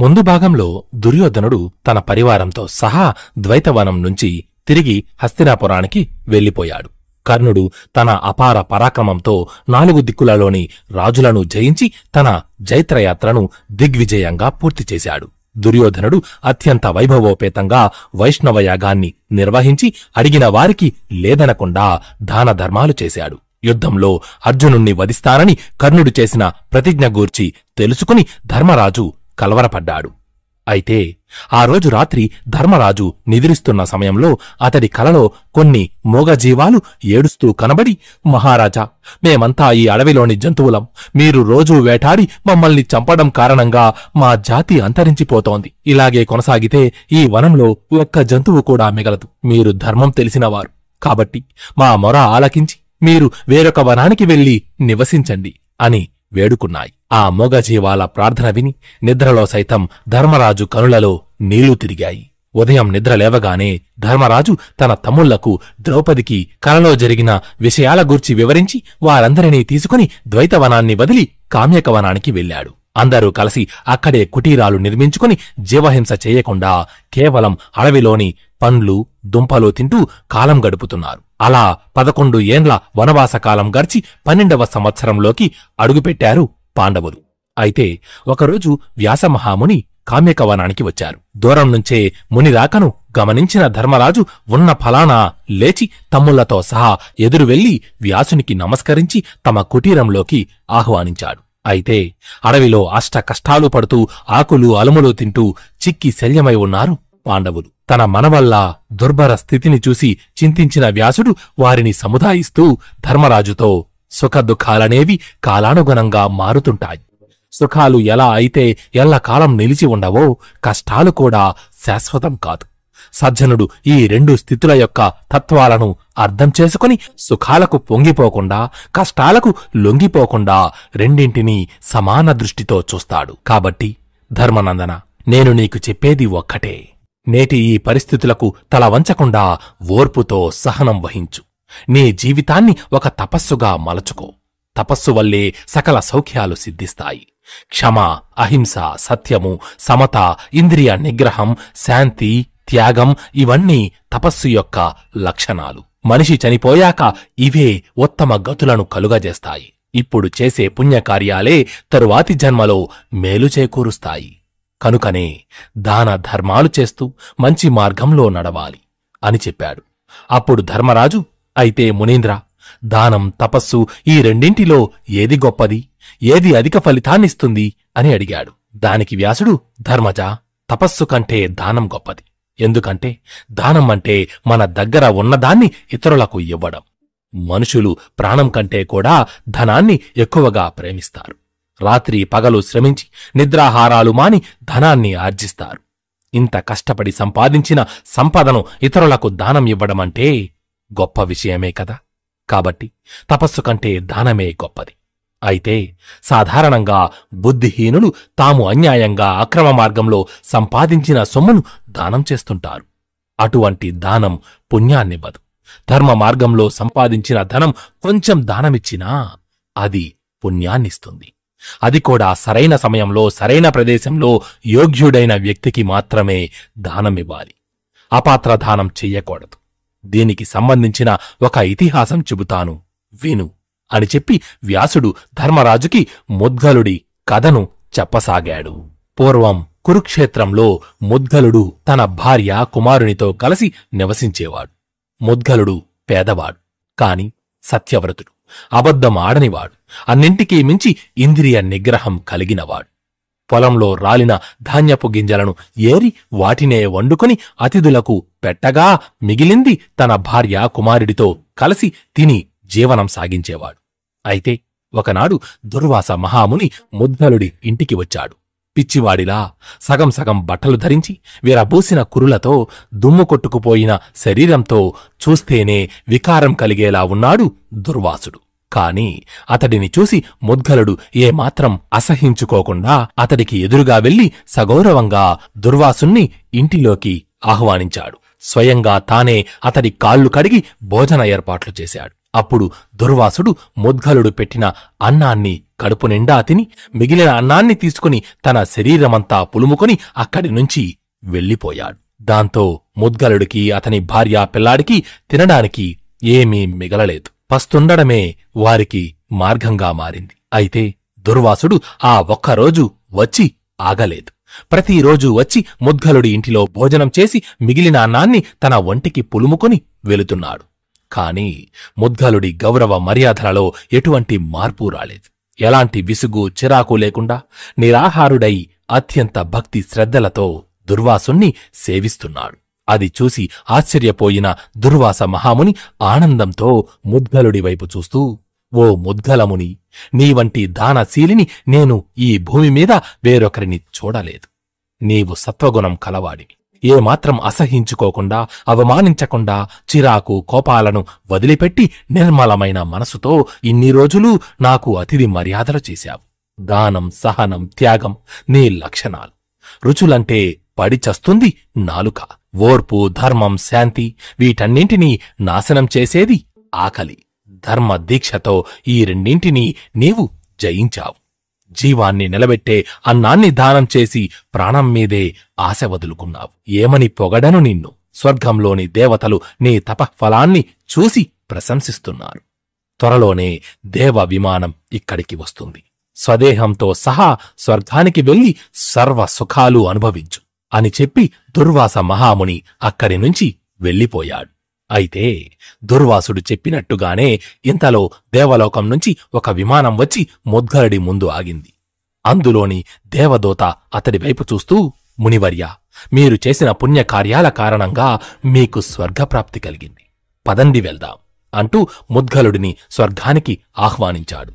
ముందు భాగంలో దుర్యోధనుడు తన పరివారంతో సహా ద్వైతవనం నుంచి తిరిగి హస్తినాపురానికి వెళ్లిపోయాడు కర్ణుడు తన అపార పరాక్రమంతో నాలుగు దిక్కులలోని రాజులను జయించి తన జైత్రయాత్రను దిగ్విజయంగా పూర్తిచేశాడు దుర్యోధనుడు అత్యంత వైభవోపేతంగా వైష్ణవయాగాన్ని నిర్వహించి అడిగిన వారికి లేదనకుండా దానధర్మాలు చేశాడు యుద్ధంలో అర్జునుణ్ణి వధిస్తానని కర్ణుడు చేసిన ప్రతిజ్ఞ గూర్చి తెలుసుకుని ధర్మరాజు కలవరపడ్డాడు అయితే ఆ రోజు రాత్రి ధర్మరాజు నిద్రిస్తున్న సమయంలో అతడి కలలో కొన్ని మోగజీవాలు ఏడుస్తూ కనబడి మహారాజా మేమంతా ఈ అడవిలోని జంతువులం మీరు రోజూ వేటాడి మమ్మల్ని చంపడం కారణంగా మా జాతి అంతరించిపోతోంది ఇలాగే కొనసాగితే ఈ వనంలో ఒక్క జంతువు కూడా మిగలదు మీరు ధర్మం తెలిసినవారు కాబట్టి మా మొర ఆలకించి మీరు వేరొక వనానికి వెళ్లి నివసించండి అని వేడుకున్నాయి ఆ మోగజీవాల ప్రార్థన విని నిద్రలో సైతం ధర్మరాజు కనులలో నీళ్లు తిరిగాయి ఉదయం నిద్ర లేవగానే ధర్మరాజు తన తమ్ముళ్లకు ద్రౌపదికి కలలో జరిగిన విషయాల గూర్చి వివరించి వారందరినీ తీసుకుని ద్వైతవనాన్ని వదిలి కామ్యకవనానికి వెళ్లాడు అందరూ కలిసి అక్కడే కుటీరాలు నిర్మించుకుని జీవహింస చేయకుండా కేవలం అడవిలోని పండ్లు దుంపలు తింటూ కాలం గడుపుతున్నారు అలా పదకొండు ఏండ్ల వనవాసకాలం గడిచి పన్నెండవ సంవత్సరంలోకి అడుగుపెట్టారు పాండవులు అయితే ఒకరోజు వ్యాసమహాముని కామ్యకవనానికి వచ్చారు దూరం నుంచే మునిరాకను గమనించిన ధర్మరాజు ఉన్న ఫలానా లేచి తమ్ముళ్లతో సహా ఎదురు వెళ్లి వ్యాసునికి నమస్కరించి తమ కుటీరంలోకి ఆహ్వానించాడు అయితే అడవిలో అష్ట కష్టాలు పడుతూ ఆకులు అలుములు తింటూ చిక్కి శల్యమై ఉన్నారు పాండవులు తన మనవల్ల దుర్భర స్థితిని చూసి చింతించిన వ్యాసుడు వారిని సముదాయిస్తూ ధర్మరాజుతో సుఖదుఖాలనేవి కాలానుగుణంగా మారుతుంటాయి సుఖాలు ఎలా అయితే ఎల్లకాలం నిలిచి ఉండవో కష్టాలు కూడా శాశ్వతం కాదు సజ్జనుడు ఈ రెండు స్థితుల యొక్క తత్వాలను అర్థం చేసుకుని సుఖాలకు పొంగిపోకుండా కష్టాలకు లొంగిపోకుండా రెండింటినీ సమాన దృష్టితో చూస్తాడు కాబట్టి ధర్మనందన నేను నీకు చెప్పేది ఒక్కటే నేటి ఈ పరిస్థితులకు తల వంచకుండా ఓర్పుతో సహనం వహించు నీ జీవితాన్ని ఒక తపస్సుగా మలచుకో తపస్సు వల్లే సకల సౌఖ్యాలు సిద్ధిస్తాయి క్షమ అహింస సత్యము సమత ఇంద్రియ నిగ్రహం శాంతి త్యాగం ఇవన్నీ తపస్సు యొక్క లక్షణాలు మనిషి చనిపోయాక ఇవే ఉత్తమ గతులను కలుగజేస్తాయి ఇప్పుడు చేసే పుణ్యకార్యాలే తరువాతి జన్మలో మేలు చేకూరుస్తాయి కనుకనే దాన ధర్మాలు చేస్తూ మంచి మార్గంలో నడవాలి అని చెప్పాడు అప్పుడు ధర్మరాజు అయితే మునీంద్ర దానం తపస్సు ఈ రెండింటిలో ఏది గొప్పది ఏది అధిక ఫలితాన్నిస్తుంది అని అడిగాడు దానికి వ్యాసుడు ధర్మజ తపస్సు కంటే దానం గొప్పది ఎందుకంటే దానం అంటే మన దగ్గర ఉన్నదాన్ని ఇతరులకు ఇవ్వడం మనుషులు ప్రాణం కంటే కూడా ధనాన్ని ఎక్కువగా ప్రేమిస్తారు రాత్రి పగలు శ్రమించి నిద్రాహారాలు మాని ధనాన్ని ఆర్జిస్తారు ఇంత కష్టపడి సంపాదించిన సంపదను ఇతరులకు దానం ఇవ్వడమంటే గొప్ప విషయమే కదా కాబట్టి తపస్సు కంటే దానమే గొప్పది అయితే సాధారణంగా బుద్ధిహీనులు తాము అన్యాయంగా అక్రమ మార్గంలో సంపాదించిన సొమ్మును దానం చేస్తుంటారు అటువంటి దానం పుణ్యాన్నివ్వదు ధర్మ మార్గంలో సంపాదించిన ధనం కొంచెం దానమిచ్చినా అది పుణ్యాన్నిస్తుంది అది కూడా సరైన సమయంలో సరైన ప్రదేశంలో యోగ్యుడైన వ్యక్తికి మాత్రమే దానమివ్వాలి అపాత్ర దానం చెయ్యకూడదు దీనికి సంబంధించిన ఒక ఇతిహాసం చెబుతాను విను అని చెప్పి వ్యాసుడు ధర్మరాజుకి ముద్గలుడి కథను చెప్పసాగాడు పూర్వం కురుక్షేత్రంలో ముద్గలుడు తన భార్య కుమారునితో కలిసి నివసించేవాడు ముద్గలుడు పేదవాడు కాని సత్యవ్రతుడు అబద్ధం ఆడనివాడు అన్నింటికీ మించి ఇంద్రియ నిగ్రహం కలిగినవాడు పొలంలో రాలిన ధాన్యపు గింజలను ఏరి వాటినే వండుకొని అతిథులకు పెట్టగా మిగిలింది తన భార్య కుమారుడితో కలిసి తిని జీవనం సాగించేవాడు అయితే ఒకనాడు దుర్వాస మహాముని ముద్దలుడి ఇంటికి వచ్చాడు పిచ్చివాడిలా సగం సగం బట్టలు ధరించి విరబూసిన కురులతో దుమ్ము కొట్టుకుపోయిన శరీరంతో చూస్తేనే వికారం కలిగేలా ఉన్నాడు దుర్వాసుడు కాని అతడిని చూసి ముద్గలుడు ఏమాత్రం అసహించుకోకుండా అతడికి ఎదురుగా వెళ్లి సగౌరవంగా దుర్వాసుణ్ణి ఇంటిలోకి ఆహ్వానించాడు స్వయంగా తానే అతడి కాళ్లు కడిగి భోజన ఏర్పాట్లు చేశాడు అప్పుడు దుర్వాసుడు ముద్గలుడు పెట్టిన అన్నాన్ని కడుపు నిండా తిని మిగిలిన అన్నాన్ని తీసుకుని తన శరీరమంతా పులుముకొని అక్కడి నుంచి వెళ్ళిపోయాడు దాంతో ముద్గలుడికి అతని భార్య పిల్లాడికి తినడానికి ఏమీ మిగలలేదు పస్తుండడమే వారికి మార్గంగా మారింది అయితే దుర్వాసుడు ఆ ఒక్కరోజు వచ్చి ఆగలేదు ప్రతిరోజు వచ్చి ముద్గలుడి ఇంటిలో భోజనం చేసి మిగిలిన అన్నాన్ని తన ఒంటికి పులుముకొని వెళుతున్నాడు కాని ముద్గలుడి గౌరవ మర్యాదలలో ఎటువంటి మార్పు రాలేదు ఎలాంటి విసుగు చిరాకు లేకుండా నిరాహారుడై అత్యంత భక్తి శ్రద్ధలతో దుర్వాసుణ్ణి సేవిస్తున్నాడు అది చూసి ఆశ్చర్యపోయిన దుర్వాస మహాముని ఆనందంతో ముద్గలుడి వైపు చూస్తూ ఓ ముద్గలముని నీ వంటి దానశీలిని నేను ఈ భూమి మీద వేరొకరిని చూడలేదు నీవు సత్వగుణం కలవాడివి ఏమాత్రం అసహించుకోకుండా అవమానించకుండా చిరాకు కోపాలను వదిలిపెట్టి నిర్మలమైన మనసుతో ఇన్ని రోజులు నాకు అతిథి మర్యాదలు చేశావు దానం సహనం త్యాగం నీ లక్షణాలు రుచులంటే పడిచస్తుంది నాలుక ఓర్పు ధర్మం శాంతి వీటన్నింటినీ నాశనం చేసేది ఆకలి ధర్మ దీక్షతో ఈ రెండింటినీ నీవు జయించావు జీవాన్ని నిలబెట్టే అన్నాన్ని దానం చేసి ప్రాణం మీదే ఆశ వదులుకున్నావు ఏమని పొగడను నిన్ను స్వర్గంలోని దేవతలు నీ తపఫలాన్ని చూసి ప్రశంసిస్తున్నారు త్వరలోనే దేవ విమానం ఇక్కడికి వస్తుంది స్వదేహంతో సహా స్వర్గానికి వెళ్లి సర్వ సుఖాలు అనుభవించు అని చెప్పి దుర్వాస మహాముని అక్కడి నుంచి వెళ్ళిపోయాడు అయితే దుర్వాసుడు చెప్పినట్టుగానే ఇంతలో దేవలోకం నుంచి ఒక విమానం వచ్చి ముద్గరుడి ముందు ఆగింది అందులోని దేవదూత అతడి వైపు చూస్తూ మునివర్య మీరు చేసిన పుణ్యకార్యాల కారణంగా మీకు స్వర్గప్రాప్తి కలిగింది పదండి వెళ్దాం అంటూ ముద్గలుడిని స్వర్గానికి ఆహ్వానించాడు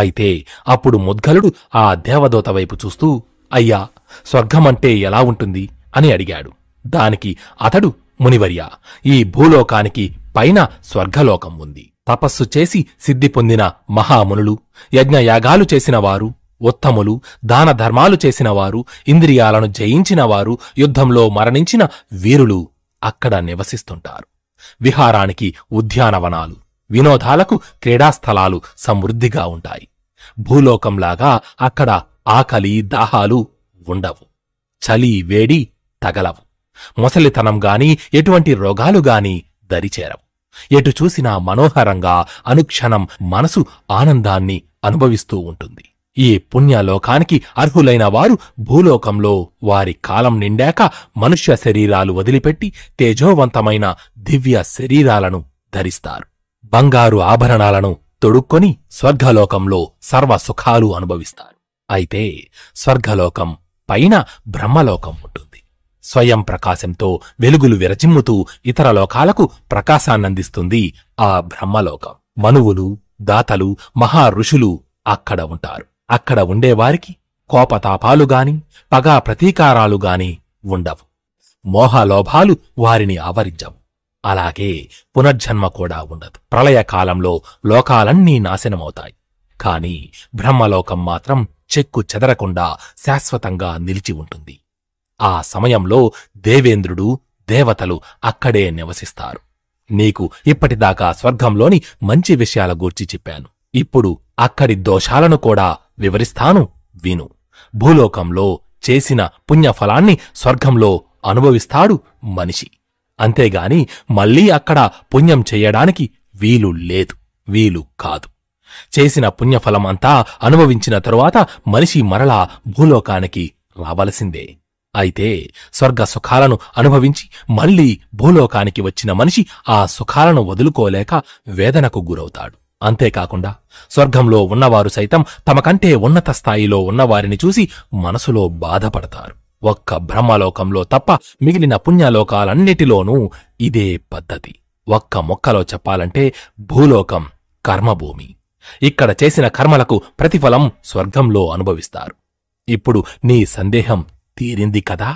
అయితే అప్పుడు ముద్గలుడు ఆ దేవదూత వైపు చూస్తూ అయ్యా స్వర్గమంటే ఎలా ఉంటుంది అని అడిగాడు దానికి అతడు మునివర్య ఈ భూలోకానికి పైన స్వర్గలోకం ఉంది తపస్సు చేసి సిద్ధి పొందిన మహామునులు యజ్ఞయాగాలు చేసినవారు ఉత్తములు దాన ధర్మాలు చేసినవారు ఇంద్రియాలను జయించినవారు యుద్ధంలో మరణించిన వీరులు అక్కడ నివసిస్తుంటారు విహారానికి ఉద్యానవనాలు వినోదాలకు క్రీడాస్థలాలు సమృద్ధిగా ఉంటాయి భూలోకంలాగా అక్కడ ఆకలి దాహాలు ఉండవు చలి వేడి తగలవు ముసలితనం గాని ఎటువంటి రోగాలు గాని దరిచేరవు ఎటు చూసినా మనోహరంగా అనుక్షణం మనసు ఆనందాన్ని అనుభవిస్తూ ఉంటుంది ఈ పుణ్యలోకానికి అర్హులైన వారు భూలోకంలో వారి కాలం నిండాక మనుష్య శరీరాలు వదిలిపెట్టి తేజోవంతమైన దివ్య శరీరాలను ధరిస్తారు బంగారు ఆభరణాలను తొడుక్కొని స్వర్గలోకంలో సర్వసుఖాలు అనుభవిస్తారు అయితే స్వర్గలోకం పైన బ్రహ్మలోకం ఉంటుంది స్వయం ప్రకాశంతో వెలుగులు విరచిమ్ముతూ ఇతర లోకాలకు ప్రకాశాన్నందిస్తుంది ఆ బ్రహ్మలోకం మనువులు దాతలు ఋషులు అక్కడ ఉంటారు అక్కడ ఉండేవారికి కోపతాపాలుగాని పగా ప్రతీకారాలుగాని ఉండవు మోహలోభాలు వారిని ఆవరించవు అలాగే పునర్జన్మ కూడా ఉండదు ప్రళయకాలంలో లోకాలన్నీ నాశనమవుతాయి కాని బ్రహ్మలోకం మాత్రం చెక్కు చెదరకుండా శాశ్వతంగా నిలిచి ఉంటుంది ఆ సమయంలో దేవేంద్రుడు దేవతలు అక్కడే నివసిస్తారు నీకు ఇప్పటిదాకా స్వర్గంలోని మంచి విషయాల గూర్చి చెప్పాను ఇప్పుడు అక్కడి దోషాలను కూడా వివరిస్తాను విను భూలోకంలో చేసిన పుణ్యఫలాన్ని స్వర్గంలో అనుభవిస్తాడు మనిషి అంతేగాని మళ్లీ అక్కడ పుణ్యం చెయ్యడానికి వీలు లేదు వీలు కాదు చేసిన పుణ్యఫలం అంతా అనుభవించిన తరువాత మనిషి మరలా భూలోకానికి రావలసిందే అయితే స్వర్గ సుఖాలను అనుభవించి మళ్లీ భూలోకానికి వచ్చిన మనిషి ఆ సుఖాలను వదులుకోలేక వేదనకు గురవుతాడు అంతేకాకుండా స్వర్గంలో ఉన్నవారు సైతం తమకంటే ఉన్నత స్థాయిలో ఉన్నవారిని చూసి మనసులో బాధపడతారు ఒక్క బ్రహ్మలోకంలో తప్ప మిగిలిన పుణ్యలోకాలన్నిటిలోనూ ఇదే పద్ధతి ఒక్క మొక్కలో చెప్పాలంటే భూలోకం కర్మభూమి ఇక్కడ చేసిన కర్మలకు ప్రతిఫలం స్వర్గంలో అనుభవిస్తారు ఇప్పుడు నీ సందేహం తీరింది కదా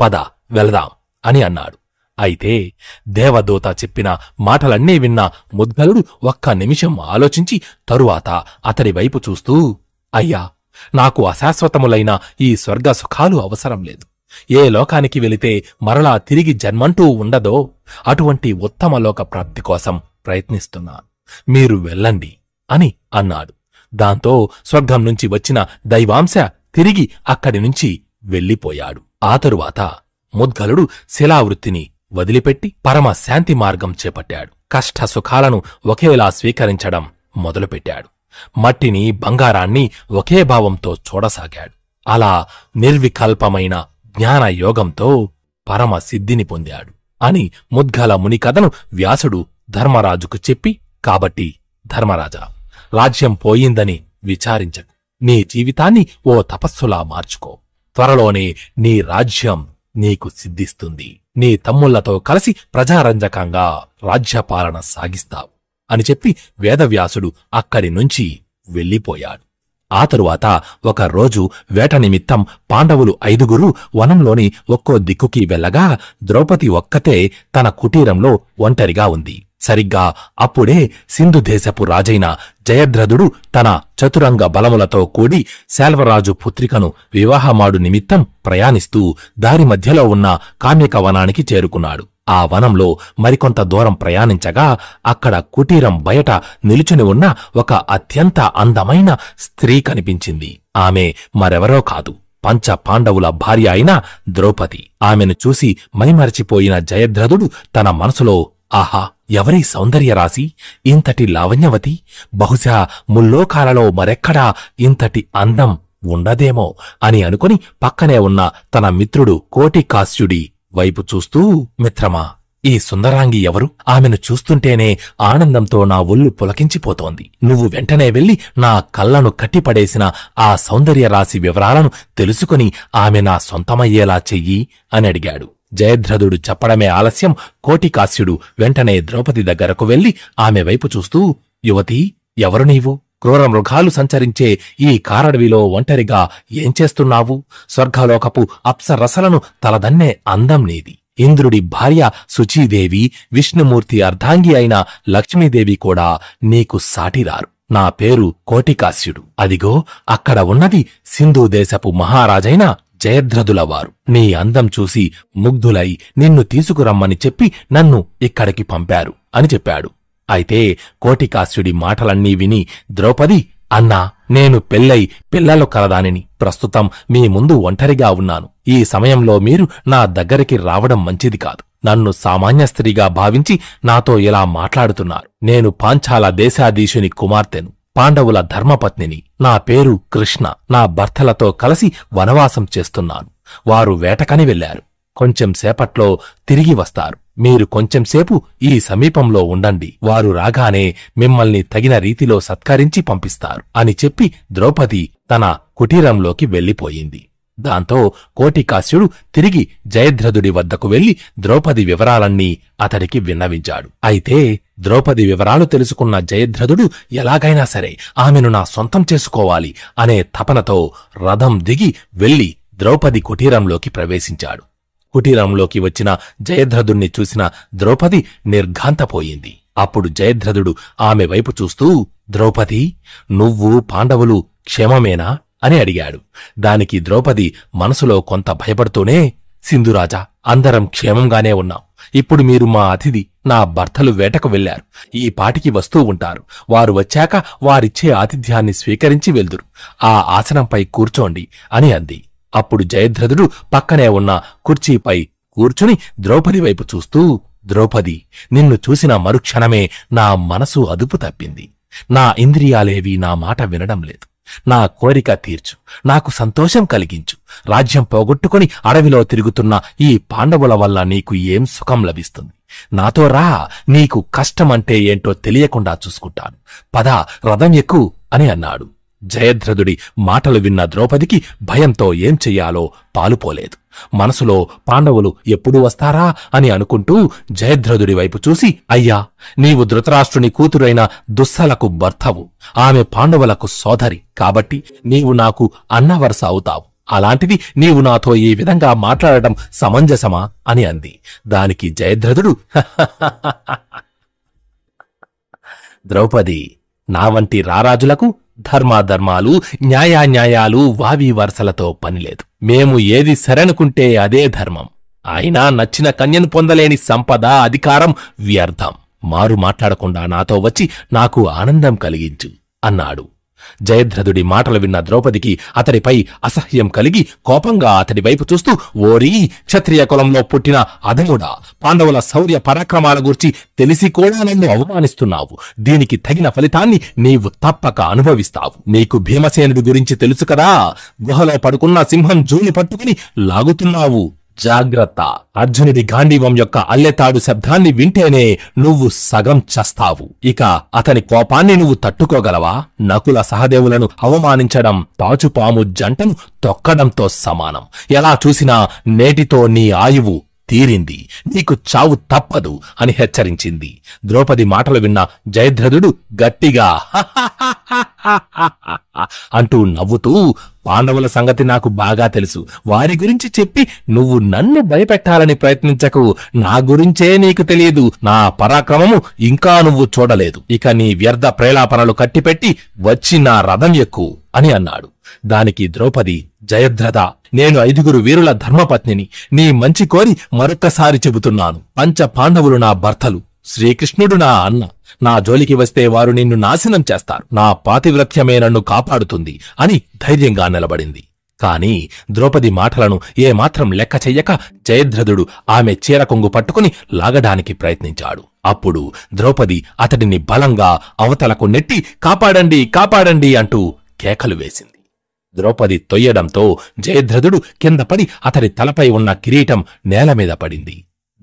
పద వెళదాం అని అన్నాడు అయితే దేవదూత చెప్పిన మాటలన్నీ విన్న ముద్గలుడు ఒక్క నిమిషం ఆలోచించి తరువాత అతడి వైపు చూస్తూ అయ్యా నాకు అశాశ్వతములైన ఈ స్వర్గ సుఖాలు అవసరం లేదు ఏ లోకానికి వెళితే మరలా తిరిగి జన్మంటూ ఉండదో అటువంటి ఉత్తమ లోక ప్రాప్తి కోసం ప్రయత్నిస్తున్నాను మీరు వెళ్ళండి అని అన్నాడు దాంతో స్వర్గం నుంచి వచ్చిన దైవాంశ తిరిగి అక్కడి నుంచి వెళ్ళిపోయాడు ఆ తరువాత ముద్గలుడు శిలావృత్తిని వదిలిపెట్టి పరమ శాంతి మార్గం చేపట్టాడు కష్ట సుఖాలను ఒకేలా స్వీకరించడం మొదలుపెట్టాడు మట్టిని బంగారాన్ని ఒకే భావంతో చూడసాగాడు అలా నిర్వికల్పమైన జ్ఞానయోగంతో పరమ సిద్ధిని పొందాడు అని ముద్గల ముని కథను వ్యాసుడు ధర్మరాజుకు చెప్పి కాబట్టి ధర్మరాజా రాజ్యం పోయిందని విచారించకు నీ జీవితాన్ని ఓ తపస్సులా మార్చుకో త్వరలోనే నీ రాజ్యం నీకు సిద్ధిస్తుంది నీ తమ్ముళ్లతో కలిసి ప్రజారంజకంగా రాజ్యపాలన సాగిస్తావు అని చెప్పి వేదవ్యాసుడు అక్కడి నుంచి వెళ్ళిపోయాడు ఆ తరువాత ఒక రోజు వేట నిమిత్తం పాండవులు ఐదుగురు వనంలోని ఒక్కో దిక్కుకి వెళ్ళగా ద్రౌపది ఒక్కతే తన కుటీరంలో ఒంటరిగా ఉంది సరిగ్గా అప్పుడే సింధు దేశపు రాజైన జయద్రథుడు తన చతురంగ బలములతో కూడి శాల్వరాజు పుత్రికను వివాహమాడు నిమిత్తం ప్రయాణిస్తూ దారి మధ్యలో ఉన్న కామ్యక వనానికి చేరుకున్నాడు ఆ వనంలో మరికొంత దూరం ప్రయాణించగా అక్కడ కుటీరం బయట నిలుచుని ఉన్న ఒక అత్యంత అందమైన స్త్రీ కనిపించింది ఆమె మరెవరో కాదు పంచ పాండవుల భార్య అయిన ద్రౌపది ఆమెను చూసి మైమరచిపోయిన జయద్రథుడు తన మనసులో ఆహా ఎవరి సౌందర్యరాశి ఇంతటి లావణ్యవతి బహుశా ముల్లోకాలలో మరెక్కడా ఇంతటి అందం ఉండదేమో అని అనుకుని పక్కనే ఉన్న తన మిత్రుడు కోటికాస్యుడి వైపు చూస్తూ మిత్రమా ఈ సుందరాంగి ఎవరు ఆమెను చూస్తుంటేనే ఆనందంతో నా ఒళ్ళు పులకించిపోతోంది నువ్వు వెంటనే వెళ్లి నా కళ్ళను కట్టిపడేసిన ఆ సౌందర్య రాశి వివరాలను తెలుసుకుని ఆమె నా సొంతమయ్యేలా చెయ్యి అని అడిగాడు జయధ్రదుడు చెప్పడమే ఆలస్యం కోటికాస్యుడు వెంటనే ద్రౌపది దగ్గరకు వెళ్లి ఆమె వైపు చూస్తూ యువతి ఎవరు నీవు క్రూర మృగాలు సంచరించే ఈ కారడవిలో ఒంటరిగా ఏం చేస్తున్నావు స్వర్గలోకపు అప్సరసలను తలదన్నే అందం నీది ఇంద్రుడి భార్య సుచీదేవి విష్ణుమూర్తి అర్ధాంగి అయిన లక్ష్మీదేవి కూడా నీకు సాటిరారు నా పేరు కోటికాస్యుడు అదిగో అక్కడ ఉన్నది సింధు దేశపు మహారాజైన జయద్రథులవారు నీ అందం చూసి ముగ్ధులై నిన్ను తీసుకురమ్మని చెప్పి నన్ను ఇక్కడికి పంపారు అని చెప్పాడు అయితే కోటికాస్యుడి మాటలన్నీ విని ద్రౌపది అన్నా నేను పెళ్ళై పిల్లలు కలదానిని ప్రస్తుతం మీ ముందు ఒంటరిగా ఉన్నాను ఈ సమయంలో మీరు నా దగ్గరికి రావడం మంచిది కాదు నన్ను సామాన్య స్త్రీగా భావించి నాతో ఇలా మాట్లాడుతున్నారు నేను పాంచాల దేశాధీశుని కుమార్తెను పాండవుల ధర్మపత్నిని నా పేరు కృష్ణ నా భర్తలతో కలిసి వనవాసం చేస్తున్నాను వారు వేటకని వెళ్లారు కొంచెం సేపట్లో తిరిగి వస్తారు మీరు కొంచెంసేపు ఈ సమీపంలో ఉండండి వారు రాగానే మిమ్మల్ని తగిన రీతిలో సత్కరించి పంపిస్తారు అని చెప్పి ద్రౌపది తన కుటీరంలోకి వెళ్లిపోయింది దాంతో కోటికాశ్యుడు తిరిగి జయధ్రదుడి వద్దకు వెళ్లి ద్రౌపది వివరాలన్నీ అతడికి విన్నవించాడు అయితే ద్రౌపది వివరాలు తెలుసుకున్న జయధ్రదుడు ఎలాగైనా సరే ఆమెను నా సొంతం చేసుకోవాలి అనే తపనతో రథం దిగి వెళ్లి ద్రౌపది కుటీరంలోకి ప్రవేశించాడు కుటీరంలోకి వచ్చిన జయధ్రదుణ్ణి చూసిన ద్రౌపది నిర్ఘాంతపోయింది అప్పుడు జయధ్రదుడు ఆమె వైపు చూస్తూ ద్రౌపది నువ్వు పాండవులు క్షేమమేనా అని అడిగాడు దానికి ద్రౌపది మనసులో కొంత భయపడుతూనే సింధురాజా అందరం క్షేమంగానే ఉన్నాం ఇప్పుడు మీరు మా అతిథి నా భర్తలు వేటకు వెళ్లారు ఈ పాటికి వస్తూ ఉంటారు వారు వచ్చాక వారిచ్చే ఆతిథ్యాన్ని స్వీకరించి వెళ్దురు ఆ ఆసనంపై కూర్చోండి అని అంది అప్పుడు జయధ్రథుడు పక్కనే ఉన్న కుర్చీపై కూర్చుని ద్రౌపది వైపు చూస్తూ ద్రౌపది నిన్ను చూసిన మరుక్షణమే నా మనసు అదుపు తప్పింది నా ఇంద్రియాలేవి నా మాట వినడం లేదు నా కోరిక తీర్చు నాకు సంతోషం కలిగించు రాజ్యం పోగొట్టుకుని అడవిలో తిరుగుతున్న ఈ పాండవుల వల్ల నీకు ఏం సుఖం లభిస్తుంది నాతో రా నీకు కష్టమంటే ఏంటో తెలియకుండా చూసుకుంటాను పద రథం ఎక్కు అని అన్నాడు జయధ్రదుడి మాటలు విన్న ద్రౌపదికి భయంతో ఏం చెయ్యాలో పాలుపోలేదు మనసులో పాండవులు ఎప్పుడు వస్తారా అని అనుకుంటూ జయధ్రదుడి వైపు చూసి అయ్యా నీవు ధృతరాష్ట్రుని కూతురైన దుస్సలకు భర్తవు ఆమె పాండవులకు సోదరి కాబట్టి నీవు నాకు అన్నవరస అవుతావు అలాంటిది నీవు నాతో ఈ విధంగా మాట్లాడటం సమంజసమా అని అంది దానికి జయధ్రదుడు ద్రౌపది నా వంటి రారాజులకు ధర్మాధర్మాలు న్యాయాన్యాయాలు వావి వరసలతో పనిలేదు మేము ఏది సరనుకుంటే అదే ధర్మం అయినా నచ్చిన కన్యను పొందలేని సంపద అధికారం వ్యర్థం మారు మాట్లాడకుండా నాతో వచ్చి నాకు ఆనందం కలిగించు అన్నాడు జయధ్రదుడి మాటలు విన్న ద్రౌపదికి అతడిపై అసహ్యం కలిగి కోపంగా అతడి వైపు చూస్తూ ఓరీ క్షత్రియ కులంలో పుట్టిన అదంగుడ పాండవుల శౌర్య పరాక్రమాల గురించి తెలిసి కూడా నన్ను అవమానిస్తున్నావు దీనికి తగిన ఫలితాన్ని నీవు తప్పక అనుభవిస్తావు నీకు భీమసేనుడి గురించి తెలుసు కదా గుహలో పడుకున్న సింహం జూని పట్టుకుని లాగుతున్నావు జాగ్రత్త అర్జునుడి గాంధీవం యొక్క అల్లెతాడు శబ్దాన్ని వింటేనే నువ్వు సగం చస్తావు ఇక అతని కోపాన్ని నువ్వు తట్టుకోగలవా నకుల సహదేవులను అవమానించడం పాచుపాము జంటను తొక్కడంతో సమానం ఎలా చూసినా నేటితో నీ ఆయువు తీరింది నీకు చావు తప్పదు అని హెచ్చరించింది ద్రౌపది మాటలు విన్న జయధ్రథుడు గట్టిగా అంటూ నవ్వుతూ పాండవుల సంగతి నాకు బాగా తెలుసు వారి గురించి చెప్పి నువ్వు నన్ను భయపెట్టాలని ప్రయత్నించకు నా గురించే నీకు తెలియదు నా పరాక్రమము ఇంకా నువ్వు చూడలేదు ఇక నీ వ్యర్థ ప్రేలాపనలు కట్టిపెట్టి వచ్చి నా రథం ఎక్కు అని అన్నాడు దానికి ద్రౌపది జయద్రథ నేను ఐదుగురు వీరుల ధర్మపత్నిని నీ మంచి కోరి మరొక్కసారి చెబుతున్నాను పంచ పాండవులు నా భర్తలు శ్రీకృష్ణుడు నా అన్న నా జోలికి వస్తే వారు నిన్ను నాశనం చేస్తారు నా పాతివ్రత్యమే నన్ను కాపాడుతుంది అని ధైర్యంగా నిలబడింది కాని ద్రౌపది మాటలను ఏమాత్రం లెక్క చెయ్యక జయధ్రదుడు ఆమె కొంగు పట్టుకుని లాగడానికి ప్రయత్నించాడు అప్పుడు ద్రౌపది అతడిని బలంగా అవతలకు నెట్టి కాపాడండి కాపాడండి అంటూ కేకలు వేసింది ద్రౌపది తొయ్యడంతో జయధ్రదుడు కిందపడి అతడి తలపై ఉన్న కిరీటం నేల మీద పడింది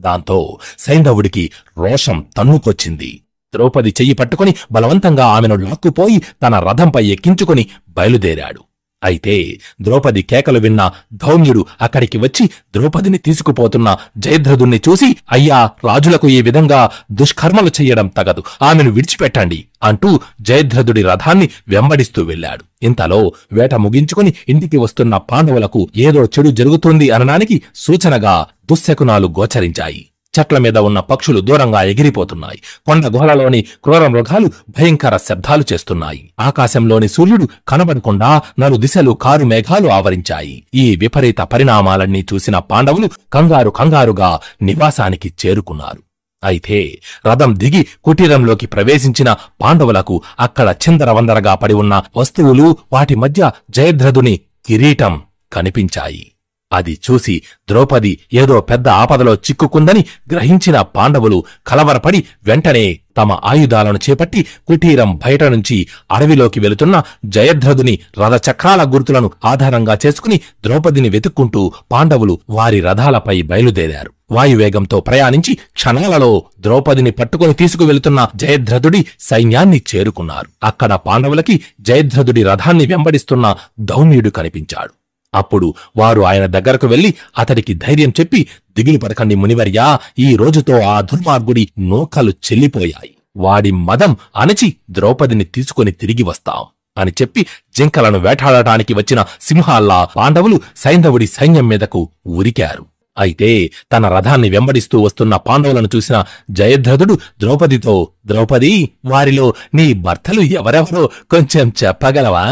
దాంతో సైంధవుడికి రోషం తన్నుకొచ్చింది ద్రౌపది చెయ్యి పట్టుకుని బలవంతంగా ఆమెను లాక్కుపోయి తన రథంపై ఎక్కించుకుని బయలుదేరాడు అయితే ద్రౌపది కేకలు విన్న ధౌమ్యుడు అక్కడికి వచ్చి ద్రౌపదిని తీసుకుపోతున్న జయద్రథుణ్ణి చూసి అయ్యా రాజులకు ఈ విధంగా దుష్కర్మలు చెయ్యడం తగదు ఆమెను విడిచిపెట్టండి అంటూ జయద్రథుడి రథాన్ని వెంబడిస్తూ వెళ్ళాడు ఇంతలో వేట ముగించుకుని ఇంటికి వస్తున్న పాండవులకు ఏదో చెడు జరుగుతుంది అనడానికి సూచనగా దుశ్శకునాలు గోచరించాయి చెట్ల మీద ఉన్న పక్షులు దూరంగా ఎగిరిపోతున్నాయి కొండ గుహలలోని క్రూర మృగాలు భయంకర శబ్దాలు చేస్తున్నాయి ఆకాశంలోని సూర్యుడు కనబడకుండా నలు దిశలు కారు మేఘాలు ఆవరించాయి ఈ విపరీత పరిణామాలన్నీ చూసిన పాండవులు కంగారు కంగారుగా నివాసానికి చేరుకున్నారు అయితే రథం దిగి కుటీరంలోకి ప్రవేశించిన పాండవులకు అక్కడ చిందరవందరగా పడి ఉన్న వస్తువులు వాటి మధ్య జయధ్రదుని కిరీటం కనిపించాయి అది చూసి ద్రౌపది ఏదో పెద్ద ఆపదలో చిక్కుకుందని గ్రహించిన పాండవులు కలవరపడి వెంటనే తమ ఆయుధాలను చేపట్టి కుటీరం బయట నుంచి అడవిలోకి వెళుతున్న జయధ్రదుని రథచక్రాల గుర్తులను ఆధారంగా చేసుకుని ద్రౌపదిని వెతుక్కుంటూ పాండవులు వారి రథాలపై బయలుదేరారు వాయువేగంతో ప్రయాణించి క్షణాలలో ద్రౌపదిని పట్టుకుని తీసుకువెళుతున్న జయధ్రదుడి సైన్యాన్ని చేరుకున్నారు అక్కడ పాండవులకి జయధ్రదుడి రథాన్ని వెంబడిస్తున్న దౌమ్యుడు కనిపించాడు అప్పుడు వారు ఆయన దగ్గరకు వెళ్లి అతడికి ధైర్యం చెప్పి దిగులు పడకండి మునివర్యా ఈ రోజుతో ఆ దుర్మార్గుడి నోకలు చెల్లిపోయాయి వాడి మదం అణచి ద్రౌపదిని తీసుకుని తిరిగి వస్తాం అని చెప్పి జింకలను వేటాడటానికి వచ్చిన సింహాల్లా పాండవులు సైంధవుడి సైన్యం మీదకు ఉరికారు అయితే తన రథాన్ని వెంబడిస్తూ వస్తున్న పాండవులను చూసిన జయధ్రథుడు ద్రౌపదితో ద్రౌపది వారిలో నీ భర్తలు ఎవరెవరో కొంచెం చెప్పగలవా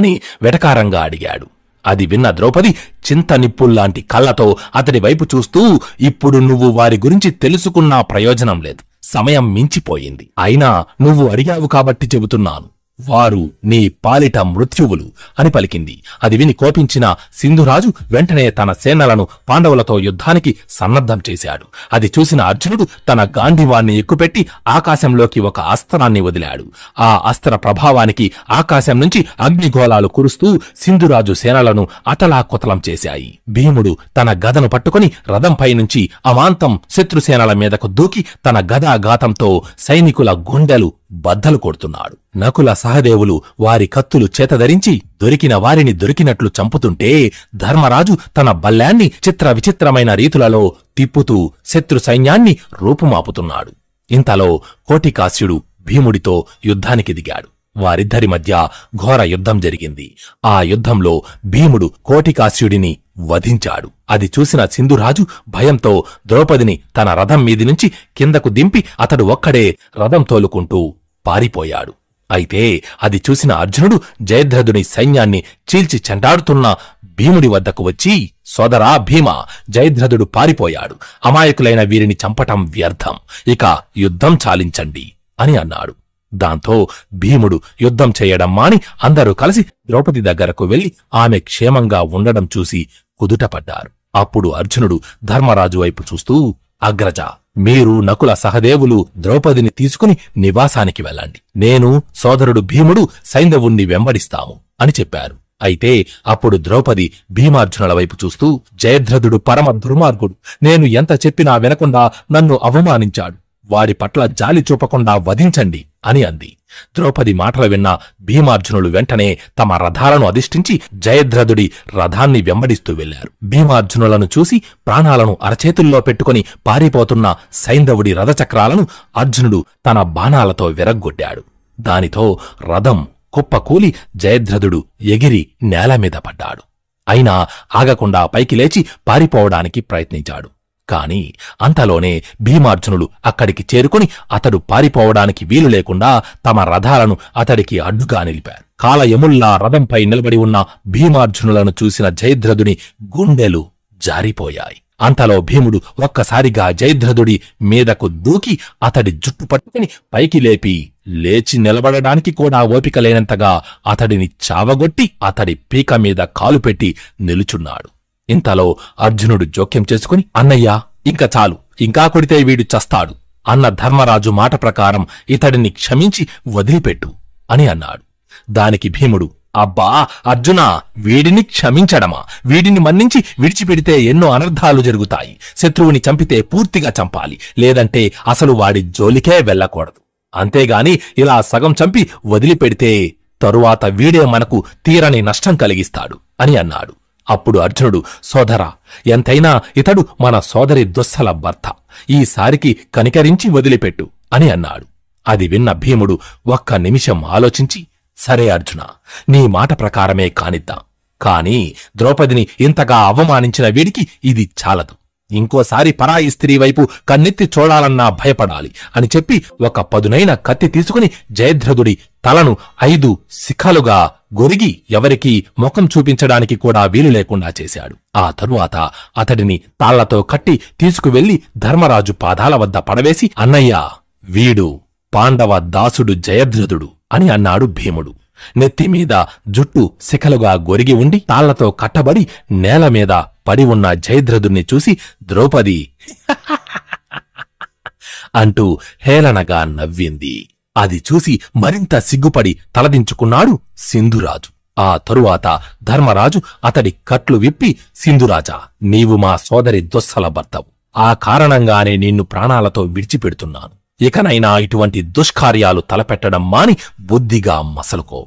అని వెటకారంగా అడిగాడు అది విన్న ద్రౌపది చింత నిప్పుల్లాంటి కళ్ళతో అతడి వైపు చూస్తూ ఇప్పుడు నువ్వు వారి గురించి తెలుసుకున్నా ప్రయోజనం లేదు సమయం మించిపోయింది అయినా నువ్వు అడిగావు కాబట్టి చెబుతున్నాను వారు నీ పాలిట మృత్యువులు అని పలికింది అది విని కోపించిన సింధురాజు వెంటనే తన సేనలను పాండవులతో యుద్ధానికి సన్నద్ధం చేశాడు అది చూసిన అర్జునుడు తన గాంధీవాన్ని ఎక్కుపెట్టి ఆకాశంలోకి ఒక అస్త్రాన్ని వదిలాడు ఆ అస్త్ర ప్రభావానికి ఆకాశం నుంచి అగ్నిగోళాలు కురుస్తూ సింధురాజు సేనలను అతలాకుతలం చేశాయి భీముడు తన గదను పట్టుకుని రథంపై నుంచి అమాంతం శత్రుసేనల మీదకు దూకి తన గదాఘాతంతో సైనికుల గుండెలు బద్దలు కొడుతున్నాడు నకుల సహదేవులు వారి కత్తులు చేతధరించి దొరికిన వారిని దొరికినట్లు చంపుతుంటే ధర్మరాజు తన బల్లాన్ని చిత్ర విచిత్రమైన రీతులలో తిప్పుతూ శత్రు సైన్యాన్ని రూపుమాపుతున్నాడు ఇంతలో కోటికాస్యుడు భీముడితో యుద్ధానికి దిగాడు వారిద్దరి మధ్య ఘోర యుద్ధం జరిగింది ఆ యుద్ధంలో భీముడు కోటికాస్యుడిని వధించాడు అది చూసిన సింధురాజు భయంతో ద్రౌపదిని తన రథం మీది నుంచి కిందకు దింపి అతడు ఒక్కడే రథం తోలుకుంటూ పారిపోయాడు అయితే అది చూసిన అర్జునుడు జయద్రథుని సైన్యాన్ని చీల్చి చెండాడుతున్న భీముడి వద్దకు వచ్చి సోదరా భీమ జయద్రథుడు పారిపోయాడు అమాయకులైన వీరిని చంపటం వ్యర్థం ఇక యుద్ధం చాలించండి అని అన్నాడు దాంతో భీముడు యుద్ధం చేయడం మాని అందరూ కలిసి ద్రౌపది దగ్గరకు వెళ్లి ఆమె క్షేమంగా ఉండడం చూసి కుదుటపడ్డారు అప్పుడు అర్జునుడు ధర్మరాజు వైపు చూస్తూ అగ్రజ మీరు నకుల సహదేవులు ద్రౌపదిని తీసుకుని నివాసానికి వెళ్ళండి నేను సోదరుడు భీముడు సైంధవుణ్ణి వెంబడిస్తాము అని చెప్పారు అయితే అప్పుడు ద్రౌపది భీమార్జునుల వైపు చూస్తూ జయద్రథుడు పరమ దుర్మార్గుడు నేను ఎంత చెప్పినా వినకుండా నన్ను అవమానించాడు వారి పట్ల జాలి చూపకుండా వధించండి అని అంది ద్రౌపది మాటలు విన్న భీమార్జునులు వెంటనే తమ రథాలను అధిష్ఠించి జయద్రథుడి రథాన్ని వెంబడిస్తూ వెళ్లారు భీమార్జునులను చూసి ప్రాణాలను అరచేతుల్లో పెట్టుకుని పారిపోతున్న సైంధవుడి రథచక్రాలను అర్జునుడు తన బాణాలతో విరగ్గొట్టాడు దానితో రథం కుప్పకూలి జయద్రథుడు ఎగిరి నేలమీద పడ్డాడు అయినా ఆగకుండా పైకి లేచి పారిపోవడానికి ప్రయత్నించాడు కాని అంతలోనే భీమార్జునులు అక్కడికి చేరుకుని అతడు పారిపోవడానికి వీలు లేకుండా తమ రథాలను అతడికి అడ్డుగా నిలిపారు కాలయముల్లా రథంపై నిలబడి ఉన్న భీమార్జునులను చూసిన జయద్రథుని గుండెలు జారిపోయాయి అంతలో భీముడు ఒక్కసారిగా జయద్రథుడి మీదకు దూకి అతడి జుట్టు పట్టుకుని పైకి లేపి లేచి నిలబడడానికి కూడా ఓపిక లేనంతగా అతడిని చావగొట్టి అతడి పీక మీద కాలు పెట్టి నిలుచున్నాడు ఇంతలో అర్జునుడు జోక్యం చేసుకుని అన్నయ్యా ఇంక చాలు ఇంకా కొడితే వీడు చస్తాడు అన్న ధర్మరాజు మాట ప్రకారం ఇతడిని క్షమించి వదిలిపెట్టు అని అన్నాడు దానికి భీముడు అబ్బా అర్జున వీడిని క్షమించడమా వీడిని మన్నించి విడిచిపెడితే ఎన్నో అనర్ధాలు జరుగుతాయి శత్రువుని చంపితే పూర్తిగా చంపాలి లేదంటే అసలు వాడి జోలికే వెళ్ళకూడదు అంతేగాని ఇలా సగం చంపి వదిలిపెడితే తరువాత వీడే మనకు తీరని నష్టం కలిగిస్తాడు అని అన్నాడు అప్పుడు అర్జునుడు సోదరా ఎంతైనా ఇతడు మన సోదరి దుస్సల భర్త ఈసారికి కనికరించి వదిలిపెట్టు అని అన్నాడు అది విన్న భీముడు ఒక్క నిమిషం ఆలోచించి సరే అర్జున నీ మాట ప్రకారమే కానిద్దాం కాని ద్రౌపదిని ఇంతగా అవమానించిన వీడికి ఇది చాలదు ఇంకోసారి పరాయి స్త్రీ వైపు కన్నెత్తి చూడాలన్నా భయపడాలి అని చెప్పి ఒక పదునైన కత్తి తీసుకుని జయధ్రదుడి తలను ఐదు శిఖలుగా గొరిగి ఎవరికీ ముఖం చూపించడానికి కూడా వీలు లేకుండా చేశాడు ఆ తరువాత అతడిని తాళ్లతో కట్టి తీసుకువెళ్లి ధర్మరాజు పాదాల వద్ద పడవేసి అన్నయ్య వీడు పాండవ దాసుడు జయధ్రదుడు అని అన్నాడు భీముడు నెత్తిమీద జుట్టు శిఖలుగా గొరిగి ఉండి తాళ్లతో కట్టబడి నేలమీద పడి ఉన్న జయద్రథుణ్ణి చూసి ద్రౌపది అంటూ హేళనగా నవ్వింది అది చూసి మరింత సిగ్గుపడి తలదించుకున్నాడు సింధురాజు ఆ తరువాత ధర్మరాజు అతడి కట్లు విప్పి సింధురాజా నీవు మా సోదరి దొస్సల భర్తవు ఆ కారణంగానే నిన్ను ప్రాణాలతో విడిచిపెడుతున్నాను ఇకనైనా ఇటువంటి దుష్కార్యాలు తలపెట్టడం మాని బుద్ధిగా మసలుకో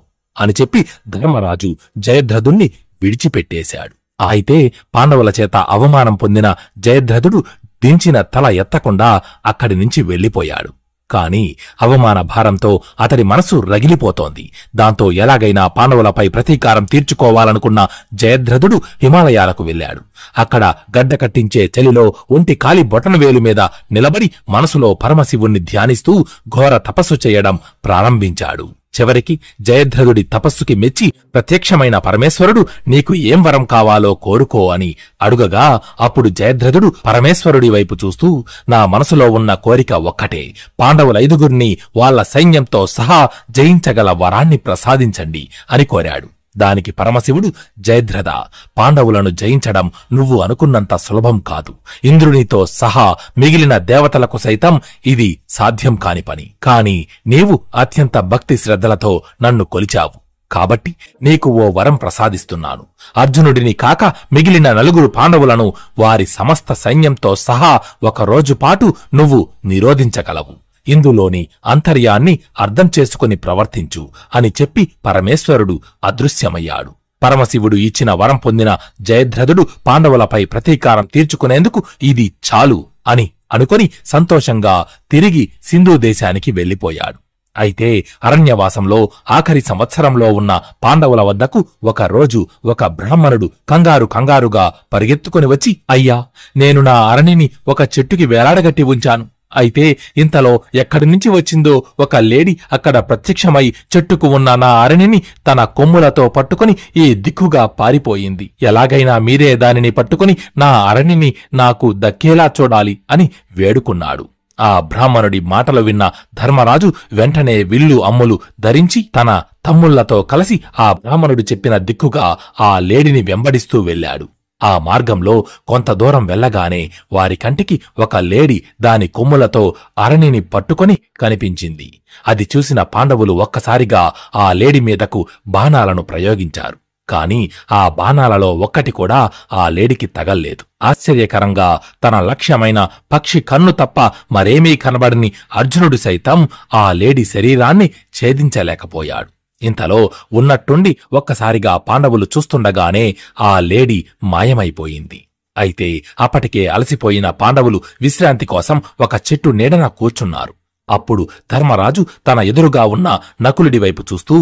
అని చెప్పి ధర్మరాజు జయధ్రదుణ్ణి విడిచిపెట్టేశాడు అయితే పాండవుల చేత అవమానం పొందిన జయద్రథుడు దించిన తల ఎత్తకుండా అక్కడి నుంచి వెళ్లిపోయాడు కాని అవమాన భారంతో అతడి మనసు రగిలిపోతోంది దాంతో ఎలాగైనా పాండవులపై ప్రతీకారం తీర్చుకోవాలనుకున్న జయద్రథుడు హిమాలయాలకు వెళ్ళాడు అక్కడ గడ్డ కట్టించే చలిలో ఒంటి కాలి బొటనవేలు మీద నిలబడి మనసులో పరమశివుణ్ణి ధ్యానిస్తూ ఘోర తపస్సు చేయడం ప్రారంభించాడు చివరికి జయధ్రదుడి తపస్సుకి మెచ్చి ప్రత్యక్షమైన పరమేశ్వరుడు నీకు ఏం వరం కావాలో కోరుకో అని అడుగగా అప్పుడు జయధ్రదుడు పరమేశ్వరుడి వైపు చూస్తూ నా మనసులో ఉన్న కోరిక ఒక్కటే పాండవులైదుగురిని వాళ్ల సైన్యంతో సహా జయించగల వరాన్ని ప్రసాదించండి అని కోరాడు దానికి పరమశివుడు జయధ్రద పాండవులను జయించడం నువ్వు అనుకున్నంత సులభం కాదు ఇంద్రునితో సహా మిగిలిన దేవతలకు సైతం ఇది సాధ్యం కాని పని కాని నీవు అత్యంత భక్తి శ్రద్ధలతో నన్ను కొలిచావు కాబట్టి నీకు ఓ వరం ప్రసాదిస్తున్నాను అర్జునుడిని కాక మిగిలిన నలుగురు పాండవులను వారి సమస్త సైన్యంతో సహా ఒక రోజు పాటు నువ్వు నిరోధించగలవు ఇందులోని అంతర్యాన్ని అర్థం చేసుకుని ప్రవర్తించు అని చెప్పి పరమేశ్వరుడు అదృశ్యమయ్యాడు పరమశివుడు ఇచ్చిన వరం పొందిన జయధ్రథుడు పాండవులపై ప్రతీకారం తీర్చుకునేందుకు ఇది చాలు అని అనుకొని సంతోషంగా తిరిగి సింధు దేశానికి వెళ్లిపోయాడు అయితే అరణ్యవాసంలో ఆఖరి సంవత్సరంలో ఉన్న పాండవుల వద్దకు ఒక రోజు ఒక బ్రాహ్మణుడు కంగారు కంగారుగా పరిగెత్తుకుని వచ్చి అయ్యా నేను నా అరణిని ఒక చెట్టుకి వేలాడగట్టి ఉంచాను అయితే ఇంతలో ఎక్కడి నుంచి వచ్చిందో ఒక లేడీ అక్కడ ప్రత్యక్షమై చెట్టుకు ఉన్న నా అరణిని తన కొమ్ములతో పట్టుకుని ఈ దిక్కుగా పారిపోయింది ఎలాగైనా మీరే దానిని పట్టుకుని నా అరణిని నాకు దక్కేలా చూడాలి అని వేడుకున్నాడు ఆ బ్రాహ్మణుడి మాటలు విన్న ధర్మరాజు వెంటనే విల్లు అమ్ములు ధరించి తన తమ్ముళ్లతో కలిసి ఆ బ్రాహ్మణుడు చెప్పిన దిక్కుగా ఆ లేడిని వెంబడిస్తూ వెళ్ళాడు ఆ మార్గంలో కొంత దూరం వెళ్ళగానే వారి కంటికి ఒక లేడి దాని కొమ్ములతో అరణిని పట్టుకొని కనిపించింది అది చూసిన పాండవులు ఒక్కసారిగా ఆ లేడి మీదకు బాణాలను ప్రయోగించారు కాని ఆ బాణాలలో ఒక్కటి కూడా ఆ లేడికి తగల్లేదు ఆశ్చర్యకరంగా తన లక్ష్యమైన పక్షి కన్ను తప్ప మరేమీ కనబడని అర్జునుడు సైతం ఆ లేడి శరీరాన్ని ఛేదించలేకపోయాడు ఇంతలో ఉన్నట్టుండి ఒక్కసారిగా పాండవులు చూస్తుండగానే ఆ లేడీ మాయమైపోయింది అయితే అప్పటికే అలసిపోయిన పాండవులు విశ్రాంతి కోసం ఒక చెట్టు నీడన కూర్చున్నారు అప్పుడు ధర్మరాజు తన ఎదురుగా ఉన్న నకులుడి వైపు చూస్తూ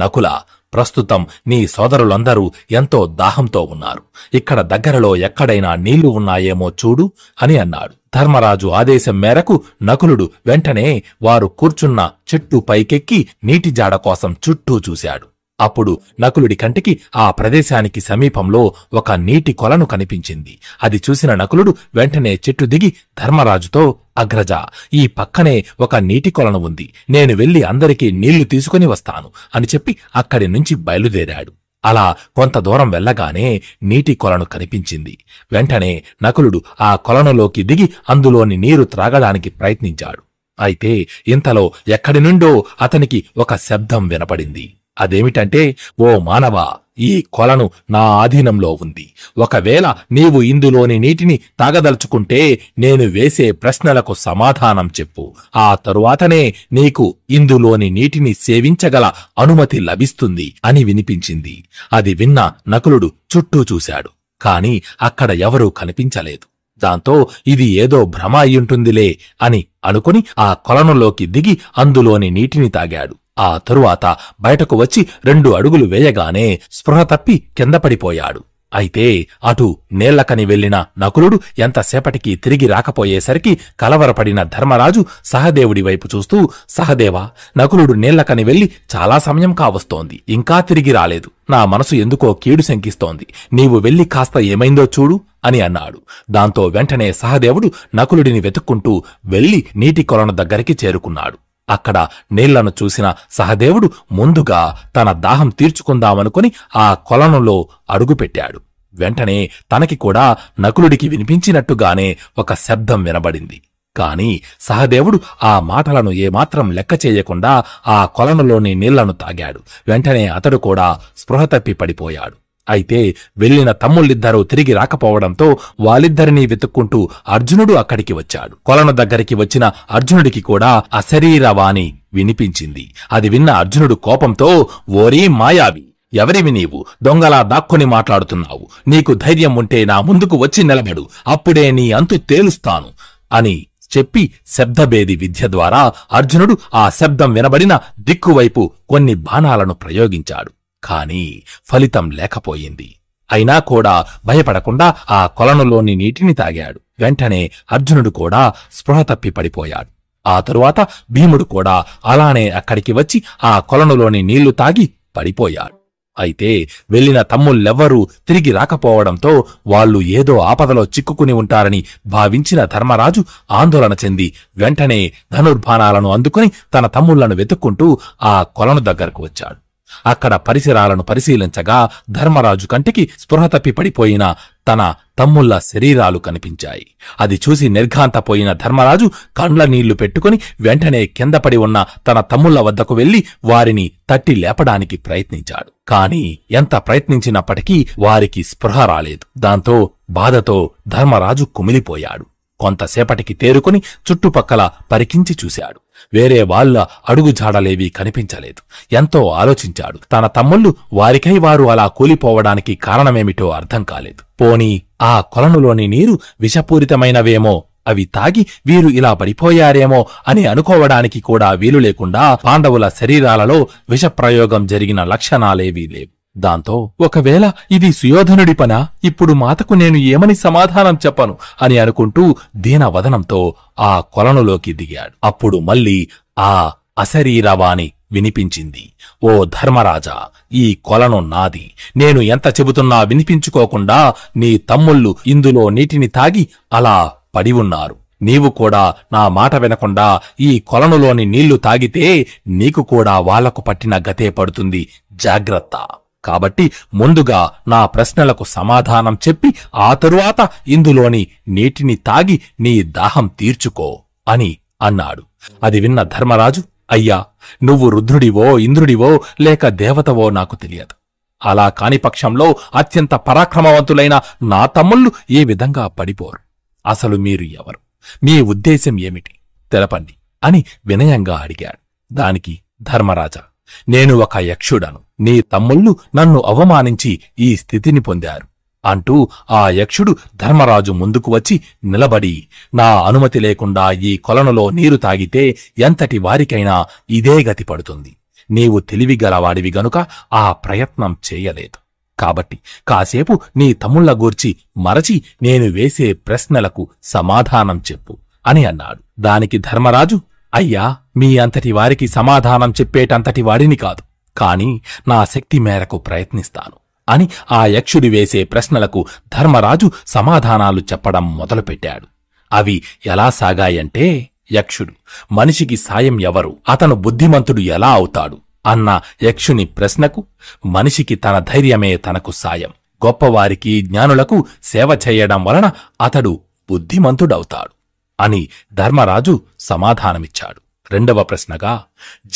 నకుల ప్రస్తుతం నీ సోదరులందరూ ఎంతో దాహంతో ఉన్నారు ఇక్కడ దగ్గరలో ఎక్కడైనా నీళ్లు ఉన్నాయేమో చూడు అని అన్నాడు ధర్మరాజు ఆదేశం మేరకు నకులుడు వెంటనే వారు కూర్చున్న చెట్టు పైకెక్కి నీటి జాడ కోసం చుట్టూ చూశాడు అప్పుడు నకులుడి కంటికి ఆ ప్రదేశానికి సమీపంలో ఒక నీటి కొలను కనిపించింది అది చూసిన నకులుడు వెంటనే చెట్టు దిగి ధర్మరాజుతో అగ్రజ ఈ పక్కనే ఒక నీటి కొలను ఉంది నేను వెళ్లి అందరికీ నీళ్లు తీసుకుని వస్తాను అని చెప్పి అక్కడి నుంచి బయలుదేరాడు అలా కొంత దూరం వెళ్లగానే నీటి కొలను కనిపించింది వెంటనే నకులుడు ఆ కొలనులోకి దిగి అందులోని నీరు త్రాగడానికి ప్రయత్నించాడు అయితే ఇంతలో ఎక్కడి నుండో అతనికి ఒక శబ్దం వినపడింది అదేమిటంటే ఓ మానవ ఈ కొలను నా ఆధీనంలో ఉంది ఒకవేళ నీవు ఇందులోని నీటిని తాగదలుచుకుంటే నేను వేసే ప్రశ్నలకు సమాధానం చెప్పు ఆ తరువాతనే నీకు ఇందులోని నీటిని సేవించగల అనుమతి లభిస్తుంది అని వినిపించింది అది విన్న నకులుడు చుట్టూ చూశాడు కాని అక్కడ ఎవరూ కనిపించలేదు దాంతో ఇది ఏదో భ్రమ అయ్యుంటుందిలే అని అనుకుని ఆ కొలనులోకి దిగి అందులోని నీటిని తాగాడు ఆ తరువాత బయటకు వచ్చి రెండు అడుగులు వేయగానే స్పృహ తప్పి కింద పడిపోయాడు అయితే అటు నేళ్లకని వెళ్లిన నకులుడు ఎంతసేపటికి తిరిగి రాకపోయేసరికి కలవరపడిన ధర్మరాజు సహదేవుడి వైపు చూస్తూ సహదేవా నకులుడు నేళ్లకని వెళ్లి చాలా సమయం కావస్తోంది ఇంకా తిరిగి రాలేదు నా మనసు ఎందుకో కీడు శంకిస్తోంది నీవు వెళ్లి కాస్త ఏమైందో చూడు అని అన్నాడు దాంతో వెంటనే సహదేవుడు నకులుడిని వెతుక్కుంటూ వెళ్లి నీటి కొలను దగ్గరికి చేరుకున్నాడు అక్కడ నీళ్లను చూసిన సహదేవుడు ముందుగా తన దాహం తీర్చుకుందామనుకుని ఆ కొలనులో అడుగుపెట్టాడు వెంటనే తనకి కూడా నకులుడికి వినిపించినట్టుగానే ఒక శబ్దం వినబడింది కాని సహదేవుడు ఆ మాటలను ఏమాత్రం లెక్క చేయకుండా ఆ కొలనులోని నీళ్లను తాగాడు వెంటనే అతడు కూడా స్పృహ తప్పి పడిపోయాడు అయితే వెళ్లిన తమ్ముళ్ళిద్దరూ తిరిగి రాకపోవడంతో వాళ్ళిద్దరినీ వెతుక్కుంటూ అర్జునుడు అక్కడికి వచ్చాడు కొలను దగ్గరికి వచ్చిన అర్జునుడికి కూడా అశరీరవాణి వినిపించింది అది విన్న అర్జునుడు కోపంతో ఓరీ మాయావి ఎవరివి నీవు దొంగలా దాక్కుని మాట్లాడుతున్నావు నీకు ధైర్యం ఉంటే నా ముందుకు వచ్చి నిలబడు అప్పుడే నీ అంతు తేలుస్తాను అని చెప్పి శబ్దభేది విద్య ద్వారా అర్జునుడు ఆ శబ్దం వినబడిన దిక్కువైపు కొన్ని బాణాలను ప్రయోగించాడు కాని ఫలితం లేకపోయింది అయినా కూడా భయపడకుండా ఆ కొలనులోని నీటిని తాగాడు వెంటనే అర్జునుడు కూడా స్పృహ తప్పి పడిపోయాడు ఆ తరువాత భీముడు కూడా అలానే అక్కడికి వచ్చి ఆ కొలనులోని నీళ్లు తాగి పడిపోయాడు అయితే వెళ్లిన తమ్ముళ్ళెవ్వరూ తిరిగి రాకపోవడంతో వాళ్ళు ఏదో ఆపదలో చిక్కుకుని ఉంటారని భావించిన ధర్మరాజు ఆందోళన చెంది వెంటనే ధనుర్భాణాలను అందుకుని తన తమ్ముళ్లను వెతుక్కుంటూ ఆ కొలను దగ్గరకు వచ్చాడు అక్కడ పరిసరాలను పరిశీలించగా ధర్మరాజు కంటికి స్పృహ తప్పి పడిపోయిన తన తమ్ముళ్ల శరీరాలు కనిపించాయి అది చూసి నిర్ఘాంతపోయిన ధర్మరాజు కండ్ల నీళ్లు పెట్టుకుని వెంటనే కిందపడి ఉన్న తన తమ్ముళ్ల వద్దకు వెళ్లి వారిని తట్టి లేపడానికి ప్రయత్నించాడు కాని ఎంత ప్రయత్నించినప్పటికీ వారికి స్పృహ రాలేదు దాంతో బాధతో ధర్మరాజు కుమిలిపోయాడు కొంతసేపటికి తేరుకుని చుట్టుపక్కల పరికించి చూశాడు వేరే వాళ్ళ అడుగుజాడలేవీ కనిపించలేదు ఎంతో ఆలోచించాడు తన తమ్ముళ్ళు వారికై వారు అలా కూలిపోవడానికి కారణమేమిటో అర్థం కాలేదు పోనీ ఆ కొలనులోని నీరు విషపూరితమైనవేమో అవి తాగి వీరు ఇలా పడిపోయారేమో అని అనుకోవడానికి కూడా వీలు లేకుండా పాండవుల శరీరాలలో విషప్రయోగం జరిగిన లక్షణాలేవీ లేవు దాంతో ఒకవేళ ఇది సుయోధనుడి పన ఇప్పుడు మాతకు నేను ఏమని సమాధానం చెప్పను అని అనుకుంటూ దీనవదనంతో ఆ కొలనులోకి దిగాడు అప్పుడు మళ్ళీ ఆ అశరీరవాణి వినిపించింది ఓ ధర్మరాజా ఈ కొలను నాది నేను ఎంత చెబుతున్నా వినిపించుకోకుండా నీ తమ్ముళ్ళు ఇందులో నీటిని తాగి అలా పడి ఉన్నారు నీవు కూడా నా మాట వినకుండా ఈ కొలనులోని నీళ్లు తాగితే నీకు కూడా వాళ్లకు పట్టిన గతే పడుతుంది జాగ్రత్త కాబట్టి ముందుగా నా ప్రశ్నలకు సమాధానం చెప్పి ఆ తరువాత ఇందులోని నీటిని తాగి నీ దాహం తీర్చుకో అని అన్నాడు అది విన్న ధర్మరాజు అయ్యా నువ్వు రుద్రుడివో ఇంద్రుడివో లేక దేవతవో నాకు తెలియదు అలా కాని పక్షంలో అత్యంత పరాక్రమవంతులైన నా తమ్ముళ్ళు ఏ విధంగా పడిపోరు అసలు మీరు ఎవరు మీ ఉద్దేశం ఏమిటి తెలపండి అని వినయంగా అడిగాడు దానికి ధర్మరాజా నేను ఒక యక్షుడను నీ తమ్ముళ్ళు నన్ను అవమానించి ఈ స్థితిని పొందారు అంటూ ఆ యక్షుడు ధర్మరాజు ముందుకు వచ్చి నిలబడి నా అనుమతి లేకుండా ఈ కొలనులో నీరు తాగితే ఎంతటి వారికైనా ఇదే గతి పడుతుంది నీవు తెలివిగలవాడివి గనుక ఆ ప్రయత్నం చేయలేదు కాబట్టి కాసేపు నీ తమ్ముళ్ల గూర్చి మరచి నేను వేసే ప్రశ్నలకు సమాధానం చెప్పు అని అన్నాడు దానికి ధర్మరాజు అయ్యా మీ అంతటి వారికి సమాధానం చెప్పేటంతటి వాడిని కాదు కాని నా శక్తి మేరకు ప్రయత్నిస్తాను అని ఆ యక్షుడి వేసే ప్రశ్నలకు ధర్మరాజు సమాధానాలు చెప్పడం మొదలుపెట్టాడు అవి ఎలా సాగాయంటే యక్షుడు మనిషికి సాయం ఎవరు అతను బుద్ధిమంతుడు ఎలా అవుతాడు అన్న యక్షుని ప్రశ్నకు మనిషికి తన ధైర్యమే తనకు సాయం గొప్పవారికి జ్ఞానులకు సేవ చేయడం వలన అతడు బుద్ధిమంతుడవుతాడు అని ధర్మరాజు సమాధానమిచ్చాడు రెండవ ప్రశ్నగా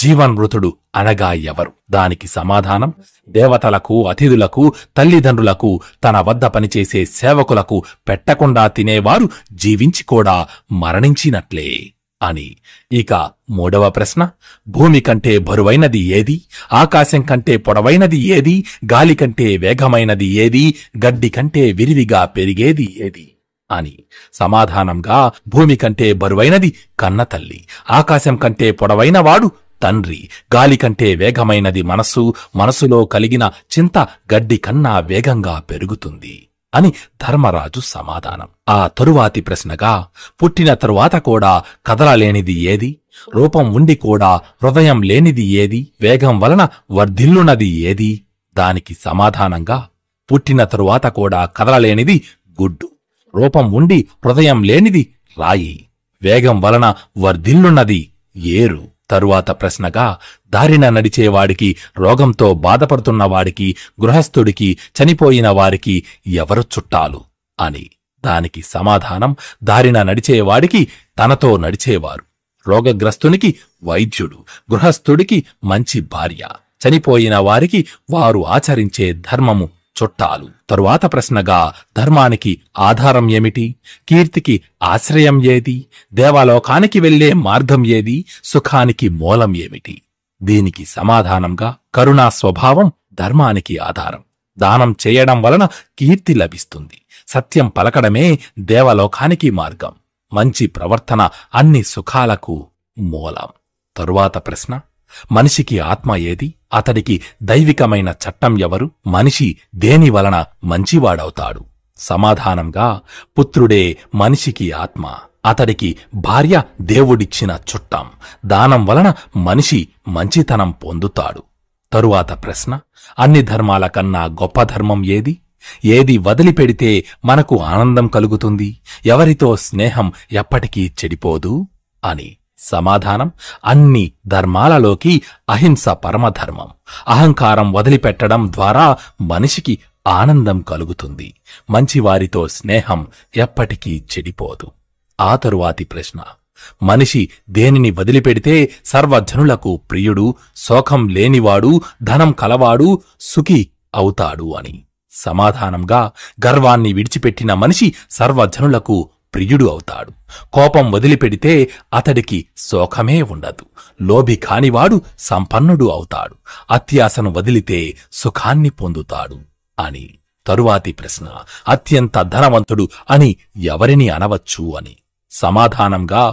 జీవన్మృతుడు అనగా ఎవరు దానికి సమాధానం దేవతలకు అతిథులకు తల్లిదండ్రులకు తన వద్ద పనిచేసే సేవకులకు పెట్టకుండా తినేవారు జీవించి కూడా మరణించినట్లే అని ఇక మూడవ ప్రశ్న భూమి కంటే బరువైనది ఏది ఆకాశం కంటే పొడవైనది ఏది గాలి కంటే వేగమైనది ఏది గడ్డి కంటే విరివిగా పెరిగేది ఏది అని సమాధానంగా భూమి కంటే బరువైనది కన్నతల్లి ఆకాశం కంటే పొడవైనవాడు తండ్రి గాలి కంటే వేగమైనది మనసు మనసులో కలిగిన చింత గడ్డి కన్నా వేగంగా పెరుగుతుంది అని ధర్మరాజు సమాధానం ఆ తరువాతి ప్రశ్నగా పుట్టిన తరువాత కూడా కదలలేనిది ఏది రూపం ఉండి కూడా హృదయం లేనిది ఏది వేగం వలన వర్ధిల్లునది ఏది దానికి సమాధానంగా పుట్టిన తరువాత కూడా కదలలేనిది గుడ్డు రూపం ఉండి హృదయం లేనిది రాయి వేగం వలన వర్ధిల్లున్నది ఏరు తరువాత ప్రశ్నగా దారిన నడిచేవాడికి రోగంతో బాధపడుతున్నవాడికి గృహస్థుడికి చనిపోయిన వారికి ఎవరు చుట్టాలు అని దానికి సమాధానం దారిన నడిచేవాడికి తనతో నడిచేవారు రోగగ్రస్తునికి వైద్యుడు గృహస్థుడికి మంచి భార్య చనిపోయిన వారికి వారు ఆచరించే ధర్మము చుట్టాలు తరువాత ప్రశ్నగా ధర్మానికి ఆధారం ఏమిటి కీర్తికి ఆశ్రయం ఏది దేవాలోకానికి వెళ్లే మార్గం ఏది సుఖానికి మూలం ఏమిటి దీనికి సమాధానంగా కరుణా స్వభావం ధర్మానికి ఆధారం దానం చేయడం వలన కీర్తి లభిస్తుంది సత్యం పలకడమే దేవలోకానికి మార్గం మంచి ప్రవర్తన అన్ని సుఖాలకు మూలం తరువాత ప్రశ్న మనిషికి ఆత్మ ఏది అతడికి దైవికమైన చట్టం ఎవరు మనిషి దేని వలన మంచివాడవుతాడు సమాధానంగా పుత్రుడే మనిషికి ఆత్మ అతడికి భార్య దేవుడిచ్చిన చుట్టం దానం వలన మనిషి మంచితనం పొందుతాడు తరువాత ప్రశ్న అన్ని ధర్మాల కన్నా గొప్ప ధర్మం ఏది ఏది వదిలిపెడితే మనకు ఆనందం కలుగుతుంది ఎవరితో స్నేహం ఎప్పటికీ చెడిపోదు అని సమాధానం అన్ని ధర్మాలలోకి అహింస పరమధర్మం అహంకారం వదిలిపెట్టడం ద్వారా మనిషికి ఆనందం కలుగుతుంది మంచివారితో స్నేహం ఎప్పటికీ చెడిపోదు ఆ తరువాతి ప్రశ్న మనిషి దేనిని వదిలిపెడితే సర్వజనులకు ప్రియుడు శోకం లేనివాడు ధనం కలవాడు సుఖి అవుతాడు అని సమాధానంగా గర్వాన్ని విడిచిపెట్టిన మనిషి సర్వజనులకు ప్రియుడు అవుతాడు కోపం వదిలిపెడితే అతడికి శోకమే ఉండదు లోభి కానివాడు సంపన్నుడు అవుతాడు అత్యాసను వదిలితే సుఖాన్ని పొందుతాడు అని తరువాతి ప్రశ్న అత్యంత ధనవంతుడు అని ఎవరిని అనవచ్చు అని సమాధానంగా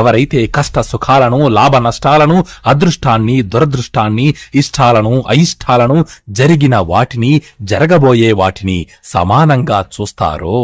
ఎవరైతే కష్ట సుఖాలను లాభ నష్టాలను అదృష్టాన్ని దురదృష్టాన్ని ఇష్టాలను అయిష్టాలను జరిగిన వాటిని జరగబోయే వాటిని సమానంగా చూస్తారో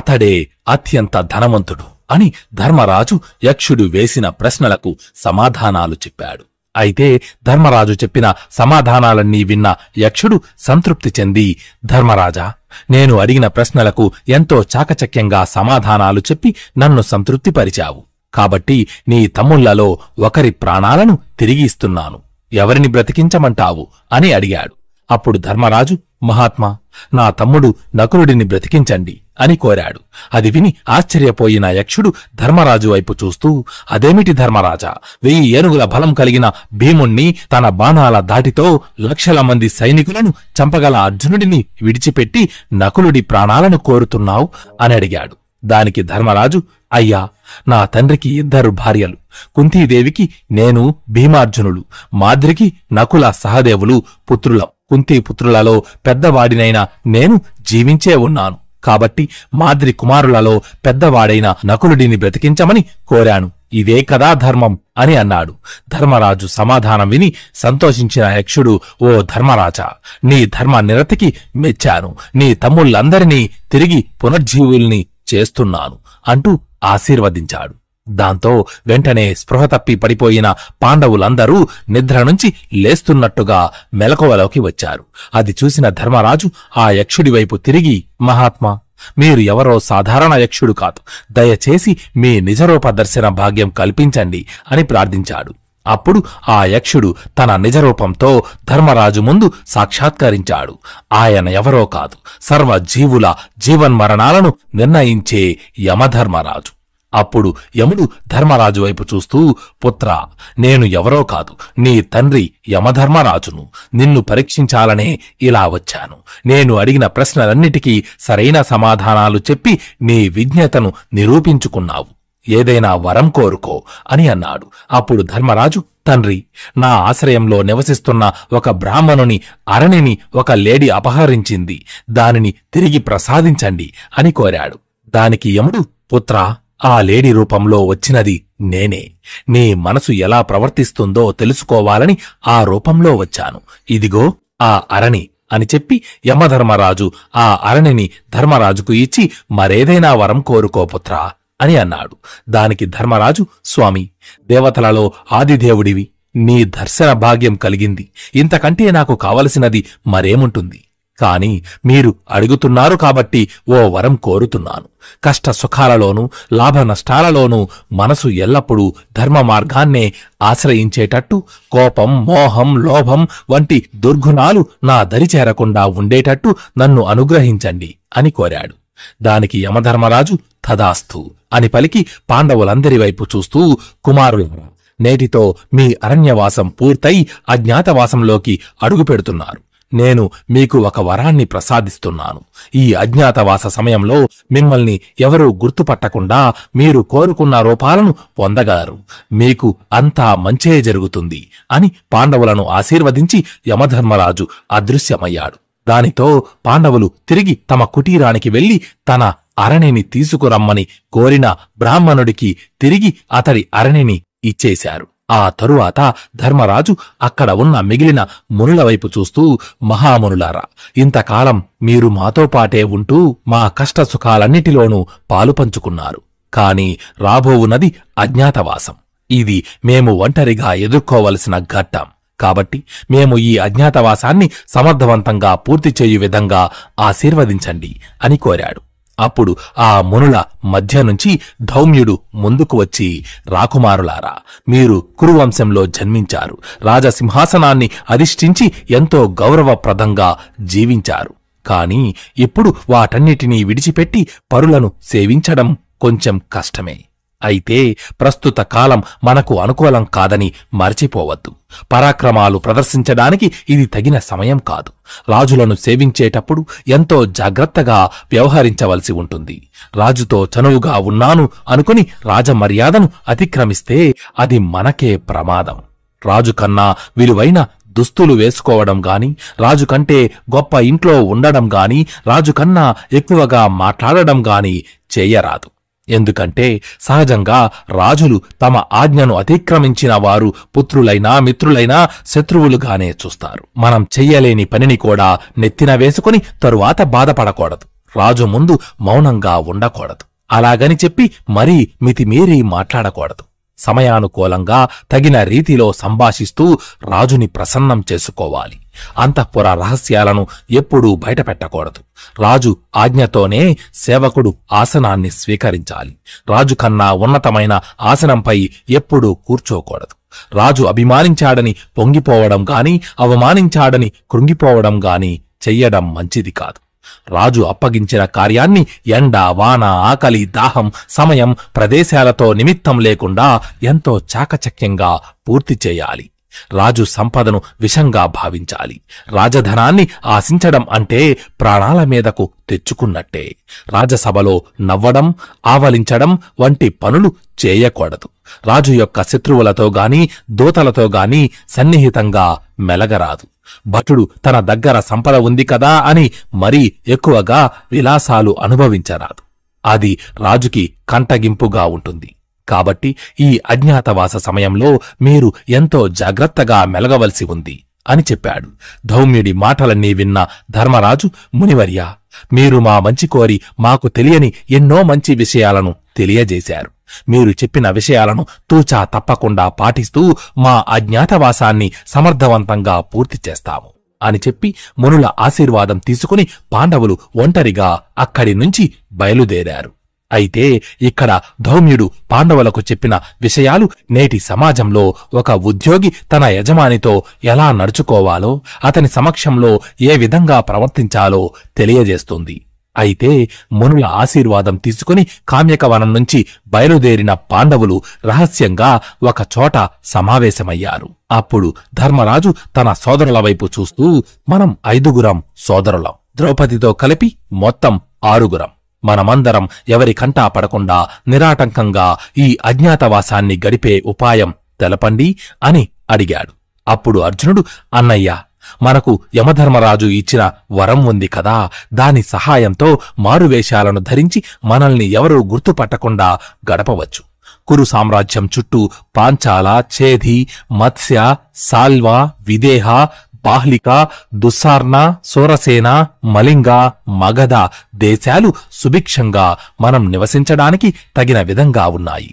అతడే అత్యంత ధనవంతుడు అని ధర్మరాజు యక్షుడు వేసిన ప్రశ్నలకు సమాధానాలు చెప్పాడు అయితే ధర్మరాజు చెప్పిన సమాధానాలన్నీ విన్న యక్షుడు సంతృప్తి చెంది ధర్మరాజా నేను అడిగిన ప్రశ్నలకు ఎంతో చాకచక్యంగా సమాధానాలు చెప్పి నన్ను సంతృప్తిపరిచావు కాబట్టి నీ తమ్ముళ్లలో ఒకరి ప్రాణాలను తిరిగి ఇస్తున్నాను ఎవరిని బ్రతికించమంటావు అని అడిగాడు అప్పుడు ధర్మరాజు మహాత్మా నా తమ్ముడు నకులుడిని బ్రతికించండి అని కోరాడు అది విని ఆశ్చర్యపోయిన యక్షుడు ధర్మరాజు వైపు చూస్తూ అదేమిటి ధర్మరాజా వెయ్యి ఏనుగుల బలం కలిగిన భీముణ్ణి తన బాణాల దాటితో లక్షల మంది సైనికులను చంపగల అర్జునుడిని విడిచిపెట్టి నకులుడి ప్రాణాలను కోరుతున్నావు అని అడిగాడు దానికి ధర్మరాజు అయ్యా నా తండ్రికి ఇద్దరు భార్యలు కుంతీదేవికి నేను భీమార్జునుడు మాద్రికి నకుల సహదేవులు పుత్రులం పుత్రులలో పెద్దవాడినైన నేను జీవించే ఉన్నాను కాబట్టి మాద్రి కుమారులలో పెద్దవాడైన నకులుడిని బ్రతికించమని కోరాను ఇదే కదా ధర్మం అని అన్నాడు ధర్మరాజు సమాధానం విని సంతోషించిన యక్షుడు ఓ ధర్మరాజా నీ ధర్మ నిరతికి మెచ్చాను నీ తమ్ముళ్ళందరినీ తిరిగి పునర్జీవుల్ని చేస్తున్నాను అంటూ ఆశీర్వదించాడు దాంతో వెంటనే స్పృహ తప్పి పడిపోయిన పాండవులందరూ నిద్ర నుంచి లేస్తున్నట్టుగా మెలకువలోకి వచ్చారు అది చూసిన ధర్మరాజు ఆ యక్షుడి వైపు తిరిగి మహాత్మా మీరు ఎవరో సాధారణ యక్షుడు కాదు దయచేసి మీ నిజరూప దర్శన భాగ్యం కల్పించండి అని ప్రార్థించాడు అప్పుడు ఆ యక్షుడు తన నిజరూపంతో ధర్మరాజు ముందు సాక్షాత్కరించాడు ఆయన ఎవరో కాదు సర్వ జీవుల జీవన్మరణాలను నిర్ణయించే యమధర్మరాజు అప్పుడు యముడు ధర్మరాజు వైపు చూస్తూ పుత్ర నేను ఎవరో కాదు నీ తండ్రి యమధర్మరాజును నిన్ను పరీక్షించాలనే ఇలా వచ్చాను నేను అడిగిన ప్రశ్నలన్నిటికీ సరైన సమాధానాలు చెప్పి నీ విజ్ఞతను నిరూపించుకున్నావు ఏదైనా వరం కోరుకో అని అన్నాడు అప్పుడు ధర్మరాజు తండ్రి నా ఆశ్రయంలో నివసిస్తున్న ఒక బ్రాహ్మణుని అరణిని ఒక లేడీ అపహరించింది దానిని తిరిగి ప్రసాదించండి అని కోరాడు దానికి యముడు పుత్ర ఆ లేడీ రూపంలో వచ్చినది నేనే నీ మనసు ఎలా ప్రవర్తిస్తుందో తెలుసుకోవాలని ఆ రూపంలో వచ్చాను ఇదిగో ఆ అరణి అని చెప్పి యమధర్మరాజు ఆ అరణిని ధర్మరాజుకు ఇచ్చి మరేదైనా వరం కోరుకోపుత్రా అని అన్నాడు దానికి ధర్మరాజు స్వామి దేవతలలో ఆదిదేవుడివి నీ దర్శన భాగ్యం కలిగింది ఇంతకంటే నాకు కావలసినది మరేముంటుంది కాని మీరు అడుగుతున్నారు కాబట్టి ఓ వరం కోరుతున్నాను కష్ట సుఖాలలోనూ లాభ నష్టాలలోనూ మనసు ఎల్లప్పుడూ ధర్మ మార్గాన్నే ఆశ్రయించేటట్టు కోపం మోహం లోభం వంటి దుర్గుణాలు నా దరి చేరకుండా ఉండేటట్టు నన్ను అనుగ్రహించండి అని కోరాడు దానికి యమధర్మరాజు తదాస్తు అని పలికి పాండవులందరి వైపు చూస్తూ కుమారులరా నేటితో మీ అరణ్యవాసం పూర్తయి అజ్ఞాతవాసంలోకి అడుగుపెడుతున్నారు నేను మీకు ఒక వరాన్ని ప్రసాదిస్తున్నాను ఈ అజ్ఞాతవాస సమయంలో మిమ్మల్ని ఎవరూ గుర్తుపట్టకుండా మీరు కోరుకున్న రూపాలను పొందగలరు మీకు అంతా మంచే జరుగుతుంది అని పాండవులను ఆశీర్వదించి యమధర్మరాజు అదృశ్యమయ్యాడు దానితో పాండవులు తిరిగి తమ కుటీరానికి వెళ్లి తన అరణిని తీసుకురమ్మని కోరిన బ్రాహ్మణుడికి తిరిగి అతడి అరణిని ఇచ్చేశారు ఆ తరువాత ధర్మరాజు అక్కడ ఉన్న మిగిలిన మునుల వైపు చూస్తూ మహామునులారా ఇంతకాలం మీరు మాతో పాటే ఉంటూ మా కష్టసుఖాలన్నిటిలోనూ పాలు పంచుకున్నారు కాని రాబోవునది అజ్ఞాతవాసం ఇది మేము ఒంటరిగా ఎదుర్కోవలసిన ఘట్టం కాబట్టి మేము ఈ అజ్ఞాతవాసాన్ని సమర్థవంతంగా పూర్తి చేయు విధంగా ఆశీర్వదించండి అని కోరాడు అప్పుడు ఆ మునుల మధ్య నుంచి ధౌమ్యుడు ముందుకు వచ్చి రాకుమారులారా మీరు కురువంశంలో జన్మించారు రాజసింహాసనాన్ని అధిష్ఠించి ఎంతో గౌరవప్రదంగా జీవించారు కాని ఇప్పుడు వాటన్నిటినీ విడిచిపెట్టి పరులను సేవించడం కొంచెం కష్టమే అయితే ప్రస్తుత కాలం మనకు అనుకూలం కాదని మరచిపోవద్దు పరాక్రమాలు ప్రదర్శించడానికి ఇది తగిన సమయం కాదు రాజులను సేవించేటప్పుడు ఎంతో జాగ్రత్తగా వ్యవహరించవలసి ఉంటుంది రాజుతో చనువుగా ఉన్నాను అనుకుని రాజమర్యాదను అతిక్రమిస్తే అది మనకే ప్రమాదం రాజు కన్నా విలువైన దుస్తులు వేసుకోవడం గాని రాజు కంటే గొప్ప ఇంట్లో ఉండడం గాని రాజు కన్నా ఎక్కువగా మాట్లాడడం గాని చేయరాదు ఎందుకంటే సహజంగా రాజులు తమ ఆజ్ఞను అతిక్రమించిన వారు పుత్రులైనా మిత్రులైనా శత్రువులుగానే చూస్తారు మనం చెయ్యలేని పనిని కూడా నెత్తిన వేసుకుని తరువాత బాధపడకూడదు రాజు ముందు మౌనంగా ఉండకూడదు అలాగని చెప్పి మరీ మితిమీరి మాట్లాడకూడదు సమయానుకూలంగా తగిన రీతిలో సంభాషిస్తూ రాజుని ప్రసన్నం చేసుకోవాలి అంతఃపుర రహస్యాలను ఎప్పుడూ బయటపెట్టకూడదు రాజు ఆజ్ఞతోనే సేవకుడు ఆసనాన్ని స్వీకరించాలి రాజు కన్నా ఉన్నతమైన ఆసనంపై ఎప్పుడూ కూర్చోకూడదు రాజు అభిమానించాడని పొంగిపోవడం గాని అవమానించాడని కృంగిపోవడం గాని చెయ్యడం మంచిది కాదు రాజు అప్పగించిన కార్యాన్ని ఎండ వాన ఆకలి దాహం సమయం ప్రదేశాలతో నిమిత్తం లేకుండా ఎంతో చాకచక్యంగా పూర్తి చేయాలి రాజు సంపదను విషంగా భావించాలి రాజధనాన్ని ఆశించడం అంటే ప్రాణాల మీదకు తెచ్చుకున్నట్టే రాజసభలో నవ్వడం ఆవలించడం వంటి పనులు చేయకూడదు రాజు యొక్క శత్రువులతో గాని దూతలతో గాని సన్నిహితంగా మెలగరాదు భటుడు తన దగ్గర సంపద ఉంది కదా అని మరీ ఎక్కువగా విలాసాలు అనుభవించరాదు అది రాజుకి కంటగింపుగా ఉంటుంది కాబట్టి ఈ అజ్ఞాతవాస సమయంలో మీరు ఎంతో జాగ్రత్తగా మెలగవలసి ఉంది అని చెప్పాడు ధౌమ్యుడి మాటలన్నీ విన్న ధర్మరాజు మునివర్య మీరు మా మంచి కోరి మాకు తెలియని ఎన్నో మంచి విషయాలను తెలియజేశారు మీరు చెప్పిన విషయాలను తూచా తప్పకుండా పాటిస్తూ మా అజ్ఞాతవాసాన్ని సమర్థవంతంగా పూర్తి చేస్తాము అని చెప్పి మునుల ఆశీర్వాదం తీసుకుని పాండవులు ఒంటరిగా అక్కడి నుంచి బయలుదేరారు అయితే ఇక్కడ ధౌమ్యుడు పాండవులకు చెప్పిన విషయాలు నేటి సమాజంలో ఒక ఉద్యోగి తన యజమానితో ఎలా నడుచుకోవాలో అతని సమక్షంలో ఏ విధంగా ప్రవర్తించాలో తెలియజేస్తుంది అయితే మునుల ఆశీర్వాదం తీసుకుని కామ్యకవనం నుంచి బయలుదేరిన పాండవులు రహస్యంగా ఒక చోట సమావేశమయ్యారు అప్పుడు ధర్మరాజు తన సోదరుల వైపు చూస్తూ మనం ఐదుగురం సోదరులం ద్రౌపదితో కలిపి మొత్తం ఆరుగురం మనమందరం ఎవరి కంటా పడకుండా నిరాటంకంగా ఈ అజ్ఞాతవాసాన్ని గడిపే ఉపాయం తెలపండి అని అడిగాడు అప్పుడు అర్జునుడు అన్నయ్య మనకు యమధర్మరాజు ఇచ్చిన వరం ఉంది కదా దాని సహాయంతో మారువేషాలను ధరించి మనల్ని ఎవరూ గుర్తుపట్టకుండా గడపవచ్చు కురు సామ్రాజ్యం చుట్టూ పాంచాల చేధి మత్స్య సాల్వా విదేహ బాహ్లిక దుస్సార్న సోరసేన మలింగ మగధ దేశాలు సుభిక్షంగా మనం నివసించడానికి తగిన విధంగా ఉన్నాయి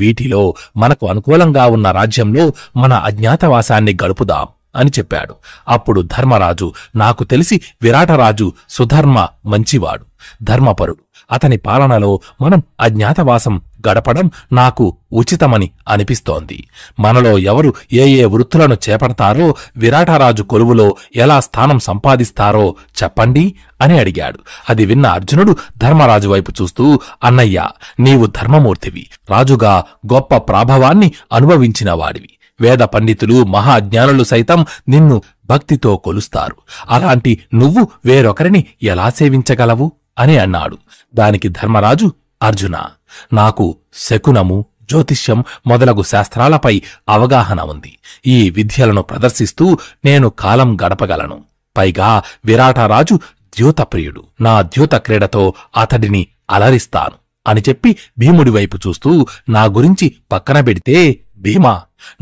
వీటిలో మనకు అనుకూలంగా ఉన్న రాజ్యంలో మన అజ్ఞాతవాసాన్ని గడుపుదాం అని చెప్పాడు అప్పుడు ధర్మరాజు నాకు తెలిసి విరాటరాజు సుధర్మ మంచివాడు ధర్మపరుడు అతని పాలనలో మనం అజ్ఞాతవాసం గడపడం నాకు ఉచితమని అనిపిస్తోంది మనలో ఎవరు ఏ ఏ వృత్తులను చేపడతారో విరాటరాజు కొలువులో ఎలా స్థానం సంపాదిస్తారో చెప్పండి అని అడిగాడు అది విన్న అర్జునుడు ధర్మరాజు వైపు చూస్తూ అన్నయ్య నీవు ధర్మమూర్తివి రాజుగా గొప్ప ప్రాభవాన్ని అనుభవించిన వాడివి వేద పండితులు మహాజ్ఞానులు సైతం నిన్ను భక్తితో కొలుస్తారు అలాంటి నువ్వు వేరొకరిని ఎలా సేవించగలవు అని అన్నాడు దానికి ధర్మరాజు అర్జున నాకు శకునము జ్యోతిష్యం మొదలగు శాస్త్రాలపై అవగాహన ఉంది ఈ విద్యలను ప్రదర్శిస్తూ నేను కాలం గడపగలను పైగా విరాటరాజు ద్యూతప్రియుడు నా ద్యూత క్రీడతో అతడిని అలరిస్తాను అని చెప్పి భీముడి వైపు చూస్తూ నా గురించి పక్కన పెడితే భీమా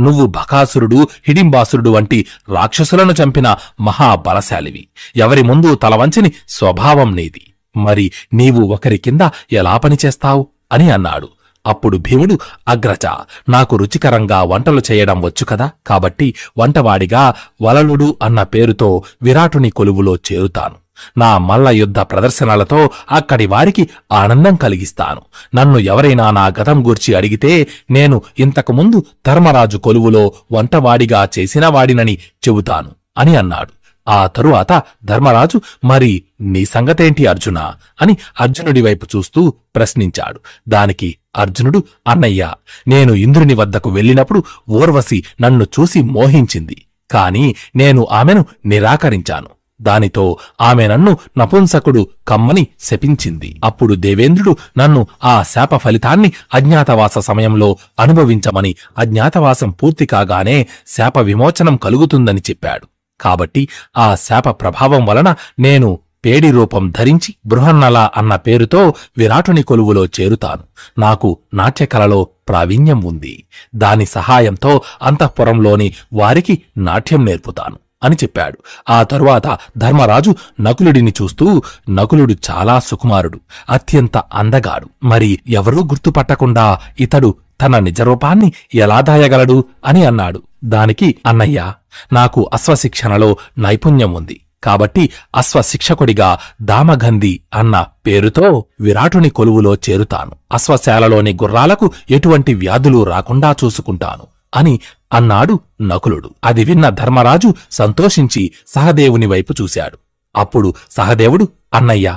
నువ్వు బకాసురుడు హిడింబాసురుడు వంటి రాక్షసులను చంపిన మహాబలశాలివి ఎవరి ముందు తలవంచని స్వభావం నీది మరి నీవు ఒకరి కింద ఎలా పనిచేస్తావు అని అన్నాడు అప్పుడు భీముడు అగ్రజ నాకు రుచికరంగా వంటలు చేయడం వచ్చు కదా కాబట్టి వంటవాడిగా వలలుడు అన్న పేరుతో విరాటుని కొలువులో చేరుతాను నా మల్ల యుద్ధ ప్రదర్శనలతో అక్కడి వారికి ఆనందం కలిగిస్తాను నన్ను ఎవరైనా నా గతం గూర్చి అడిగితే నేను ఇంతకుముందు ధర్మరాజు కొలువులో వంటవాడిగా చేసినవాడినని చెబుతాను అని అన్నాడు ఆ తరువాత ధర్మరాజు మరి నీ సంగతేంటి అర్జున అని అర్జునుడి వైపు చూస్తూ ప్రశ్నించాడు దానికి అర్జునుడు అన్నయ్య నేను ఇంద్రుని వద్దకు వెళ్ళినప్పుడు ఓర్వశి నన్ను చూసి మోహించింది కాని నేను ఆమెను నిరాకరించాను దానితో ఆమె నన్ను నపుంసకుడు కమ్మని శపించింది అప్పుడు దేవేంద్రుడు నన్ను ఆ శాప ఫలితాన్ని అజ్ఞాతవాస సమయంలో అనుభవించమని అజ్ఞాతవాసం పూర్తి కాగానే శాప విమోచనం కలుగుతుందని చెప్పాడు కాబట్టి ఆ శాప ప్రభావం వలన నేను పేడి రూపం ధరించి బృహన్నల అన్న పేరుతో విరాటుని కొలువులో చేరుతాను నాకు నాట్యకళలో ప్రావీణ్యం ఉంది దాని సహాయంతో అంతఃపురంలోని వారికి నాట్యం నేర్పుతాను అని చెప్పాడు ఆ తరువాత ధర్మరాజు నకులుడిని చూస్తూ నకులుడు చాలా సుకుమారుడు అత్యంత అందగాడు మరి ఎవరూ గుర్తుపట్టకుండా ఇతడు తన నిజరూపాన్ని ఎలా దాయగలడు అని అన్నాడు దానికి అన్నయ్య నాకు అశ్వశిక్షణలో నైపుణ్యం ఉంది కాబట్టి అశ్వశిక్షకుడిగా దామగంధి అన్న పేరుతో విరాటుని కొలువులో చేరుతాను అశ్వశాలలోని గుర్రాలకు ఎటువంటి వ్యాధులు రాకుండా చూసుకుంటాను అని అన్నాడు నకులుడు అది విన్న ధర్మరాజు సంతోషించి సహదేవుని వైపు చూశాడు అప్పుడు సహదేవుడు అన్నయ్య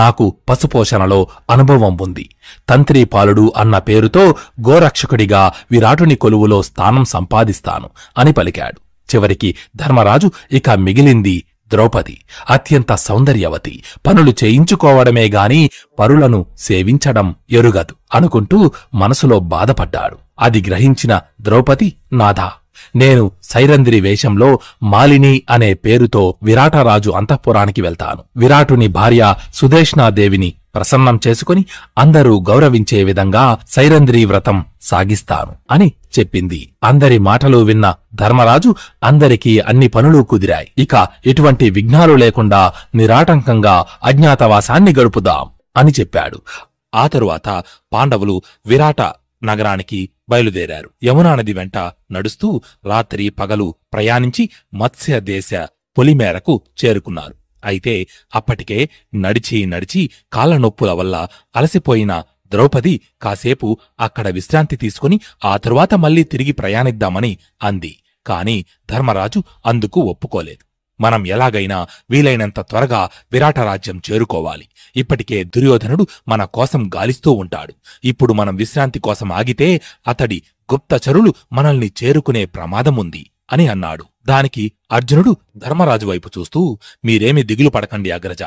నాకు పశుపోషణలో అనుభవం ఉంది తంత్రీపాలుడు అన్న పేరుతో గోరక్షకుడిగా విరాటుని కొలువులో స్థానం సంపాదిస్తాను అని పలికాడు చివరికి ధర్మరాజు ఇక మిగిలింది ద్రౌపది అత్యంత సౌందర్యవతి పనులు చేయించుకోవడమే గాని పరులను సేవించడం ఎరుగదు అనుకుంటూ మనసులో బాధపడ్డాడు అది గ్రహించిన ద్రౌపది నాదా నేను సైరంధ్రి వేషంలో మాలిని అనే పేరుతో విరాటరాజు అంతఃపురానికి వెళ్తాను విరాటుని భార్య సుదేష్ణాదేవిని ప్రసన్నం చేసుకుని అందరూ గౌరవించే విధంగా సైరంధ్రి వ్రతం సాగిస్తాను అని చెప్పింది అందరి మాటలు విన్న ధర్మరాజు అందరికీ అన్ని పనులు కుదిరాయి ఇక ఎటువంటి విఘ్నాలు లేకుండా నిరాటంకంగా అజ్ఞాతవాసాన్ని గడుపుదాం అని చెప్పాడు ఆ తరువాత పాండవులు విరాట నగరానికి బయలుదేరారు యమునా నది వెంట నడుస్తూ రాత్రి పగలు ప్రయాణించి మత్స్య దేశ పొలిమేరకు చేరుకున్నారు అయితే అప్పటికే నడిచి నడిచి కాళ్ళనొప్పుల వల్ల అలసిపోయిన ద్రౌపది కాసేపు అక్కడ విశ్రాంతి తీసుకుని ఆ తరువాత మళ్లీ తిరిగి ప్రయాణిద్దామని అంది కాని ధర్మరాజు అందుకు ఒప్పుకోలేదు మనం ఎలాగైనా వీలైనంత త్వరగా విరాటరాజ్యం చేరుకోవాలి ఇప్పటికే దుర్యోధనుడు మన కోసం గాలిస్తూ ఉంటాడు ఇప్పుడు మనం విశ్రాంతి కోసం ఆగితే అతడి గుప్తచరులు మనల్ని చేరుకునే ప్రమాదముంది అని అన్నాడు దానికి అర్జునుడు ధర్మరాజు వైపు చూస్తూ మీరేమి దిగులు పడకండి అగ్రజ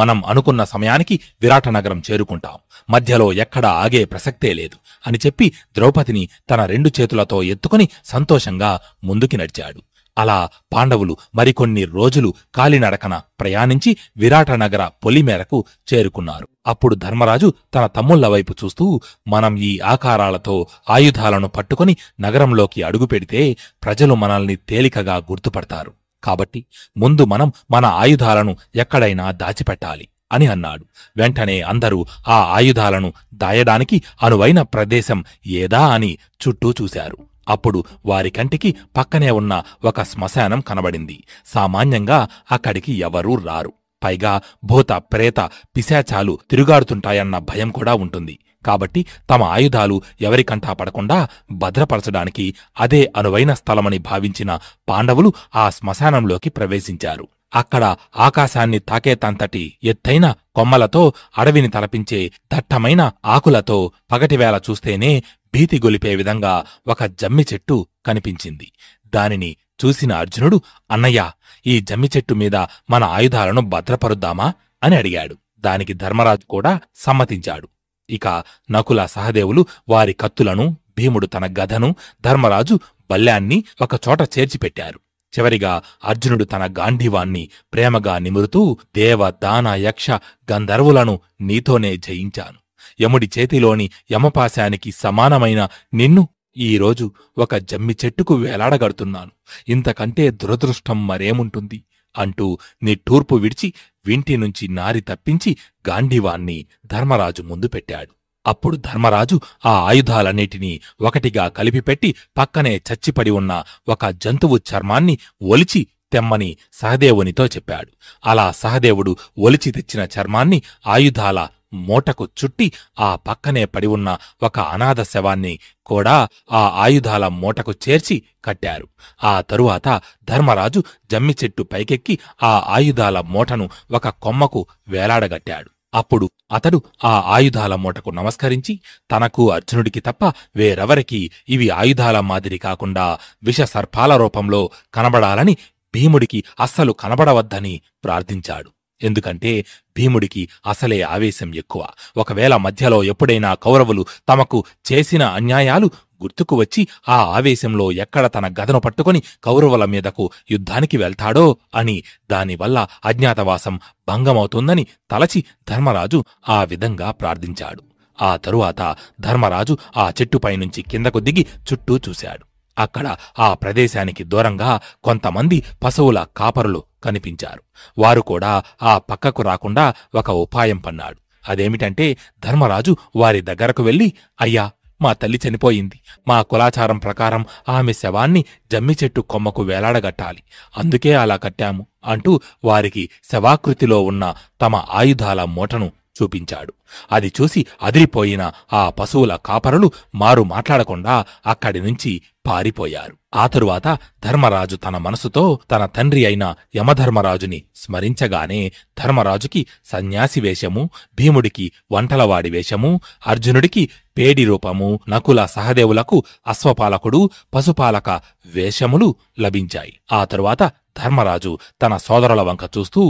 మనం అనుకున్న సమయానికి విరాట నగరం చేరుకుంటాం మధ్యలో ఎక్కడా ఆగే ప్రసక్తే లేదు అని చెప్పి ద్రౌపదిని తన రెండు చేతులతో ఎత్తుకుని సంతోషంగా ముందుకి నడిచాడు అలా పాండవులు మరికొన్ని రోజులు కాలినడకన ప్రయాణించి విరాటనగర పొలిమేరకు చేరుకున్నారు అప్పుడు ధర్మరాజు తన తమ్ముళ్ల వైపు చూస్తూ మనం ఈ ఆకారాలతో ఆయుధాలను పట్టుకుని నగరంలోకి అడుగుపెడితే ప్రజలు మనల్ని తేలికగా గుర్తుపడతారు కాబట్టి ముందు మనం మన ఆయుధాలను ఎక్కడైనా దాచిపెట్టాలి అని అన్నాడు వెంటనే అందరూ ఆ ఆయుధాలను దాయడానికి అనువైన ప్రదేశం ఏదా అని చుట్టూ చూశారు అప్పుడు వారి కంటికి పక్కనే ఉన్న ఒక శ్మశానం కనబడింది సామాన్యంగా అక్కడికి ఎవరూ రారు పైగా భూత ప్రేత పిశాచాలు తిరుగాడుతుంటాయన్న భయం కూడా ఉంటుంది కాబట్టి తమ ఆయుధాలు ఎవరికంటా పడకుండా భద్రపరచడానికి అదే అనువైన స్థలమని భావించిన పాండవులు ఆ శ్మశానంలోకి ప్రవేశించారు అక్కడ ఆకాశాన్ని తాకేతంతటి ఎత్తైన కొమ్మలతో అడవిని తలపించే దట్టమైన ఆకులతో పగటివేళ చూస్తేనే భీతి గొలిపే విధంగా ఒక జమ్మి చెట్టు కనిపించింది దానిని చూసిన అర్జునుడు అన్నయ్య ఈ జమ్మి చెట్టు మీద మన ఆయుధాలను భద్రపరుద్దామా అని అడిగాడు దానికి ధర్మరాజు కూడా సమ్మతించాడు ఇక నకుల సహదేవులు వారి కత్తులను భీముడు తన గధను ధర్మరాజు బల్యాన్ని ఒకచోట చేర్చిపెట్టారు చివరిగా అర్జునుడు తన గాంధీవాన్ని ప్రేమగా నిమురుతూ దేవ దాన యక్ష గంధర్వులను నీతోనే జయించాను యముడి చేతిలోని యమపాశానికి సమానమైన నిన్ను ఈరోజు ఒక జమ్మి చెట్టుకు వేలాడగడుతున్నాను ఇంతకంటే దురదృష్టం మరేముంటుంది అంటూ నిట్టూర్పు విడిచి వింటి నుంచి నారి తప్పించి గాంధీవాన్ని ధర్మరాజు ముందు పెట్టాడు అప్పుడు ధర్మరాజు ఆ ఆయుధాలన్నిటినీ ఒకటిగా కలిపిపెట్టి పక్కనే చచ్చిపడి ఉన్న ఒక జంతువు చర్మాన్ని ఒలిచి తెమ్మని సహదేవునితో చెప్పాడు అలా సహదేవుడు ఒలిచి తెచ్చిన చర్మాన్ని ఆయుధాల మూటకు చుట్టి ఆ పక్కనే పడి ఉన్న ఒక అనాథ శవాన్ని కూడా ఆ ఆయుధాల మూటకు చేర్చి కట్టారు ఆ తరువాత ధర్మరాజు జమ్మి చెట్టు పైకెక్కి ఆ ఆయుధాల మూటను ఒక కొమ్మకు వేలాడగట్టాడు అప్పుడు అతడు ఆ ఆయుధాల మూటకు నమస్కరించి తనకు అర్జునుడికి తప్ప వేరెవరికి ఇవి ఆయుధాల మాదిరి కాకుండా విష సర్పాల రూపంలో కనబడాలని భీముడికి అస్సలు కనబడవద్దని ప్రార్థించాడు ఎందుకంటే భీముడికి అసలే ఆవేశం ఎక్కువ ఒకవేళ మధ్యలో ఎప్పుడైనా కౌరవులు తమకు చేసిన అన్యాయాలు గుర్తుకు వచ్చి ఆ ఆవేశంలో ఎక్కడ తన గదను పట్టుకుని కౌరవుల మీదకు యుద్ధానికి వెళ్తాడో అని దానివల్ల అజ్ఞాతవాసం భంగమవుతుందని తలచి ధర్మరాజు ఆ విధంగా ప్రార్థించాడు ఆ తరువాత ధర్మరాజు ఆ చెట్టుపైనుంచి కిందకు దిగి చుట్టూ చూశాడు అక్కడ ఆ ప్రదేశానికి దూరంగా కొంతమంది పశువుల కాపరులు కనిపించారు వారు కూడా ఆ పక్కకు రాకుండా ఒక ఉపాయం పన్నాడు అదేమిటంటే ధర్మరాజు వారి దగ్గరకు వెళ్ళి అయ్యా మా తల్లి చనిపోయింది మా కులాచారం ప్రకారం ఆమె శవాన్ని జమ్మి చెట్టు కొమ్మకు వేలాడగట్టాలి అందుకే అలా కట్టాము అంటూ వారికి శవాకృతిలో ఉన్న తమ ఆయుధాల మూటను చూపించాడు అది చూసి అదిరిపోయిన ఆ పశువుల కాపరులు మారు మాట్లాడకుండా అక్కడి నుంచి పారిపోయారు ఆ తరువాత ధర్మరాజు తన మనసుతో తన తండ్రి అయిన యమధర్మరాజుని స్మరించగానే ధర్మరాజుకి సన్యాసి వేషము భీముడికి వంటలవాడి వేషము అర్జునుడికి పేడి రూపము నకుల సహదేవులకు అశ్వపాలకుడు పశుపాలక వేషములు లభించాయి ఆ తరువాత ధర్మరాజు తన సోదరుల వంక చూస్తూ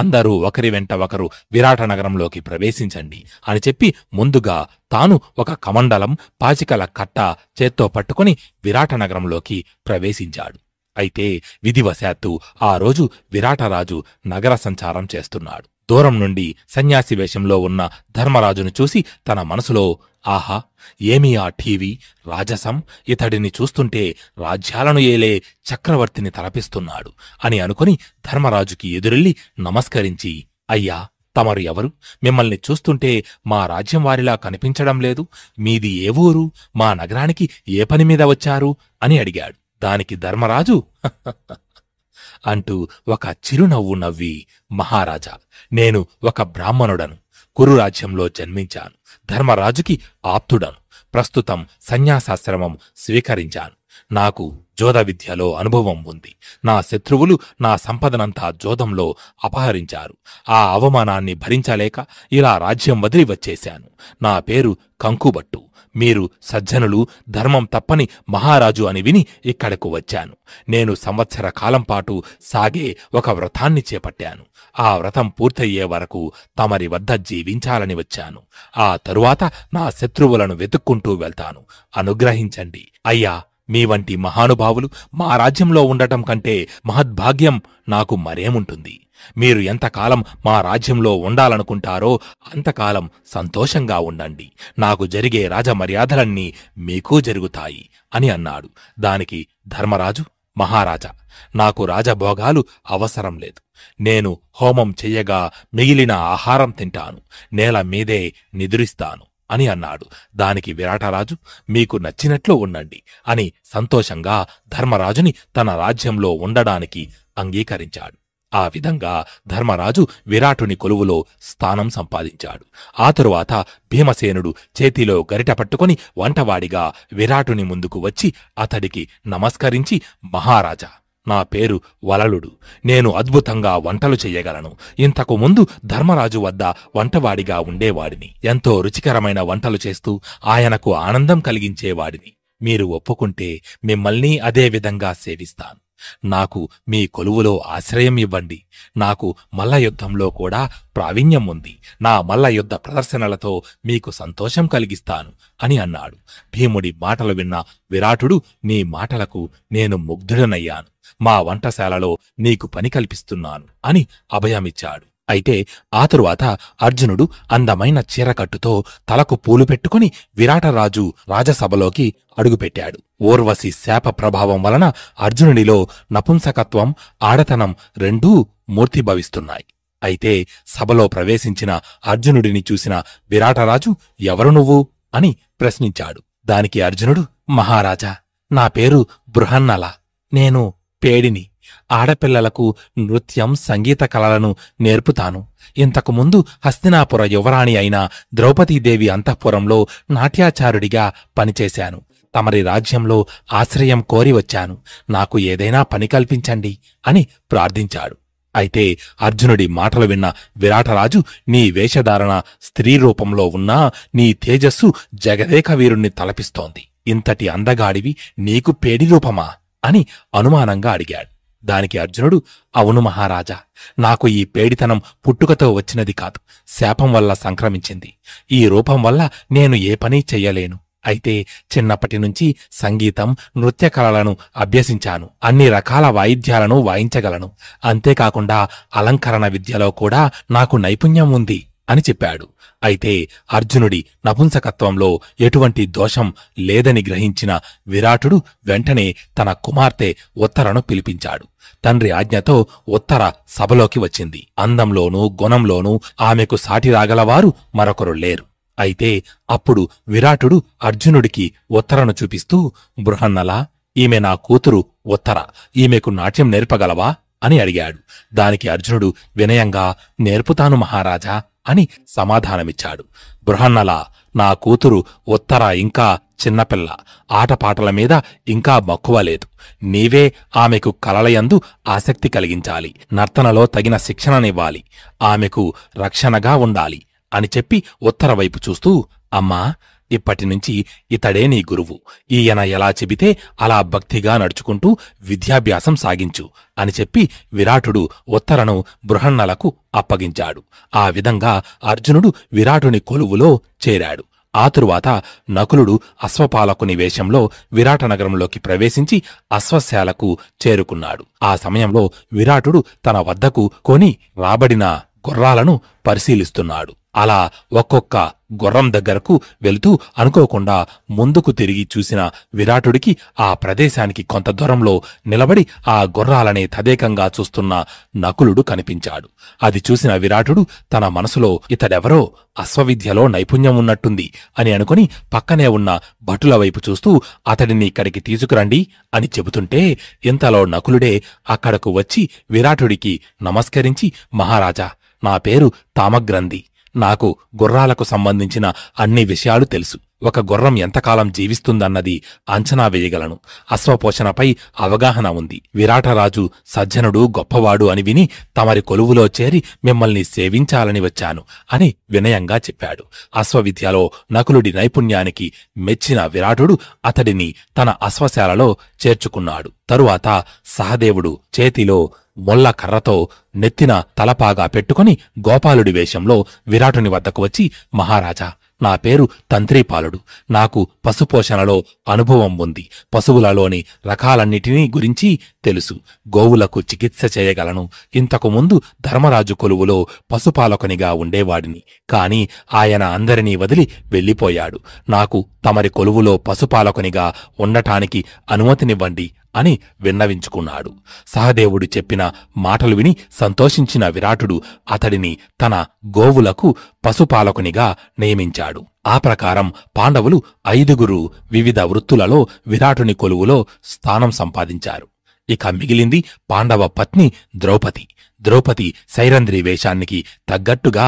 అందరూ ఒకరి వెంట ఒకరు విరాట నగరంలోకి ప్రవేశించండి అని చెప్పి ముందుగా తాను ఒక కమండలం పాచికల కట్ట చేత్తో పట్టుకుని విరాట నగరంలోకి ప్రవేశించాడు అయితే విధివశాత్తు ఆ రోజు విరాటరాజు నగర సంచారం చేస్తున్నాడు దూరం నుండి సన్యాసి వేషంలో ఉన్న ధర్మరాజును చూసి తన మనసులో ఆహా ఏమి ఆ టీవీ రాజసం ఇతడిని చూస్తుంటే రాజ్యాలను ఏలే చక్రవర్తిని తలపిస్తున్నాడు అని అనుకుని ధర్మరాజుకి ఎదురెళ్ళి నమస్కరించి అయ్యా తమరు ఎవరు మిమ్మల్ని చూస్తుంటే మా రాజ్యం వారిలా కనిపించడం లేదు మీది ఏ ఊరు మా నగరానికి ఏ పని మీద వచ్చారు అని అడిగాడు దానికి ధర్మరాజు అంటూ ఒక చిరునవ్వు నవ్వి మహారాజా నేను ఒక బ్రాహ్మణుడను కురురాజ్యంలో జన్మించాను ధర్మరాజుకి ఆప్తుడను ప్రస్తుతం సన్యాసాశ్రమం స్వీకరించాను నాకు జోద విద్యలో అనుభవం ఉంది నా శత్రువులు నా సంపదనంతా జోదంలో అపహరించారు ఆ అవమానాన్ని భరించలేక ఇలా రాజ్యం వదిలి వచ్చేశాను నా పేరు కంకుబట్టు మీరు సజ్జనులు ధర్మం తప్పని మహారాజు అని విని ఇక్కడకు వచ్చాను నేను సంవత్సర కాలం పాటు సాగే ఒక వ్రతాన్ని చేపట్టాను ఆ వ్రతం పూర్తయ్యే వరకు తమరి వద్ద జీవించాలని వచ్చాను ఆ తరువాత నా శత్రువులను వెతుక్కుంటూ వెళ్తాను అనుగ్రహించండి అయ్యా మీ వంటి మహానుభావులు మా రాజ్యంలో ఉండటం కంటే మహద్భాగ్యం నాకు మరేముంటుంది మీరు ఎంతకాలం మా రాజ్యంలో ఉండాలనుకుంటారో అంతకాలం సంతోషంగా ఉండండి నాకు జరిగే రాజమర్యాదలన్నీ మీకూ జరుగుతాయి అని అన్నాడు దానికి ధర్మరాజు మహారాజా నాకు రాజభోగాలు అవసరం లేదు నేను హోమం చెయ్యగా మిగిలిన ఆహారం తింటాను నేల మీదే నిదురిస్తాను అని అన్నాడు దానికి విరాటరాజు మీకు నచ్చినట్లు ఉండండి అని సంతోషంగా ధర్మరాజుని తన రాజ్యంలో ఉండడానికి అంగీకరించాడు ఆ విధంగా ధర్మరాజు విరాటుని కొలువులో స్థానం సంపాదించాడు ఆ తరువాత భీమసేనుడు చేతిలో గరిట పట్టుకుని వంటవాడిగా విరాటుని ముందుకు వచ్చి అతడికి నమస్కరించి మహారాజా నా పేరు వలలుడు నేను అద్భుతంగా వంటలు చెయ్యగలను ఇంతకు ముందు ధర్మరాజు వద్ద వంటవాడిగా ఉండేవాడిని ఎంతో రుచికరమైన వంటలు చేస్తూ ఆయనకు ఆనందం కలిగించేవాడిని మీరు ఒప్పుకుంటే మిమ్మల్ని అదే విధంగా సేవిస్తాను నాకు మీ కొలువులో ఆశ్రయం ఇవ్వండి నాకు మల్ల యుద్ధంలో కూడా ప్రావీణ్యం ఉంది నా మల్ల యుద్ధ ప్రదర్శనలతో మీకు సంతోషం కలిగిస్తాను అని అన్నాడు భీముడి మాటలు విన్న విరాటుడు నీ మాటలకు నేను ముగ్ధుడనయ్యాను మా వంటశాలలో నీకు పని కల్పిస్తున్నాను అని అభయమిచ్చాడు అయితే ఆ తరువాత అర్జునుడు అందమైన చీరకట్టుతో తలకు పూలు పెట్టుకుని విరాటరాజు రాజసభలోకి అడుగుపెట్టాడు ఓర్వశి శాప ప్రభావం వలన అర్జునుడిలో నపుంసకత్వం ఆడతనం రెండూ మూర్తిభవిస్తున్నాయి అయితే సభలో ప్రవేశించిన అర్జునుడిని చూసిన విరాటరాజు ఎవరు నువ్వు అని ప్రశ్నించాడు దానికి అర్జునుడు మహారాజా నా పేరు బృహన్నల నేను పేడిని ఆడపిల్లలకు నృత్యం సంగీత కళలను నేర్పుతాను ఇంతకుముందు హస్తినాపుర యువరాణి అయిన ద్రౌపదీదేవి అంతఃపురంలో నాట్యాచారుడిగా పనిచేశాను తమరి రాజ్యంలో ఆశ్రయం కోరి వచ్చాను నాకు ఏదైనా పని కల్పించండి అని ప్రార్థించాడు అయితే అర్జునుడి మాటలు విన్న విరాటరాజు నీ వేషధారణ స్త్రీ రూపంలో ఉన్నా నీ తేజస్సు జగదేక వీరుణ్ణి తలపిస్తోంది ఇంతటి అందగాడివి నీకు పేడి రూపమా అని అనుమానంగా అడిగాడు దానికి అర్జునుడు అవును మహారాజా నాకు ఈ పేడితనం పుట్టుకతో వచ్చినది కాదు శాపం వల్ల సంక్రమించింది ఈ రూపం వల్ల నేను ఏ పని చెయ్యలేను అయితే చిన్నప్పటి నుంచి సంగీతం నృత్య కళలను అభ్యసించాను అన్ని రకాల వాయిద్యాలను వాయించగలను అంతేకాకుండా అలంకరణ విద్యలో కూడా నాకు నైపుణ్యం ఉంది అని చెప్పాడు అయితే అర్జునుడి నపుంసకత్వంలో ఎటువంటి దోషం లేదని గ్రహించిన విరాటుడు వెంటనే తన కుమార్తె ఉత్తరను పిలిపించాడు తండ్రి ఆజ్ఞతో ఉత్తర సభలోకి వచ్చింది అందంలోనూ గుణంలోనూ ఆమెకు సాటిరాగలవారు మరొకరు లేరు అయితే అప్పుడు విరాటుడు అర్జునుడికి ఉత్తరను చూపిస్తూ బృహన్నలా ఈమె నా కూతురు ఉత్తర ఈమెకు నాట్యం నేర్పగలవా అని అడిగాడు దానికి అర్జునుడు వినయంగా నేర్పుతాను మహారాజా అని సమాధానమిచ్చాడు బృహన్నల నా కూతురు ఉత్తర ఇంకా చిన్నపిల్ల ఆటపాటల మీద ఇంకా మక్కువ లేదు నీవే ఆమెకు కలలయందు ఆసక్తి కలిగించాలి నర్తనలో తగిన శిక్షణనివ్వాలి ఆమెకు రక్షణగా ఉండాలి అని చెప్పి ఉత్తరవైపు చూస్తూ అమ్మా ఇప్పటినుంచి ఇతడే నీ గురువు ఈయన ఎలా చెబితే అలా భక్తిగా నడుచుకుంటూ విద్యాభ్యాసం సాగించు అని చెప్పి విరాటుడు ఉత్తరను బృహన్నలకు అప్పగించాడు ఆ విధంగా అర్జునుడు విరాటుని కొలువులో చేరాడు ఆ తరువాత నకులుడు అశ్వపాలకుని వేషంలో విరాటనగరంలోకి ప్రవేశించి అశ్వశాలకు చేరుకున్నాడు ఆ సమయంలో విరాటుడు తన వద్దకు కొని రాబడిన గుర్రాలను పరిశీలిస్తున్నాడు అలా ఒక్కొక్క గుర్రం దగ్గరకు వెళుతూ అనుకోకుండా ముందుకు తిరిగి చూసిన విరాటుడికి ఆ ప్రదేశానికి కొంత దూరంలో నిలబడి ఆ గుర్రాలనే తదేకంగా చూస్తున్న నకులుడు కనిపించాడు అది చూసిన విరాటుడు తన మనసులో ఇతడెవరో అశ్వవిద్యలో నైపుణ్యం ఉన్నట్టుంది అని అనుకుని పక్కనే ఉన్న భటుల వైపు చూస్తూ అతడిని ఇక్కడికి తీసుకురండి అని చెబుతుంటే ఇంతలో నకులుడే అక్కడకు వచ్చి విరాటుడికి నమస్కరించి మహారాజా నా పేరు తామగ్రంథి నాకు గుర్రాలకు సంబంధించిన అన్ని విషయాలు తెలుసు ఒక గుర్రం ఎంతకాలం జీవిస్తుందన్నది అంచనా వేయగలను అశ్వపోషణపై అవగాహన ఉంది విరాటరాజు సజ్జనుడు గొప్పవాడు అని విని తమరి కొలువులో చేరి మిమ్మల్ని సేవించాలని వచ్చాను అని వినయంగా చెప్పాడు అశ్వవిద్యలో నకులుడి నైపుణ్యానికి మెచ్చిన విరాటుడు అతడిని తన అశ్వశాలలో చేర్చుకున్నాడు తరువాత సహదేవుడు చేతిలో మొల్ల కర్రతో నెత్తిన తలపాగా పెట్టుకుని గోపాలుడి వేషంలో విరాటుని వద్దకు వచ్చి మహారాజా నా పేరు తంత్రిపాలుడు నాకు పశుపోషణలో అనుభవం ఉంది పశువులలోని రకాలన్నిటినీ గురించి తెలుసు గోవులకు చికిత్స చేయగలను ఇంతకుముందు ధర్మరాజు కొలువులో పశుపాలకునిగా ఉండేవాడిని కాని ఆయన అందరినీ వదిలి వెళ్ళిపోయాడు నాకు తమరి కొలువులో పశుపాలకునిగా ఉండటానికి అనుమతినివ్వండి అని విన్నవించుకున్నాడు సహదేవుడు చెప్పిన మాటలు విని సంతోషించిన విరాటుడు అతడిని తన గోవులకు పశుపాలకునిగా నియమించాడు ఆ ప్రకారం పాండవులు ఐదుగురు వివిధ వృత్తులలో విరాటుని కొలువులో స్థానం సంపాదించారు ఇక మిగిలింది పాండవ పత్ని ద్రౌపది ద్రౌపది శైరంధ్రి వేషానికి తగ్గట్టుగా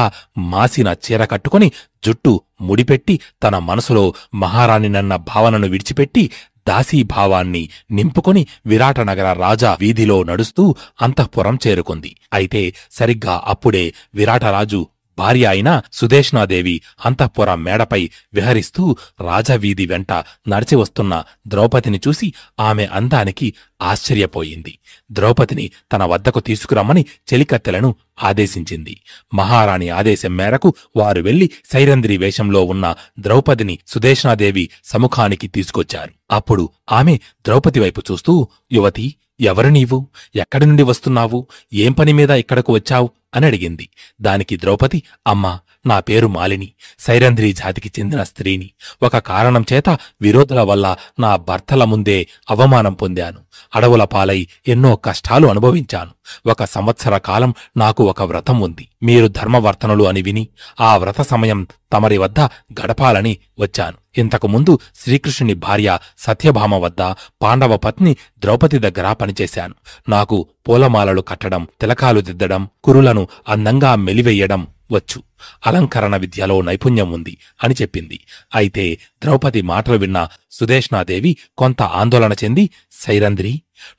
మాసిన చీర కట్టుకుని జుట్టు ముడిపెట్టి తన మనసులో మహారాణినన్న భావనను విడిచిపెట్టి దాసీభావాన్ని నింపుకొని విరాటనగర రాజా వీధిలో నడుస్తూ అంతఃపురం చేరుకుంది అయితే సరిగ్గా అప్పుడే విరాటరాజు భార్య అయిన సుదేష్ణాదేవి అంతఃపుర మేడపై విహరిస్తూ రాజవీధి వెంట నడిచి వస్తున్న ద్రౌపదిని చూసి ఆమె అందానికి ఆశ్చర్యపోయింది ద్రౌపదిని తన వద్దకు తీసుకురమ్మని చెలికత్తెలను ఆదేశించింది మహారాణి ఆదేశం మేరకు వారు వెళ్లి సైరంద్రి వేషంలో ఉన్న ద్రౌపదిని సుదేష్ణాదేవి సముఖానికి తీసుకొచ్చారు అప్పుడు ఆమె ద్రౌపది వైపు చూస్తూ యువతి ఎవరు నీవు ఎక్కడి నుండి వస్తున్నావు ఏం పని మీద ఇక్కడకు వచ్చావు అని అడిగింది దానికి ద్రౌపది అమ్మా నా పేరు మాలిని సైరంధ్రి జాతికి చెందిన స్త్రీని ఒక కారణం చేత విరోధుల వల్ల నా భర్తల ముందే అవమానం పొందాను అడవుల పాలై ఎన్నో కష్టాలు అనుభవించాను ఒక సంవత్సర కాలం నాకు ఒక వ్రతం ఉంది మీరు ధర్మవర్తనులు అని విని ఆ వ్రత సమయం తమరి వద్ద గడపాలని వచ్చాను ఇంతకుముందు శ్రీకృష్ణుని భార్య సత్యభామ వద్ద పాండవ పత్ని ద్రౌపది దగ్గర పనిచేశాను నాకు పూలమాలలు కట్టడం తిలకాలు దిద్దడం కురులను బొమ్మను అందంగా మెలివెయ్యడం వచ్చు అలంకరణ విద్యలో నైపుణ్యం ఉంది అని చెప్పింది అయితే ద్రౌపది మాటలు విన్న సుదేష్ణాదేవి కొంత ఆందోళన చెంది శైరంద్రి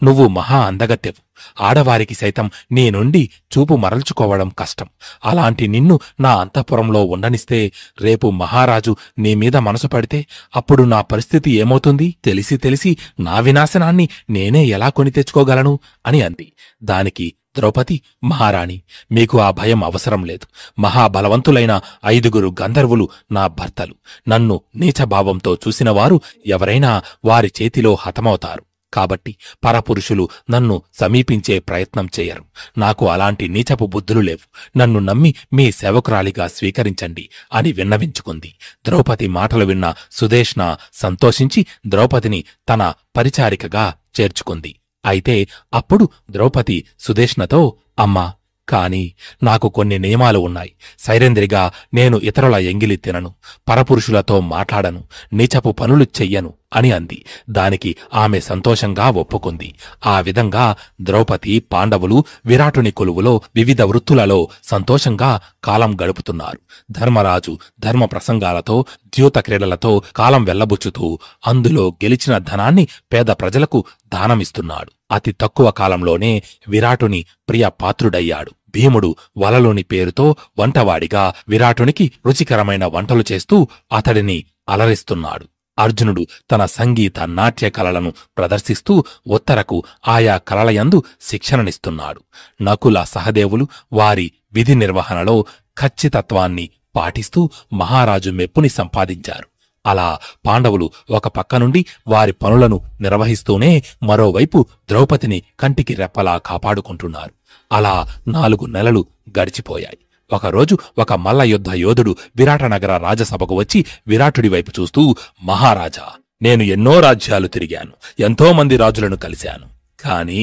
నువ్వు మహా అందగత్తెవు ఆడవారికి సైతం నీ నుండి చూపు మరల్చుకోవడం కష్టం అలాంటి నిన్ను నా అంతఃపురంలో ఉండనిస్తే రేపు మహారాజు నీ మీద మనసు పడితే అప్పుడు నా పరిస్థితి ఏమవుతుంది తెలిసి తెలిసి నా వినాశనాన్ని నేనే ఎలా కొని తెచ్చుకోగలను అని అంది దానికి ద్రౌపది మహారాణి మీకు ఆ భయం అవసరం లేదు మహాబలవంతులైన ఐదుగురు గంధర్వులు నా భర్తలు నన్ను నీచభావంతో చూసినవారు ఎవరైనా వారి చేతిలో హతమవుతారు కాబట్టి పరపురుషులు నన్ను సమీపించే ప్రయత్నం చేయరు నాకు అలాంటి నీచపు బుద్ధులు లేవు నన్ను నమ్మి మీ సేవకురాలిగా స్వీకరించండి అని విన్నవించుకుంది ద్రౌపది మాటలు విన్న సుదేష్ణ సంతోషించి ద్రౌపదిని తన పరిచారికగా చేర్చుకుంది అయితే అప్పుడు ద్రౌపది సుదేష్ణతో అమ్మా కాని నాకు కొన్ని నియమాలు ఉన్నాయి సైరేంద్రిగా నేను ఇతరుల ఎంగిలి తినను పరపురుషులతో మాట్లాడను నీచపు పనులు చెయ్యను అని అంది దానికి ఆమె సంతోషంగా ఒప్పుకుంది ఆ విధంగా ద్రౌపది పాండవులు విరాటుని కొలువులో వివిధ వృత్తులలో సంతోషంగా కాలం గడుపుతున్నారు ధర్మరాజు ధర్మ ప్రసంగాలతో ద్యూత క్రీడలతో కాలం వెళ్లబుచ్చుతూ అందులో గెలిచిన ధనాన్ని పేద ప్రజలకు దానమిస్తున్నాడు అతి తక్కువ కాలంలోనే విరాటుని ప్రియ పాత్రుడయ్యాడు భీముడు వలలోని పేరుతో వంటవాడిగా విరాటునికి రుచికరమైన వంటలు చేస్తూ అతడిని అలరిస్తున్నాడు అర్జునుడు తన సంగీత నాట్య కళలను ప్రదర్శిస్తూ ఉత్తరకు ఆయా కళలయందు శిక్షణనిస్తున్నాడు నకుల సహదేవులు వారి విధి నిర్వహణలో ఖచ్చితత్వాన్ని పాటిస్తూ మహారాజు మెప్పుని సంపాదించారు అలా పాండవులు ఒక పక్క నుండి వారి పనులను నిర్వహిస్తూనే మరోవైపు ద్రౌపదిని కంటికి రెప్పలా కాపాడుకుంటున్నారు అలా నాలుగు నెలలు గడిచిపోయాయి ఒకరోజు ఒక మల్ల యుద్ధ యోధుడు విరాటనగర రాజసభకు వచ్చి విరాటుడి వైపు చూస్తూ మహారాజా నేను ఎన్నో రాజ్యాలు తిరిగాను ఎంతో మంది రాజులను కలిశాను కాని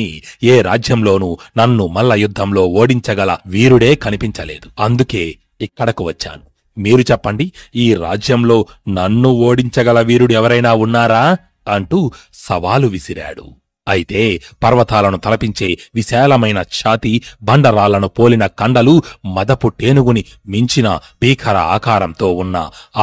ఏ రాజ్యంలోనూ నన్ను మల్ల యుద్ధంలో ఓడించగల వీరుడే కనిపించలేదు అందుకే ఇక్కడకు వచ్చాను మీరు చెప్పండి ఈ రాజ్యంలో నన్ను ఓడించగల వీరుడు ఎవరైనా ఉన్నారా అంటూ సవాలు విసిరాడు అయితే పర్వతాలను తలపించే విశాలమైన ఛాతి బండరాళ్లను పోలిన కండలు మదపు టేనుగుని మించిన భీకర ఆకారంతో ఉన్న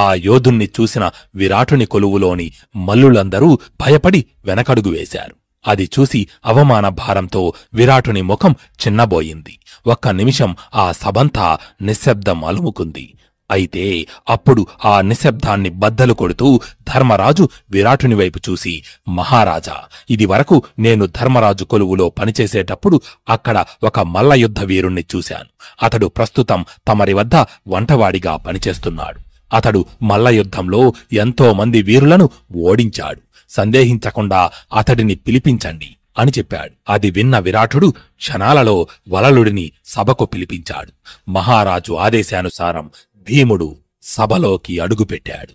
ఆ యోధుణ్ణి చూసిన విరాటుని కొలువులోని మల్లులందరూ భయపడి వెనకడుగు వేశారు అది చూసి అవమాన భారంతో విరాటుని ముఖం చిన్నబోయింది ఒక్క నిమిషం ఆ సభంతా నిశ్శబ్దం అలుముకుంది అయితే అప్పుడు ఆ నిశ్శబ్దాన్ని బద్దలు కొడుతూ ధర్మరాజు విరాటుని వైపు చూసి మహారాజా ఇది వరకు నేను ధర్మరాజు కొలువులో పనిచేసేటప్పుడు అక్కడ ఒక మల్లయుద్ధ వీరుణ్ణి చూశాను అతడు ప్రస్తుతం తమరి వద్ద వంటవాడిగా పనిచేస్తున్నాడు అతడు మల్లయుద్ధంలో ఎంతో మంది వీరులను ఓడించాడు సందేహించకుండా అతడిని పిలిపించండి అని చెప్పాడు అది విన్న విరాటుడు క్షణాలలో వలలుడిని సభకు పిలిపించాడు మహారాజు ఆదేశానుసారం భీముడు సభలోకి అడుగుపెట్టాడు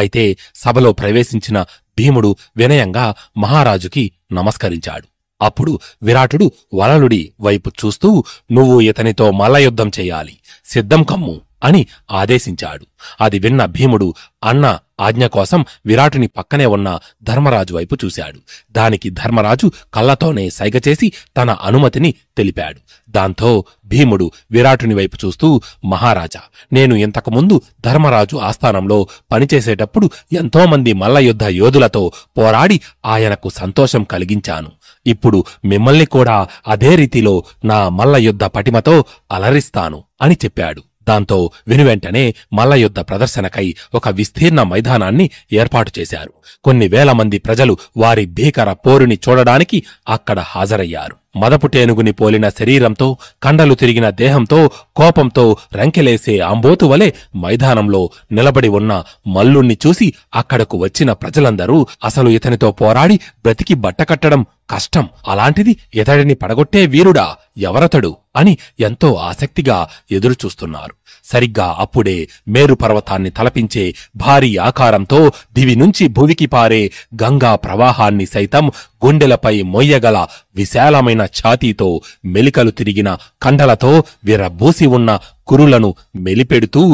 అయితే సభలో ప్రవేశించిన భీముడు వినయంగా మహారాజుకి నమస్కరించాడు అప్పుడు విరాటుడు వలలుడి వైపు చూస్తూ నువ్వు ఇతనితో మల్లయుద్ధం చేయాలి సిద్ధం కమ్ము అని ఆదేశించాడు అది విన్న భీముడు అన్న ఆజ్ఞ కోసం విరాటుని పక్కనే ఉన్న ధర్మరాజు వైపు చూశాడు దానికి ధర్మరాజు కళ్ళతోనే సైగచేసి తన అనుమతిని తెలిపాడు దాంతో భీముడు విరాటుని వైపు చూస్తూ మహారాజా నేను ఇంతకుముందు ధర్మరాజు ఆస్థానంలో పనిచేసేటప్పుడు ఎంతోమంది మల్లయుద్ధ యోధులతో పోరాడి ఆయనకు సంతోషం కలిగించాను ఇప్పుడు మిమ్మల్ని కూడా అదే రీతిలో నా మల్లయుద్ధ పటిమతో అలరిస్తాను అని చెప్పాడు దాంతో వెనువెంటనే మల్లయుద్ధ ప్రదర్శనకై ఒక విస్తీర్ణ మైదానాన్ని ఏర్పాటు చేశారు కొన్ని వేల మంది ప్రజలు వారి భీకర పోరుని చూడడానికి అక్కడ హాజరయ్యారు మదపుటేనుగుని పోలిన శరీరంతో కండలు తిరిగిన దేహంతో కోపంతో రంకెలేసే అంబోతువలే మైదానంలో నిలబడి ఉన్న మల్లుణ్ణి చూసి అక్కడకు వచ్చిన ప్రజలందరూ అసలు ఇతనితో పోరాడి బ్రతికి బట్టకట్టడం కష్టం అలాంటిది ఇతడిని పడగొట్టే వీరుడా ఎవరతడు అని ఎంతో ఆసక్తిగా ఎదురుచూస్తున్నారు సరిగ్గా అప్పుడే మేరు పర్వతాన్ని తలపించే భారీ ఆకారంతో దివి నుంచి భూమికి పారే గంగా ప్రవాహాన్ని సైతం గుండెలపై మొయ్యగల విశాలమైన ఛాతీతో మెలికలు తిరిగిన కండలతో విరబూసి ఉన్న కురులను మెలిపెడుతూ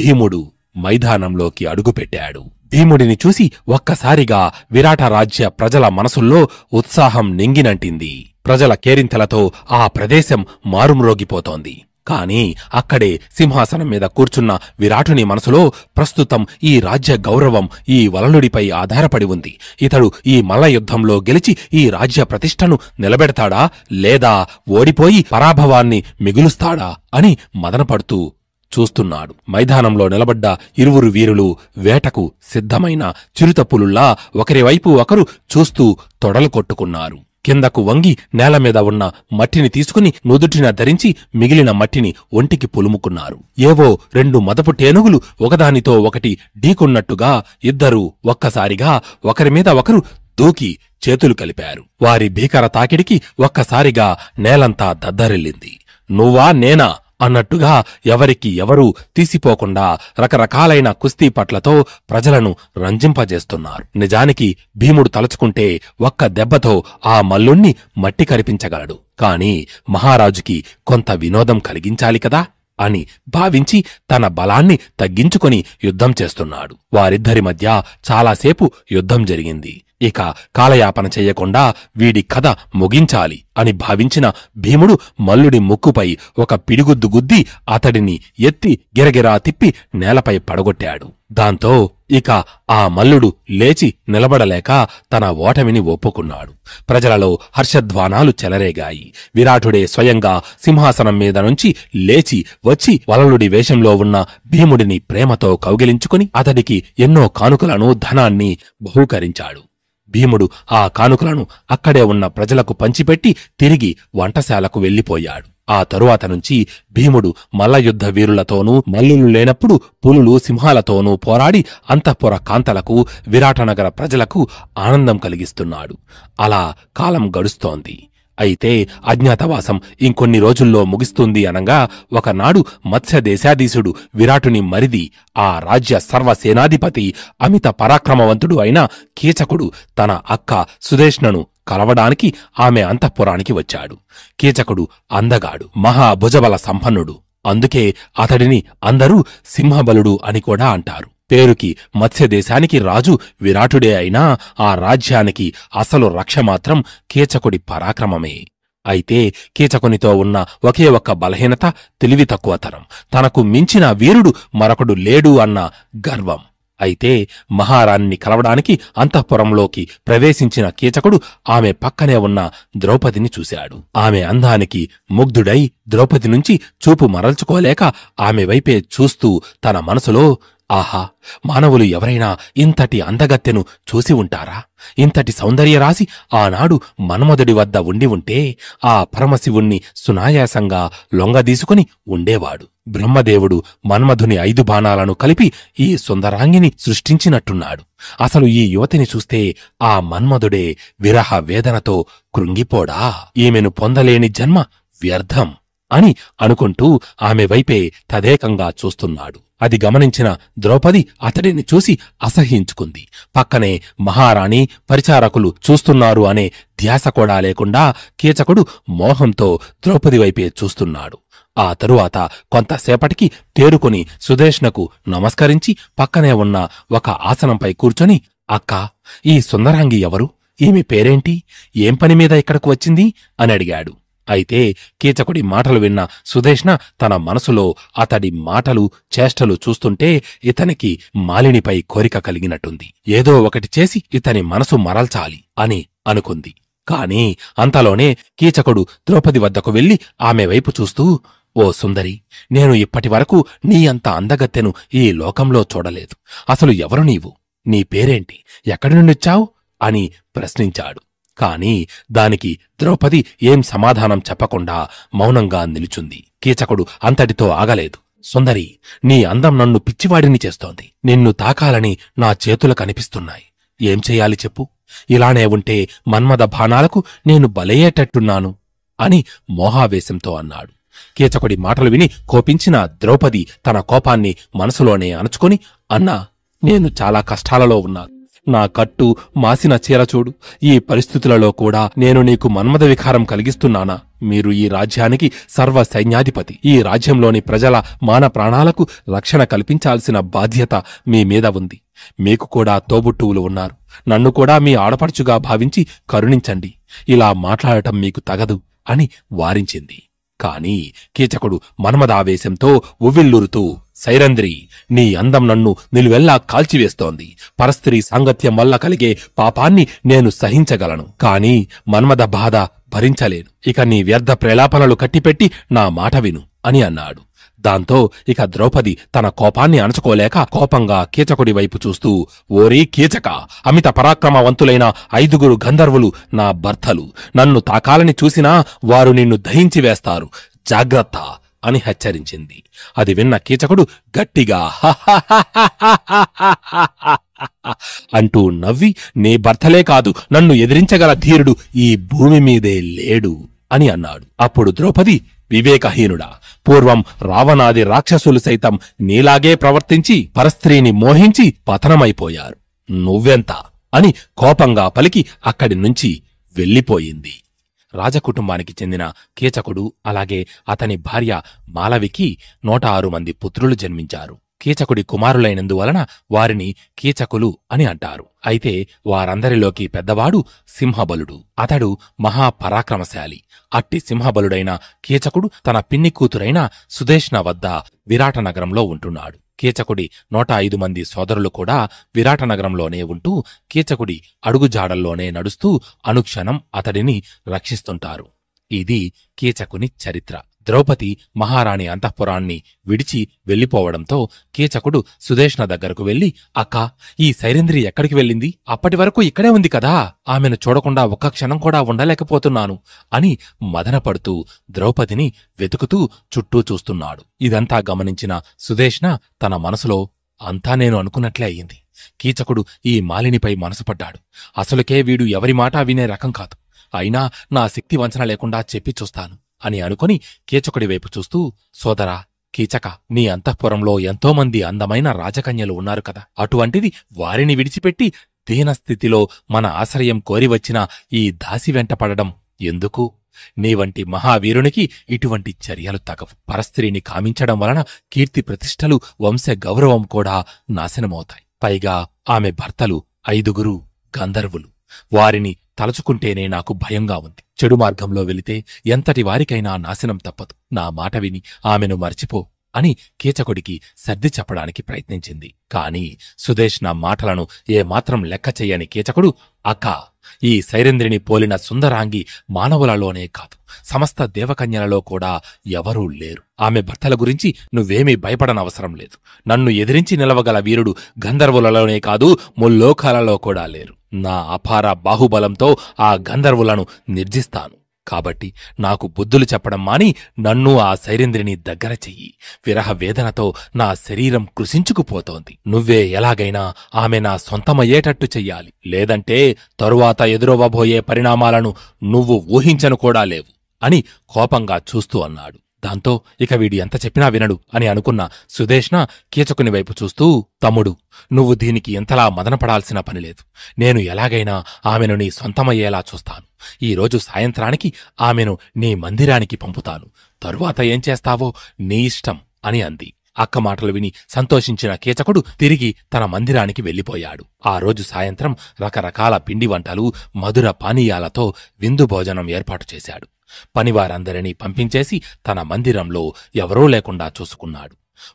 భీముడు మైదానంలోకి అడుగుపెట్టాడు భీముడిని చూసి ఒక్కసారిగా విరాటరాజ్య ప్రజల మనసుల్లో ఉత్సాహం నింగినంటింది ప్రజల కేరింతలతో ఆ ప్రదేశం మారుమ్రోగిపోతోంది కాని అక్కడే సింహాసనం మీద కూర్చున్న విరాటుని మనసులో ప్రస్తుతం ఈ రాజ్య గౌరవం ఈ వలలుడిపై ఆధారపడి ఉంది ఇతడు ఈ మల్ల యుద్ధంలో గెలిచి ఈ రాజ్య ప్రతిష్టను నిలబెడతాడా లేదా ఓడిపోయి పరాభవాన్ని మిగులుస్తాడా అని మదనపడుతూ చూస్తున్నాడు మైదానంలో నిలబడ్డ ఇరువురు వీరులు వేటకు సిద్ధమైన చిరుతపులుల్లా ఒకరివైపు ఒకరు చూస్తూ తొడలు కొట్టుకున్నారు కిందకు వంగి నేల మీద ఉన్న మట్టిని తీసుకుని నుదుటిన ధరించి మిగిలిన మట్టిని ఒంటికి పులుముకున్నారు ఏవో రెండు మదపు టేనుగులు ఒకదానితో ఒకటి ఢీకొన్నట్టుగా ఇద్దరూ ఒక్కసారిగా ఒకరి మీద ఒకరు దూకి చేతులు కలిపారు వారి భీకర తాకిడికి ఒక్కసారిగా నేలంతా దద్దరిల్లింది నువ్వా నేనా అన్నట్టుగా ఎవరికి ఎవరు తీసిపోకుండా రకరకాలైన కుస్తీ పట్లతో ప్రజలను రంజింపజేస్తున్నారు నిజానికి భీముడు తలుచుకుంటే ఒక్క దెబ్బతో ఆ మల్లుణ్ణి మట్టి కరిపించగలడు కాని మహారాజుకి కొంత వినోదం కలిగించాలి కదా అని భావించి తన బలాన్ని తగ్గించుకొని యుద్ధం చేస్తున్నాడు వారిద్దరి మధ్య చాలాసేపు యుద్ధం జరిగింది ఇక కాలయాపన చెయ్యకుండా వీడి కథ ముగించాలి అని భావించిన భీముడు మల్లుడి ముక్కుపై ఒక పిడిగుద్దు గుద్ది అతడిని ఎత్తి గిరగిరా తిప్పి నేలపై పడగొట్టాడు దాంతో ఇక ఆ మల్లుడు లేచి నిలబడలేక తన ఓటమిని ఒప్పుకున్నాడు ప్రజలలో హర్షధ్వానాలు చెలరేగాయి విరాటుడే స్వయంగా సింహాసనం మీద నుంచి లేచి వచ్చి వలలుడి వేషంలో ఉన్న భీముడిని ప్రేమతో కౌగిలించుకుని అతడికి ఎన్నో కానుకలను ధనాన్ని బహూకరించాడు భీముడు ఆ కానుకలను అక్కడే ఉన్న ప్రజలకు పంచిపెట్టి తిరిగి వంటశాలకు వెళ్లిపోయాడు ఆ తరువాత నుంచి భీముడు మల్లయుద్ధ వీరులతోనూ మల్లులు లేనప్పుడు పులులు సింహాలతోనూ పోరాడి అంతఃపుర కాంతలకు విరాటనగర ప్రజలకు ఆనందం కలిగిస్తున్నాడు అలా కాలం గడుస్తోంది అయితే అజ్ఞాతవాసం ఇంకొన్ని రోజుల్లో ముగిస్తుంది అనగా ఒకనాడు మత్స్యదేశాధీశుడు విరాటుని మరిది ఆ రాజ్య సర్వసేనాధిపతి అమిత పరాక్రమవంతుడు అయిన కీచకుడు తన అక్క సుదేష్ణను కలవడానికి ఆమె అంతఃపురానికి వచ్చాడు కీచకుడు అందగాడు మహాభుజబల సంపన్నుడు అందుకే అతడిని అందరూ సింహబలుడు అని కూడా అంటారు పేరుకి మత్స్యదేశానికి రాజు విరాటుడే అయినా ఆ రాజ్యానికి అసలు రక్ష మాత్రం కీచకుడి పరాక్రమమే అయితే కీచకునితో ఉన్న ఒకే ఒక్క బలహీనత తెలివి తక్కువతనం తనకు మించిన వీరుడు మరొకడు లేడు అన్న గర్వం అయితే మహారాణిని కలవడానికి అంతఃపురంలోకి ప్రవేశించిన కీచకుడు ఆమె పక్కనే ఉన్న ద్రౌపదిని చూశాడు ఆమె అందానికి ముగ్ధుడై ద్రౌపది నుంచి చూపు మరల్చుకోలేక ఆమె వైపే చూస్తూ తన మనసులో ఆహా మానవులు ఎవరైనా ఇంతటి అందగత్తెను చూసి ఉంటారా ఇంతటి సౌందర్యరాశి ఆనాడు మన్మధుడి వద్ద ఉండి ఉంటే ఆ పరమశివుణ్ణి సునాయాసంగా లొంగదీసుకుని ఉండేవాడు బ్రహ్మదేవుడు మన్మధుని ఐదు బాణాలను కలిపి ఈ సుందరాంగిని సృష్టించినట్టున్నాడు అసలు ఈ యువతిని చూస్తే ఆ మన్మధుడే విరహ వేదనతో కృంగిపోడా ఈమెను పొందలేని జన్మ వ్యర్థం అని అనుకుంటూ ఆమె వైపే తదేకంగా చూస్తున్నాడు అది గమనించిన ద్రౌపది అతడిని చూసి అసహించుకుంది పక్కనే మహారాణి పరిచారకులు చూస్తున్నారు అనే ధ్యాస కూడా లేకుండా కీచకుడు మోహంతో ద్రౌపది వైపే చూస్తున్నాడు ఆ తరువాత కొంతసేపటికి తేరుకుని సుదేష్ణకు నమస్కరించి పక్కనే ఉన్న ఒక ఆసనంపై కూర్చొని అక్కా ఈ సుందరాంగి ఎవరు ఈమె పేరేంటి ఏం పని మీద ఇక్కడకు వచ్చింది అని అడిగాడు అయితే కీచకుడి మాటలు విన్న సుదేష్ణ తన మనసులో అతడి మాటలు చేష్టలు చూస్తుంటే ఇతనికి మాలినిపై కోరిక కలిగినట్టుంది ఏదో ఒకటి చేసి ఇతని మనసు మరల్చాలి అని అనుకుంది కాని అంతలోనే కీచకుడు ద్రౌపది వద్దకు వెళ్లి ఆమె వైపు చూస్తూ ఓ సుందరి నేను ఇప్పటివరకు నీ అంత అందగత్తెను ఈ లోకంలో చూడలేదు అసలు ఎవరు నీవు నీ పేరేంటి ఎక్కడి నుండిచ్చావు అని ప్రశ్నించాడు కాని దానికి ద్రౌపది ఏం సమాధానం చెప్పకుండా మౌనంగా నిలుచుంది కీచకుడు అంతటితో ఆగలేదు సుందరి నీ అందం నన్ను పిచ్చివాడిని చేస్తోంది నిన్ను తాకాలని నా చేతులు కనిపిస్తున్నాయి ఏం చేయాలి చెప్పు ఇలానే ఉంటే మన్మద బాణాలకు నేను బలయ్యేటట్టున్నాను అని మోహావేశంతో అన్నాడు కీచకుడి మాటలు విని కోపించిన ద్రౌపది తన కోపాన్ని మనసులోనే అణుచుకొని అన్నా నేను చాలా కష్టాలలో ఉన్నాను నా కట్టు మాసిన చీర చూడు ఈ పరిస్థితులలో కూడా నేను నీకు మన్మద వికారం కలిగిస్తున్నానా మీరు ఈ రాజ్యానికి సర్వ సైన్యాధిపతి ఈ రాజ్యంలోని ప్రజల మాన ప్రాణాలకు రక్షణ కల్పించాల్సిన బాధ్యత మీ మీద ఉంది మీకు కూడా తోబుట్టువులు ఉన్నారు నన్ను కూడా మీ ఆడపడుచుగా భావించి కరుణించండి ఇలా మాట్లాడటం మీకు తగదు అని వారించింది కాని కీచకుడు మన్మదావేశంతో ఉవ్విల్లురుతూ సైరంద్రి నీ అందం నన్ను నిలువెల్లా కాల్చివేస్తోంది పరస్త్రీ సాంగత్యం వల్ల కలిగే పాపాన్ని నేను సహించగలను కాని మన్మద బాధ భరించలేను ఇక నీ వ్యర్థ ప్రేలాపనలు కట్టిపెట్టి నా మాట విను అని అన్నాడు దాంతో ఇక ద్రౌపది తన కోపాన్ని అణచుకోలేక కోపంగా కీచకుడి వైపు చూస్తూ ఓరీ కీచక అమిత పరాక్రమవంతులైన ఐదుగురు గంధర్వులు నా భర్తలు నన్ను తాకాలని చూసినా వారు నిన్ను దహించి వేస్తారు జాగ్రత్త అని హెచ్చరించింది అది విన్న కీచకుడు గట్టిగా అంటూ నవ్వి నీ భర్తలే కాదు నన్ను ఎదిరించగల ధీరుడు ఈ భూమి మీదే లేడు అని అన్నాడు అప్పుడు ద్రౌపది వివేకహీనుడా పూర్వం రావణాది రాక్షసులు సైతం నీలాగే ప్రవర్తించి పరస్త్రీని మోహించి పతనమైపోయారు నువ్వెంత అని కోపంగా పలికి అక్కడి నుంచి వెళ్ళిపోయింది రాజకుటుంబానికి చెందిన కీచకుడు అలాగే అతని భార్య మాలవికి నూట ఆరు మంది పుత్రులు జన్మించారు కీచకుడి కుమారులైనందువలన వారిని కీచకులు అని అంటారు అయితే వారందరిలోకి పెద్దవాడు సింహబలుడు అతడు మహాపరాక్రమశాలి అట్టి సింహబలుడైన కీచకుడు తన పిన్ని కూతురైన సుదేష్ణ వద్ద విరాటనగరంలో ఉంటున్నాడు కీచకుడి నూట ఐదు మంది సోదరులు కూడా విరాటనగరంలోనే ఉంటూ కీచకుడి అడుగుజాడల్లోనే నడుస్తూ అనుక్షణం అతడిని రక్షిస్తుంటారు ఇది కీచకుని చరిత్ర ద్రౌపది మహారాణి అంతఃపురాన్ని విడిచి వెళ్లిపోవడంతో కీచకుడు సుదేష్ణ దగ్గరకు వెళ్లి అక్కా ఈ సైరేంద్రి ఎక్కడికి వెళ్ళింది అప్పటి వరకు ఇక్కడే ఉంది కదా ఆమెను చూడకుండా ఒక్క క్షణం కూడా ఉండలేకపోతున్నాను అని మదనపడుతూ ద్రౌపదిని వెతుకుతూ చుట్టూ చూస్తున్నాడు ఇదంతా గమనించిన సుదేష్ణ తన మనసులో అంతా నేను అనుకున్నట్లే అయ్యింది కీచకుడు ఈ మాలినిపై మనసుపడ్డాడు అసలుకే వీడు ఎవరి మాట వినే రకం కాదు అయినా నా శక్తి వంచన లేకుండా చెప్పి చూస్తాను అని అనుకుని కీచకుడి వైపు చూస్తూ సోదరా కీచక నీ అంతఃపురంలో ఎంతోమంది అందమైన రాజకన్యలు ఉన్నారు కదా అటువంటిది వారిని విడిచిపెట్టి దీనస్థితిలో మన ఆశ్రయం కోరివచ్చిన ఈ దాసి వెంటపడడం ఎందుకు నీవంటి మహావీరునికి ఇటువంటి చర్యలు తగవు పరస్త్రీని కామించడం వలన కీర్తి ప్రతిష్టలు వంశ గౌరవం కూడా నాశనమవుతాయి పైగా ఆమె భర్తలు ఐదుగురు గంధర్వులు వారిని తలచుకుంటేనే నాకు భయంగా ఉంది చెడు మార్గంలో వెళితే ఎంతటి వారికైనా నాశనం తప్పదు నా మాట విని ఆమెను మర్చిపో అని కీచకుడికి సర్ది చెప్పడానికి ప్రయత్నించింది కాని సుదేష్ నా మాటలను ఏమాత్రం లెక్క చేయని కీచకుడు అక్క ఈ సైరేంద్రిని పోలిన సుందరాంగి మానవులలోనే కాదు సమస్త దేవకన్యలలో కూడా ఎవరూ లేరు ఆమె భర్తల గురించి నువ్వేమీ భయపడనవసరం లేదు నన్ను ఎదిరించి నిలవగల వీరుడు గంధర్వులలోనే కాదు ముల్లోకాలలో కూడా లేరు నా అపార బాహుబలంతో ఆ గంధర్వులను నిర్జిస్తాను కాబట్టి నాకు బుద్ధులు చెప్పడం మాని నన్ను ఆ శైరేంద్రిని దగ్గర చెయ్యి విరహ వేదనతో నా శరీరం కృషించుకుపోతోంది నువ్వే ఎలాగైనా ఆమె నా సొంతమయ్యేటట్టు చెయ్యాలి లేదంటే తరువాత ఎదురవ్వబోయే పరిణామాలను నువ్వు ఊహించను కూడా లేవు అని కోపంగా చూస్తూ అన్నాడు దాంతో ఇక వీడు ఎంత చెప్పినా వినడు అని అనుకున్న సుదేష్ణ కీచకుని వైపు చూస్తూ తమ్ముడు నువ్వు దీనికి ఎంతలా మదనపడాల్సిన పనిలేదు నేను ఎలాగైనా ఆమెను నీ సొంతమయ్యేలా చూస్తాను ఈరోజు సాయంత్రానికి ఆమెను నీ మందిరానికి పంపుతాను తరువాత ఏం చేస్తావో నీ ఇష్టం అని అంది అక్క మాటలు విని సంతోషించిన కీచకుడు తిరిగి తన మందిరానికి వెళ్ళిపోయాడు ఆ రోజు సాయంత్రం రకరకాల పిండి వంటలు మధుర పానీయాలతో విందు భోజనం ఏర్పాటు చేశాడు పనివారందరినీ పంపించేసి తన మందిరంలో ఎవరూ లేకుండా చూసుకున్నాడు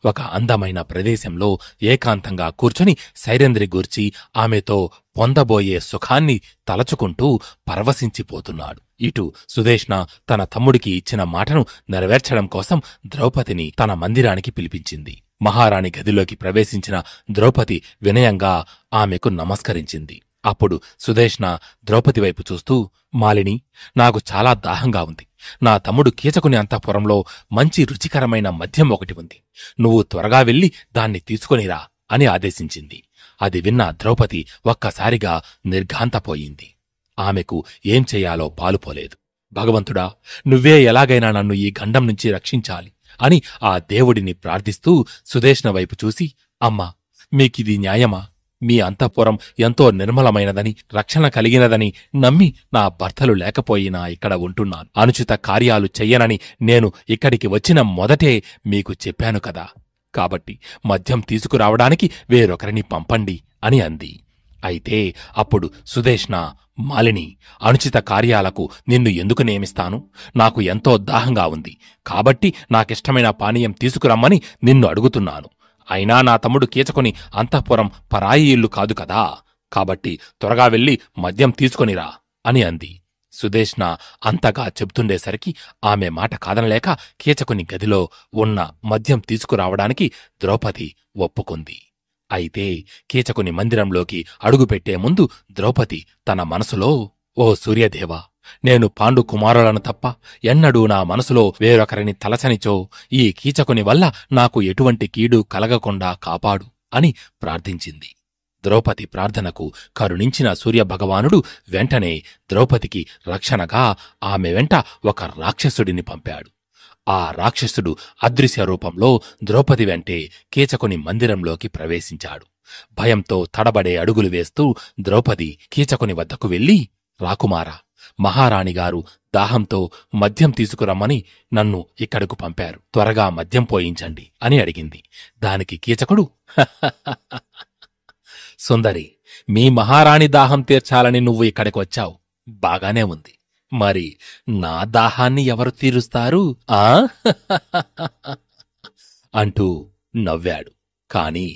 ఒక అందమైన ప్రదేశంలో ఏకాంతంగా కూర్చొని సైరంద్రి గూర్చి ఆమెతో పొందబోయే సుఖాన్ని తలచుకుంటూ పరవశించిపోతున్నాడు ఇటు సుదేష్ణ తన తమ్ముడికి ఇచ్చిన మాటను నెరవేర్చడం కోసం ద్రౌపదిని తన మందిరానికి పిలిపించింది మహారాణి గదిలోకి ప్రవేశించిన ద్రౌపది వినయంగా ఆమెకు నమస్కరించింది అప్పుడు సుదేష్ణ ద్రౌపది వైపు చూస్తూ మాలిని నాకు చాలా దాహంగా ఉంది నా తమ్ముడు కీచకుని అంతఃపురంలో మంచి రుచికరమైన మద్యం ఒకటి ఉంది నువ్వు త్వరగా వెళ్ళి దాన్ని తీసుకొనిరా అని ఆదేశించింది అది విన్న ద్రౌపది ఒక్కసారిగా నిర్ఘాంతపోయింది ఆమెకు ఏం చేయాలో పాలుపోలేదు భగవంతుడా నువ్వే ఎలాగైనా నన్ను ఈ గండం నుంచి రక్షించాలి అని ఆ దేవుడిని ప్రార్థిస్తూ సుదేష్ణ వైపు చూసి అమ్మా మీకిది న్యాయమా మీ అంతఃపురం ఎంతో నిర్మలమైనదని రక్షణ కలిగినదని నమ్మి నా భర్తలు లేకపోయినా ఇక్కడ ఉంటున్నాను అనుచిత కార్యాలు చెయ్యనని నేను ఇక్కడికి వచ్చిన మొదటే మీకు చెప్పాను కదా కాబట్టి మద్యం తీసుకురావడానికి వేరొకరిని పంపండి అని అంది అయితే అప్పుడు సుదేష్ణ మాలిని అనుచిత కార్యాలకు నిన్ను ఎందుకు నియమిస్తాను నాకు ఎంతో దాహంగా ఉంది కాబట్టి నాకిష్టమైన పానీయం తీసుకురమ్మని నిన్ను అడుగుతున్నాను అయినా నా తమ్ముడు కీచకొని అంతఃపురం పరాయి ఇల్లు కాదు కదా కాబట్టి త్వరగా వెళ్ళి మద్యం తీసుకొనిరా అని అంది సుదేష్ణ అంతగా చెబుతుండేసరికి ఆమె మాట కాదనలేక కీచకుని గదిలో ఉన్న మద్యం తీసుకురావడానికి ద్రౌపది ఒప్పుకుంది అయితే కీచకుని మందిరంలోకి అడుగుపెట్టే ముందు ద్రౌపది తన మనసులో ఓ సూర్యదేవా నేను పాండు కుమారులను తప్ప ఎన్నడూ నా మనసులో వేరొకరిని తలచనిచో ఈ కీచకుని వల్ల నాకు ఎటువంటి కీడు కలగకుండా కాపాడు అని ప్రార్థించింది ద్రౌపది ప్రార్థనకు కరుణించిన సూర్యభగవానుడు వెంటనే ద్రౌపదికి రక్షణగా ఆమె వెంట ఒక రాక్షసుడిని పంపాడు ఆ రాక్షసుడు అదృశ్య రూపంలో ద్రౌపది వెంటే కీచకుని మందిరంలోకి ప్రవేశించాడు భయంతో తడబడే అడుగులు వేస్తూ ద్రౌపది కీచకుని వద్దకు వెళ్ళి రాకుమారా మహారాణిగారు దాహంతో మద్యం తీసుకురమ్మని నన్ను ఇక్కడకు పంపారు త్వరగా మద్యం పోయించండి అని అడిగింది దానికి కీచకుడు సుందరి మీ మహారాణి దాహం తీర్చాలని నువ్వు ఇక్కడికి వచ్చావు బాగానే ఉంది మరి నా దాహాన్ని ఎవరు తీరుస్తారు ఆ అంటూ నవ్వాడు కాని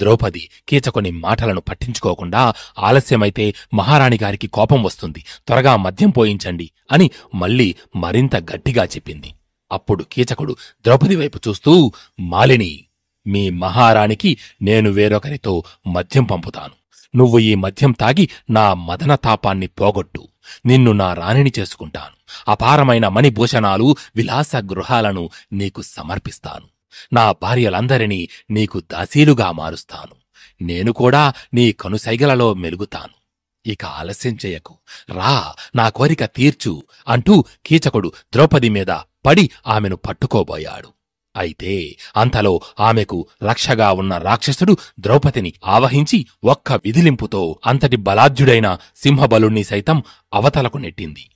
ద్రౌపది కీచకుని మాటలను పట్టించుకోకుండా ఆలస్యమైతే మహారాణిగారికి కోపం వస్తుంది త్వరగా మద్యం పోయించండి అని మళ్ళీ మరింత గట్టిగా చెప్పింది అప్పుడు కీచకుడు ద్రౌపది వైపు చూస్తూ మాలిని మీ మహారాణికి నేను వేరొకరితో మద్యం పంపుతాను నువ్వు ఈ మద్యం తాగి నా మదన తాపాన్ని పోగొట్టు నిన్ను నా రాణిని చేసుకుంటాను అపారమైన మణిభూషణాలు విలాస గృహాలను నీకు సమర్పిస్తాను నా భార్యలందరినీ నీకు దాసీలుగా మారుస్తాను నేను కూడా నీ కనుసైగలలో మెలుగుతాను ఇక ఆలస్యం చేయకు రా నా కోరిక తీర్చు అంటూ కీచకుడు ద్రౌపది మీద పడి ఆమెను పట్టుకోబోయాడు అయితే అంతలో ఆమెకు లక్షగా ఉన్న రాక్షసుడు ద్రౌపదిని ఆవహించి ఒక్క విధిలింపుతో అంతటి బలాధ్యుడైన సింహబలుణ్ణి సైతం అవతలకు నెట్టింది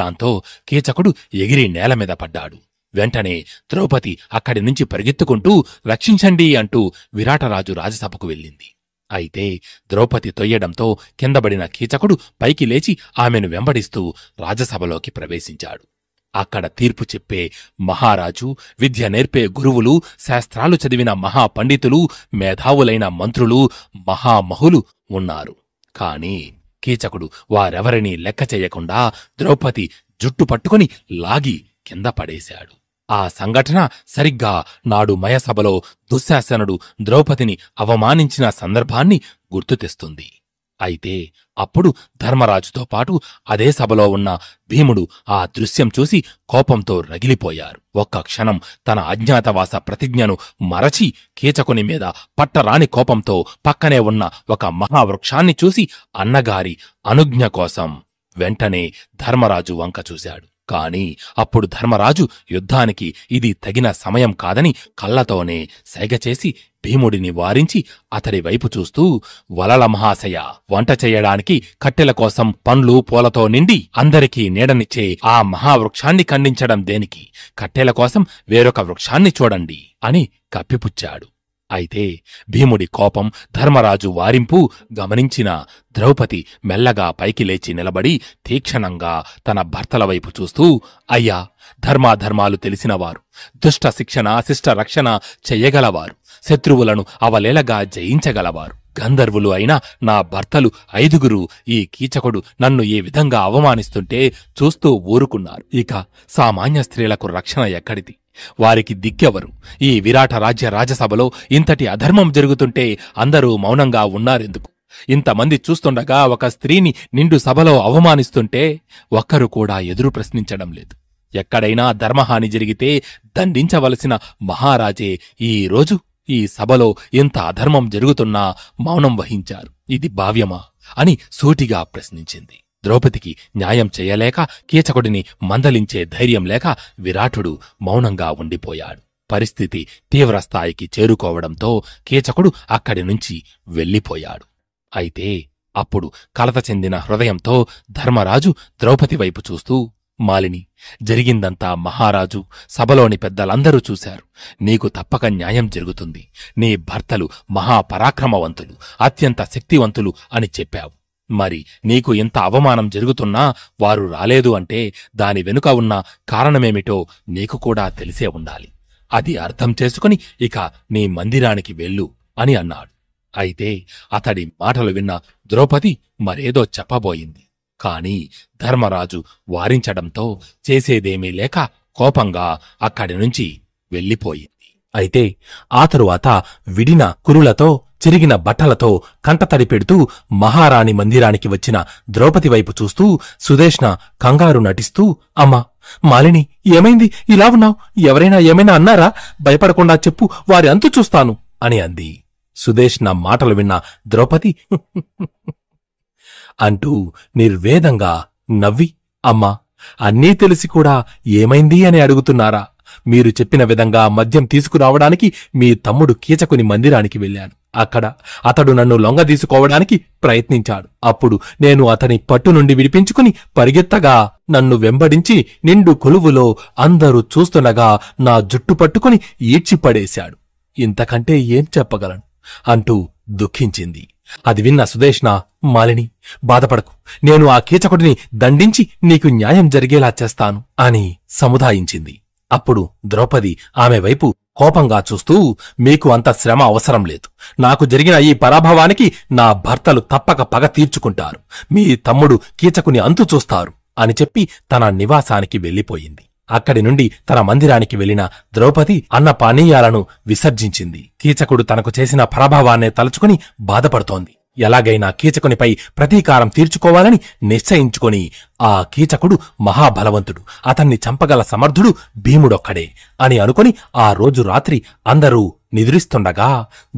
దాంతో కీచకుడు ఎగిరి నేలమీద పడ్డాడు వెంటనే ద్రౌపది అక్కడి నుంచి పరిగెత్తుకుంటూ రక్షించండి అంటూ విరాటరాజు రాజసభకు వెళ్ళింది అయితే ద్రౌపది తొయ్యడంతో కిందబడిన కీచకుడు పైకి లేచి ఆమెను వెంబడిస్తూ రాజసభలోకి ప్రవేశించాడు అక్కడ తీర్పు చెప్పే మహారాజు విద్య నేర్పే గురువులు శాస్త్రాలు చదివిన మహాపండితులు మేధావులైన మంత్రులు మహామహులు ఉన్నారు కాని కీచకుడు వారెవరినీ లెక్క చేయకుండా ద్రౌపది జుట్టు పట్టుకుని లాగి కింద పడేశాడు ఆ సంఘటన సరిగ్గా నాడు మయసభలో దుశ్శాసనుడు ద్రౌపదిని అవమానించిన సందర్భాన్ని గుర్తు తెస్తుంది అయితే అప్పుడు ధర్మరాజుతో పాటు అదే సభలో ఉన్న భీముడు ఆ దృశ్యం చూసి కోపంతో రగిలిపోయారు ఒక్క క్షణం తన అజ్ఞాతవాస ప్రతిజ్ఞను మరచి కీచకుని మీద పట్టరాని కోపంతో పక్కనే ఉన్న ఒక మహావృక్షాన్ని చూసి అన్నగారి అనుజ్ఞ కోసం వెంటనే ధర్మరాజు వంక చూశాడు కాని అప్పుడు ధర్మరాజు యుద్ధానికి ఇది తగిన సమయం కాదని కళ్ళతోనే సైగచేసి భీముడిని వారించి అతడి వైపు చూస్తూ వలల మహాశయ వంట చేయడానికి కట్టెల కోసం పండ్లు పూలతో నిండి అందరికీ నీడనిచ్చే ఆ మహావృక్షాన్ని ఖండించడం దేనికి కట్టెల కోసం వేరొక వృక్షాన్ని చూడండి అని కప్పిపుచ్చాడు అయితే భీముడి కోపం ధర్మరాజు వారింపు గమనించిన ద్రౌపది మెల్లగా పైకి లేచి నిలబడి తీక్షణంగా తన భర్తల వైపు చూస్తూ అయ్యా ధర్మాధర్మాలు తెలిసినవారు దుష్ట శిక్షణ శిష్ట రక్షణ చెయ్యగలవారు శత్రువులను అవలేలగా జయించగలవారు గంధర్వులు అయినా నా భర్తలు ఐదుగురు ఈ కీచకుడు నన్ను ఏ విధంగా అవమానిస్తుంటే చూస్తూ ఊరుకున్నారు ఇక సామాన్య స్త్రీలకు రక్షణ ఎక్కడిది వారికి దిక్కెవరు ఈ విరాట రాజ్య రాజసభలో ఇంతటి అధర్మం జరుగుతుంటే అందరూ మౌనంగా ఉన్నారెందుకు ఇంతమంది చూస్తుండగా ఒక స్త్రీని నిండు సభలో అవమానిస్తుంటే ఒక్కరు కూడా ఎదురు ప్రశ్నించడం లేదు ఎక్కడైనా ధర్మహాని జరిగితే దండించవలసిన మహారాజే ఈరోజు ఈ సభలో ఎంత అధర్మం జరుగుతున్నా మౌనం వహించారు ఇది భావ్యమా అని సూటిగా ప్రశ్నించింది ద్రౌపదికి న్యాయం చేయలేక కీచకుడిని మందలించే ధైర్యం లేక విరాటుడు మౌనంగా ఉండిపోయాడు పరిస్థితి తీవ్రస్థాయికి చేరుకోవడంతో కీచకుడు అక్కడి నుంచి వెళ్ళిపోయాడు అయితే అప్పుడు కలత చెందిన హృదయంతో ధర్మరాజు ద్రౌపది వైపు చూస్తూ మాలిని జరిగిందంతా మహారాజు సభలోని పెద్దలందరూ చూశారు నీకు తప్పక న్యాయం జరుగుతుంది నీ భర్తలు మహాపరాక్రమవంతులు అత్యంత శక్తివంతులు అని చెప్పావు మరి నీకు ఇంత అవమానం జరుగుతున్నా వారు రాలేదు అంటే దాని వెనుక ఉన్న కారణమేమిటో నీకు కూడా తెలిసే ఉండాలి అది అర్థం చేసుకుని ఇక నీ మందిరానికి వెళ్ళు అని అన్నాడు అయితే అతడి మాటలు విన్న ద్రౌపది మరేదో చెప్పబోయింది కాని ధర్మరాజు వారించడంతో చేసేదేమీ లేక కోపంగా అక్కడి నుంచి వెళ్ళిపోయింది అయితే ఆ తరువాత విడిన కురులతో చిరిగిన బట్టలతో కంటతడి పెడుతూ మహారాణి మందిరానికి వచ్చిన ద్రౌపది వైపు చూస్తూ సుదేష్ణ కంగారు నటిస్తూ అమ్మా మాలిని ఏమైంది ఇలా ఉన్నావు ఎవరైనా ఏమైనా అన్నారా భయపడకుండా చెప్పు వారి అంతు చూస్తాను అని అంది సుదేష్ణ మాటలు విన్న ద్రౌపది అంటూ నిర్వేదంగా నవ్వి అమ్మా అన్నీ తెలిసి కూడా ఏమైంది అని అడుగుతున్నారా మీరు చెప్పిన విధంగా మద్యం తీసుకురావడానికి మీ తమ్ముడు కీచకుని మందిరానికి వెళ్ళాను అక్కడ అతడు నన్ను లొంగ తీసుకోవడానికి ప్రయత్నించాడు అప్పుడు నేను అతని పట్టు నుండి విడిపించుకుని పరిగెత్తగా నన్ను వెంబడించి నిండు కొలువులో అందరూ చూస్తుండగా నా జుట్టు పట్టుకుని ఈడ్చిపడేశాడు ఇంతకంటే ఏం చెప్పగలను అంటూ దుఃఖించింది అది విన్న సుదేష్ణ మాలిని బాధపడకు నేను ఆ కీచకుడిని దండించి నీకు న్యాయం జరిగేలా చేస్తాను అని సముదాయించింది అప్పుడు ద్రౌపది ఆమె వైపు కోపంగా చూస్తూ మీకు అంత శ్రమ అవసరం లేదు నాకు జరిగిన ఈ పరాభవానికి నా భర్తలు తప్పక పగ తీర్చుకుంటారు మీ తమ్ముడు కీచకుని అంతు చూస్తారు అని చెప్పి తన నివాసానికి వెళ్ళిపోయింది అక్కడి నుండి తన మందిరానికి వెళ్లిన ద్రౌపది అన్న పానీయాలను విసర్జించింది కీచకుడు తనకు చేసిన ప్రభావాన్నే తలుచుకుని బాధపడుతోంది ఎలాగైనా కీచకునిపై ప్రతీకారం తీర్చుకోవాలని నిశ్చయించుకొని ఆ కీచకుడు మహాబలవంతుడు అతన్ని చంపగల సమర్థుడు భీముడొక్కడే అని అనుకుని ఆ రోజు రాత్రి అందరూ నిద్రిస్తుండగా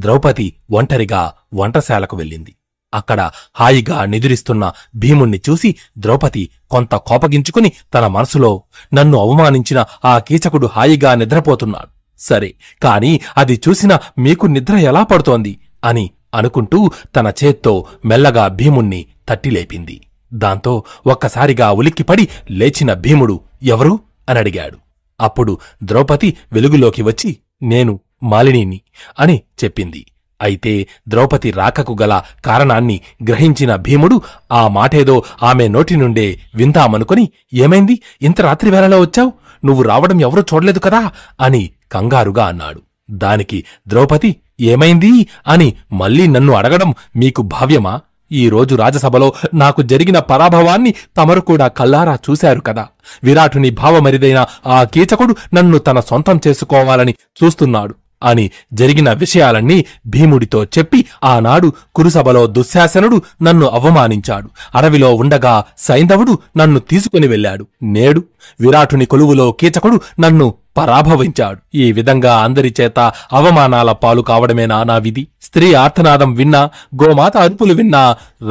ద్రౌపది ఒంటరిగా వంటశాలకు వెళ్ళింది అక్కడ హాయిగా నిదురిస్తున్న భీముణ్ణి చూసి ద్రౌపది కొంత కోపగించుకుని తన మనసులో నన్ను అవమానించిన ఆ కీచకుడు హాయిగా నిద్రపోతున్నాడు సరే కాని అది చూసిన మీకు నిద్ర ఎలా పడుతోంది అని అనుకుంటూ తన చేత్తో మెల్లగా భీముణ్ణి తట్టిలేపింది దాంతో ఒక్కసారిగా ఉలిక్కిపడి లేచిన భీముడు ఎవరు అని అడిగాడు అప్పుడు ద్రౌపది వెలుగులోకి వచ్చి నేను మాలినీని అని చెప్పింది అయితే ద్రౌపది రాకకు గల కారణాన్ని గ్రహించిన భీముడు ఆ మాటేదో ఆమె నోటి నుండే విందామనుకుని ఏమైంది ఇంత రాత్రి వేళలో వచ్చావు నువ్వు రావడం ఎవరూ చూడలేదు కదా అని కంగారుగా అన్నాడు దానికి ద్రౌపది ఏమైంది అని మళ్లీ నన్ను అడగడం మీకు భావ్యమా ఈరోజు రాజసభలో నాకు జరిగిన పరాభవాన్ని తమరు కూడా కల్లారా చూశారు కదా విరాటుని భావమరిదైన ఆ కీచకుడు నన్ను తన సొంతం చేసుకోవాలని చూస్తున్నాడు అని జరిగిన విషయాలన్నీ భీముడితో చెప్పి ఆనాడు కురుసభలో దుశ్శాసనుడు నన్ను అవమానించాడు అడవిలో ఉండగా సైంధవుడు నన్ను తీసుకుని వెళ్ళాడు నేడు విరాటుని కొలువులో కీచకుడు నన్ను పరాభవించాడు ఈ విధంగా అందరి చేత అవమానాల పాలు కావడమేనా నా విధి స్త్రీ ఆర్తనాదం విన్నా గోమాత అరుపులు విన్నా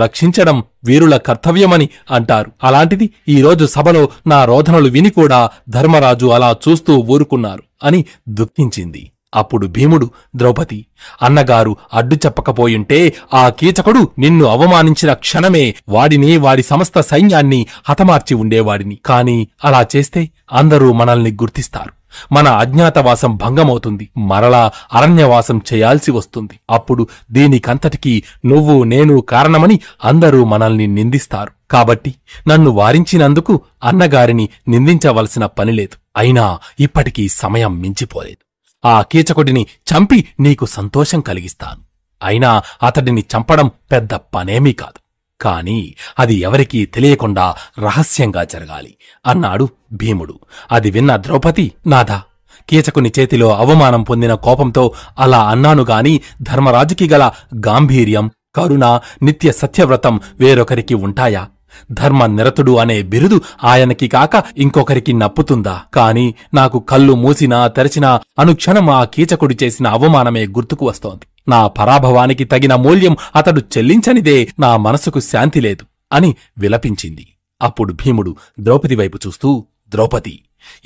రక్షించడం వీరుల కర్తవ్యమని అంటారు అలాంటిది ఈరోజు సభలో నా రోధనలు విని కూడా ధర్మరాజు అలా చూస్తూ ఊరుకున్నారు అని దుఃఖించింది అప్పుడు భీముడు ద్రౌపది అన్నగారు అడ్డు చెప్పకపోయుంటే ఆ కీచకుడు నిన్ను అవమానించిన క్షణమే వాడిని వాడి సమస్త సైన్యాన్ని హతమార్చి ఉండేవాడిని కాని అలా చేస్తే అందరూ మనల్ని గుర్తిస్తారు మన అజ్ఞాతవాసం భంగమవుతుంది మరలా అరణ్యవాసం చేయాల్సి వస్తుంది అప్పుడు దీనికంతటికీ నువ్వు నేను కారణమని అందరూ మనల్ని నిందిస్తారు కాబట్టి నన్ను వారించినందుకు అన్నగారిని నిందించవలసిన పనిలేదు అయినా ఇప్పటికీ సమయం మించిపోలేదు ఆ కీచకుడిని చంపి నీకు సంతోషం కలిగిస్తాను అయినా అతడిని చంపడం పెద్ద పనేమీ కాదు కాని అది ఎవరికీ తెలియకుండా రహస్యంగా జరగాలి అన్నాడు భీముడు అది విన్న ద్రౌపది నాథ కీచకుని చేతిలో అవమానం పొందిన కోపంతో అలా అన్నానుగాని ధర్మరాజుకి గల గాంభీర్యం కరుణ నిత్య సత్యవ్రతం వేరొకరికి ఉంటాయా ధర్మనిరతుడు అనే బిరుదు ఆయనకి కాక ఇంకొకరికి నప్పుతుందా కాని నాకు కళ్ళు మూసినా తెరచినా అనుక్షణం ఆ కీచకుడు చేసిన అవమానమే గుర్తుకు వస్తోంది నా పరాభవానికి తగిన మూల్యం అతడు చెల్లించనిదే నా మనసుకు శాంతి లేదు అని విలపించింది అప్పుడు భీముడు ద్రౌపది వైపు చూస్తూ ద్రౌపది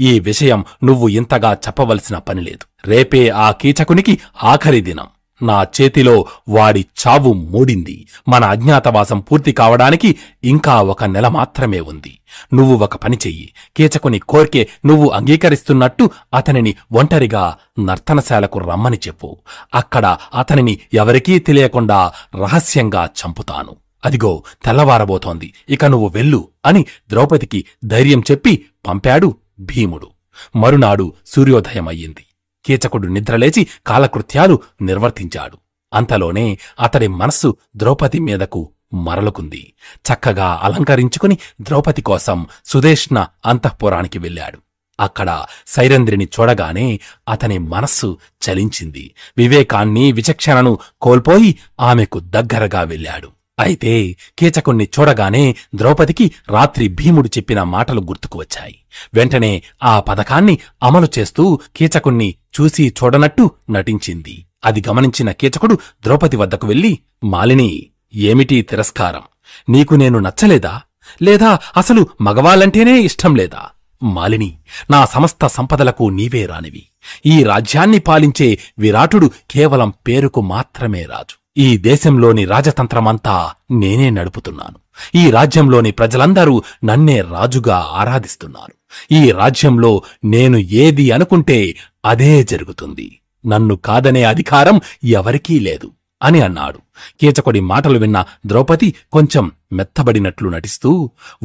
ఈ విషయం నువ్వు ఇంతగా చెప్పవలసిన పనిలేదు రేపే ఆ కీచకునికి ఆఖరి దినం నా చేతిలో వాడి చావు మూడింది మన అజ్ఞాతవాసం పూర్తి కావడానికి ఇంకా ఒక నెల మాత్రమే ఉంది నువ్వు ఒక పని చెయ్యి కీచకుని కోర్కే నువ్వు అంగీకరిస్తున్నట్టు అతనిని ఒంటరిగా నర్తనశాలకు రమ్మని చెప్పు అక్కడ అతనిని ఎవరికీ తెలియకుండా రహస్యంగా చంపుతాను అదిగో తెల్లవారబోతోంది ఇక నువ్వు వెళ్ళు అని ద్రౌపదికి ధైర్యం చెప్పి పంపాడు భీముడు మరునాడు సూర్యోదయమయ్యింది కీచకుడు నిద్రలేచి కాలకృత్యాలు నిర్వర్తించాడు అంతలోనే అతడి మనస్సు ద్రౌపది మీదకు మరలుకుంది చక్కగా అలంకరించుకుని ద్రౌపది కోసం సుదేష్ణ అంతఃపురానికి వెళ్ళాడు అక్కడ సైరంధ్రిని చూడగానే అతని మనస్సు చలించింది వివేకాన్ని విచక్షణను కోల్పోయి ఆమెకు దగ్గరగా వెళ్ళాడు అయితే కీచకుణ్ణి చూడగానే ద్రౌపదికి రాత్రి భీముడు చెప్పిన మాటలు గుర్తుకు వచ్చాయి వెంటనే ఆ పథకాన్ని అమలు చేస్తూ కీచకుణ్ణి చూసి చూడనట్టు నటించింది అది గమనించిన కీచకుడు ద్రౌపది వద్దకు వెళ్లి మాలిని ఏమిటి తిరస్కారం నీకు నేను నచ్చలేదా లేదా అసలు మగవాలంటేనే ఇష్టంలేదా మాలిని నా సమస్త సంపదలకు నీవే రానివి ఈ రాజ్యాన్ని పాలించే విరాటుడు కేవలం పేరుకు మాత్రమే రాజు ఈ దేశంలోని రాజతంత్రమంతా నేనే నడుపుతున్నాను ఈ రాజ్యంలోని ప్రజలందరూ నన్నే రాజుగా ఆరాధిస్తున్నారు ఈ రాజ్యంలో నేను ఏది అనుకుంటే అదే జరుగుతుంది నన్ను కాదనే అధికారం ఎవరికీ లేదు అని అన్నాడు కీచకుడి మాటలు విన్న ద్రౌపది కొంచెం మెత్తబడినట్లు నటిస్తూ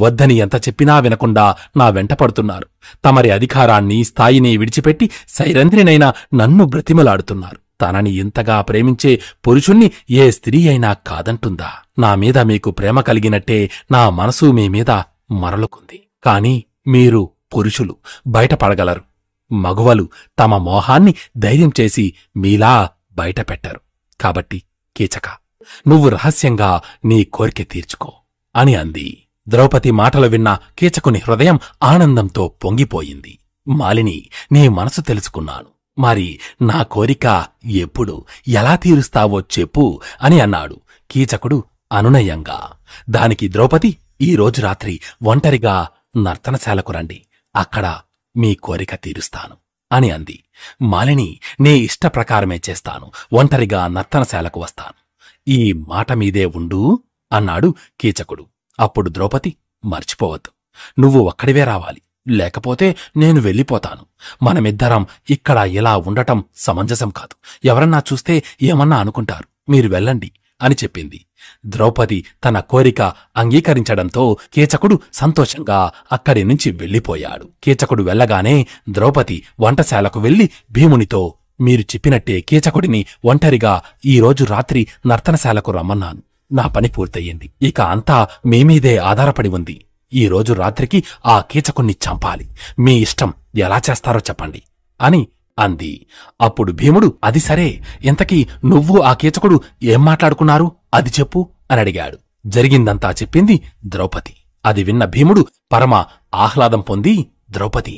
వద్దని ఎంత చెప్పినా వినకుండా నా వెంటపడుతున్నారు తమరి అధికారాన్ని స్థాయిని విడిచిపెట్టి సైరంధ్రినైనా నన్ను బ్రతిమలాడుతున్నారు తనని ఇంతగా ప్రేమించే పురుషుణ్ణి ఏ స్త్రీ అయినా కాదంటుందా నా మీద మీకు ప్రేమ కలిగినట్టే నా మనసు మీ మీద మరలుకుంది కాని మీరు పురుషులు బయటపడగలరు మగువలు తమ మోహాన్ని ధైర్యం చేసి మీలా బయటపెట్టారు కాబట్టి కీచక నువ్వు రహస్యంగా నీ కోరిక తీర్చుకో అని అంది ద్రౌపది మాటలు విన్న కీచకుని హృదయం ఆనందంతో పొంగిపోయింది మాలిని నీ మనసు తెలుసుకున్నాను మరి నా కోరిక ఎప్పుడు ఎలా తీరుస్తావో చెప్పు అని అన్నాడు కీచకుడు అనునయంగా దానికి ద్రౌపది ఈ రోజు రాత్రి ఒంటరిగా నర్తనశాలకు రండి అక్కడ మీ కోరిక తీరుస్తాను అని అంది మాలిని నే ఇష్ట ప్రకారమే చేస్తాను ఒంటరిగా నర్తనశాలకు వస్తాను ఈ మాట మీదే ఉండు అన్నాడు కీచకుడు అప్పుడు ద్రౌపది మర్చిపోవద్దు నువ్వు ఒక్కడివే రావాలి లేకపోతే నేను వెళ్ళిపోతాను మనమిద్దరం ఇక్కడ ఇలా ఉండటం సమంజసం కాదు ఎవరన్నా చూస్తే ఏమన్నా అనుకుంటారు మీరు వెళ్ళండి అని చెప్పింది ద్రౌపది తన కోరిక అంగీకరించడంతో కీచకుడు సంతోషంగా అక్కడి నుంచి వెళ్ళిపోయాడు కీచకుడు వెళ్ళగానే ద్రౌపది వంటశాలకు వెళ్లి భీమునితో మీరు చెప్పినట్టే కీచకుడిని ఒంటరిగా ఈరోజు రాత్రి నర్తనశాలకు రమ్మన్నాను నా పని పూర్తయ్యింది ఇక అంతా మీమీదే ఆధారపడి ఉంది ఈ రోజు రాత్రికి ఆ కీచకుణ్ణి చంపాలి మీ ఇష్టం ఎలా చేస్తారో చెప్పండి అని అంది అప్పుడు భీముడు అది సరే ఇంతకీ నువ్వు ఆ కీచకుడు ఏం మాట్లాడుకున్నారు అది చెప్పు అని అడిగాడు జరిగిందంతా చెప్పింది ద్రౌపది అది విన్న భీముడు పరమ ఆహ్లాదం పొంది ద్రౌపది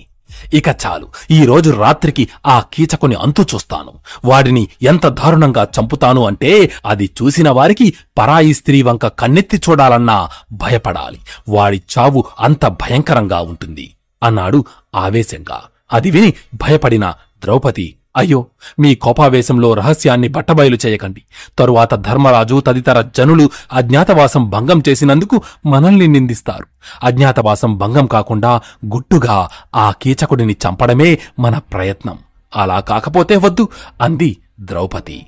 ఇక చాలు ఈ రోజు రాత్రికి ఆ కీచకుని అంతు చూస్తాను వాడిని ఎంత దారుణంగా చంపుతాను అంటే అది చూసిన వారికి పరాయి స్త్రీ వంక కన్నెత్తి చూడాలన్నా భయపడాలి వాడి చావు అంత భయంకరంగా ఉంటుంది అన్నాడు ఆవేశంగా అది విని భయపడిన ద్రౌపది అయ్యో మీ కోపావేశంలో రహస్యాన్ని బట్టబయలు చేయకండి తరువాత ధర్మరాజు తదితర జనులు అజ్ఞాతవాసం భంగం చేసినందుకు మనల్ని నిందిస్తారు అజ్ఞాతవాసం భంగం కాకుండా గుట్టుగా ఆ కీచకుడిని చంపడమే మన ప్రయత్నం అలా కాకపోతే వద్దు అంది ద్రౌపది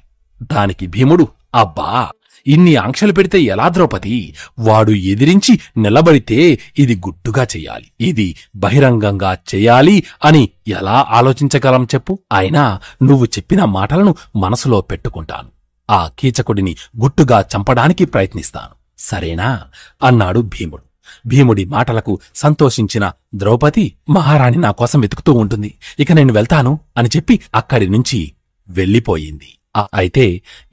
దానికి భీముడు అబ్బా ఇన్ని ఆంక్షలు పెడితే ఎలా ద్రౌపది వాడు ఎదిరించి నిలబడితే ఇది గుట్టుగా చెయ్యాలి ఇది బహిరంగంగా చెయ్యాలి అని ఎలా ఆలోచించగలం చెప్పు అయినా నువ్వు చెప్పిన మాటలను మనసులో పెట్టుకుంటాను ఆ కీచకుడిని గుట్టుగా చంపడానికి ప్రయత్నిస్తాను సరేనా అన్నాడు భీముడు భీముడి మాటలకు సంతోషించిన ద్రౌపది మహారాణి నా కోసం వెతుకుతూ ఉంటుంది ఇక నేను వెళ్తాను అని చెప్పి అక్కడి నుంచి వెళ్ళిపోయింది అయితే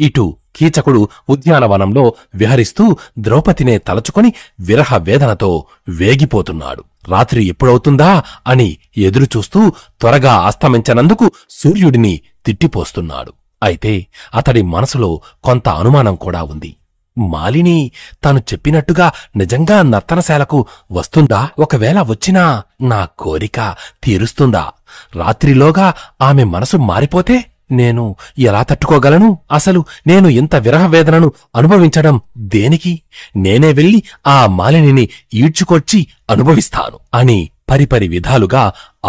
ఇటు కీచకుడు ఉద్యానవనంలో విహరిస్తూ ద్రౌపదినే తలచుకొని విరహ వేదనతో వేగిపోతున్నాడు రాత్రి ఎప్పుడవుతుందా అని ఎదురుచూస్తూ త్వరగా అస్తమించనందుకు సూర్యుడిని తిట్టిపోస్తున్నాడు అయితే అతడి మనసులో కొంత అనుమానం కూడా ఉంది మాలిని తాను చెప్పినట్టుగా నిజంగా నర్తనశాలకు వస్తుందా ఒకవేళ వచ్చినా నా కోరిక తీరుస్తుందా రాత్రిలోగా ఆమె మనసు మారిపోతే నేను ఎలా తట్టుకోగలను అసలు నేను ఇంత విరహ వేదనను అనుభవించడం దేనికి నేనే వెళ్ళి ఆ మాలినిని ఈడ్చుకొచ్చి అనుభవిస్తాను అని పరిపరి విధాలుగా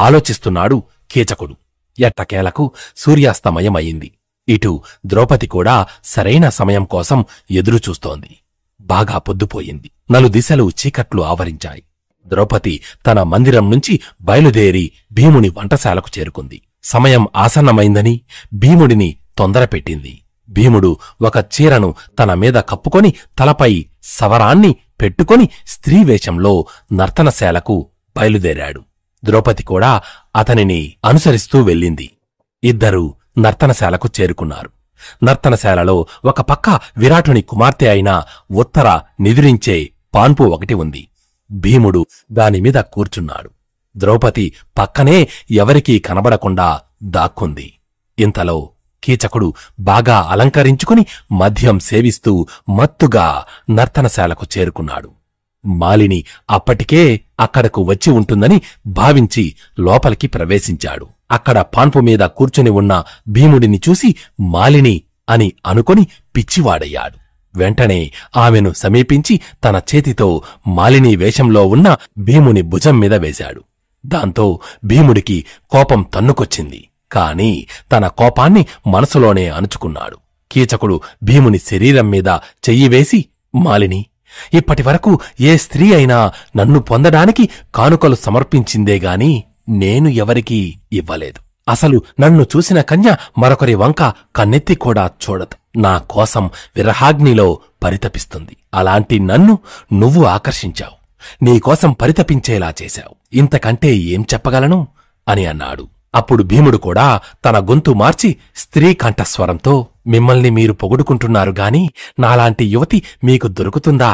ఆలోచిస్తున్నాడు కీచకుడు ఎట్టకేలకు సూర్యాస్తమయమయ్యింది ఇటు ద్రౌపది కూడా సరైన సమయం కోసం ఎదురుచూస్తోంది బాగా పొద్దుపోయింది నలు దిశలు చీకట్లు ఆవరించాయి ద్రౌపది తన మందిరం నుంచి బయలుదేరి భీముని వంటశాలకు చేరుకుంది సమయం ఆసన్నమైందని భీముడిని తొందరపెట్టింది భీముడు ఒక చీరను తన మీద కప్పుకొని తలపై సవరాన్ని పెట్టుకొని స్త్రీవేషంలో నర్తనశాలకు బయలుదేరాడు ద్రౌపది కూడా అతనిని అనుసరిస్తూ వెళ్ళింది ఇద్దరూ నర్తనశాలకు చేరుకున్నారు నర్తనశాలలో ఒక పక్క విరాటుని కుమార్తె అయిన ఉత్తర నిదురించే పాన్పు ఒకటి ఉంది భీముడు దానిమీద కూర్చున్నాడు ద్రౌపది పక్కనే ఎవరికీ కనబడకుండా దాక్కుంది ఇంతలో కీచకుడు బాగా అలంకరించుకుని మద్యం సేవిస్తూ మత్తుగా నర్తనశాలకు చేరుకున్నాడు మాలిని అప్పటికే అక్కడకు వచ్చి ఉంటుందని భావించి లోపలికి ప్రవేశించాడు అక్కడ పాన్పు మీద కూర్చుని ఉన్న భీముడిని చూసి మాలిని అని అనుకొని పిచ్చివాడయ్యాడు వెంటనే ఆమెను సమీపించి తన చేతితో మాలిని వేషంలో ఉన్న భీముని భుజం మీద వేశాడు దాంతో భీముడికి కోపం తన్నుకొచ్చింది కాని తన కోపాన్ని మనసులోనే అణుచుకున్నాడు కీచకుడు భీముని శరీరం మీద చెయ్యి వేసి మాలిని ఇప్పటివరకు ఏ స్త్రీ అయినా నన్ను పొందడానికి కానుకలు సమర్పించిందేగాని నేను ఎవరికీ ఇవ్వలేదు అసలు నన్ను చూసిన కన్య మరొకరి వంక కన్నెత్తి కూడా చూడదు నా కోసం విరహాగ్నిలో పరితపిస్తుంది అలాంటి నన్ను నువ్వు ఆకర్షించావు నీకోసం పరితపించేలా చేశావు ఇంతకంటే ఏం చెప్పగలను అని అన్నాడు అప్పుడు భీముడు కూడా తన గొంతు మార్చి స్త్రీ కంఠస్వరంతో మిమ్మల్ని మీరు పొగుడుకుంటున్నారు గాని నాలాంటి యువతి మీకు దొరుకుతుందా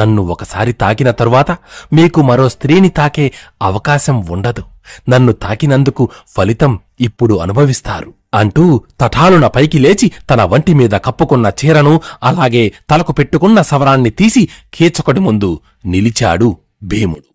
నన్ను ఒకసారి తాకిన తరువాత మీకు మరో స్త్రీని తాకే అవకాశం ఉండదు నన్ను తాకినందుకు ఫలితం ఇప్పుడు అనుభవిస్తారు అంటూ తఠాలున పైకి లేచి తన వంటి మీద కప్పుకున్న చీరను అలాగే తలకు పెట్టుకున్న సవరాన్ని తీసి కీచకుడి ముందు నిలిచాడు భీముడు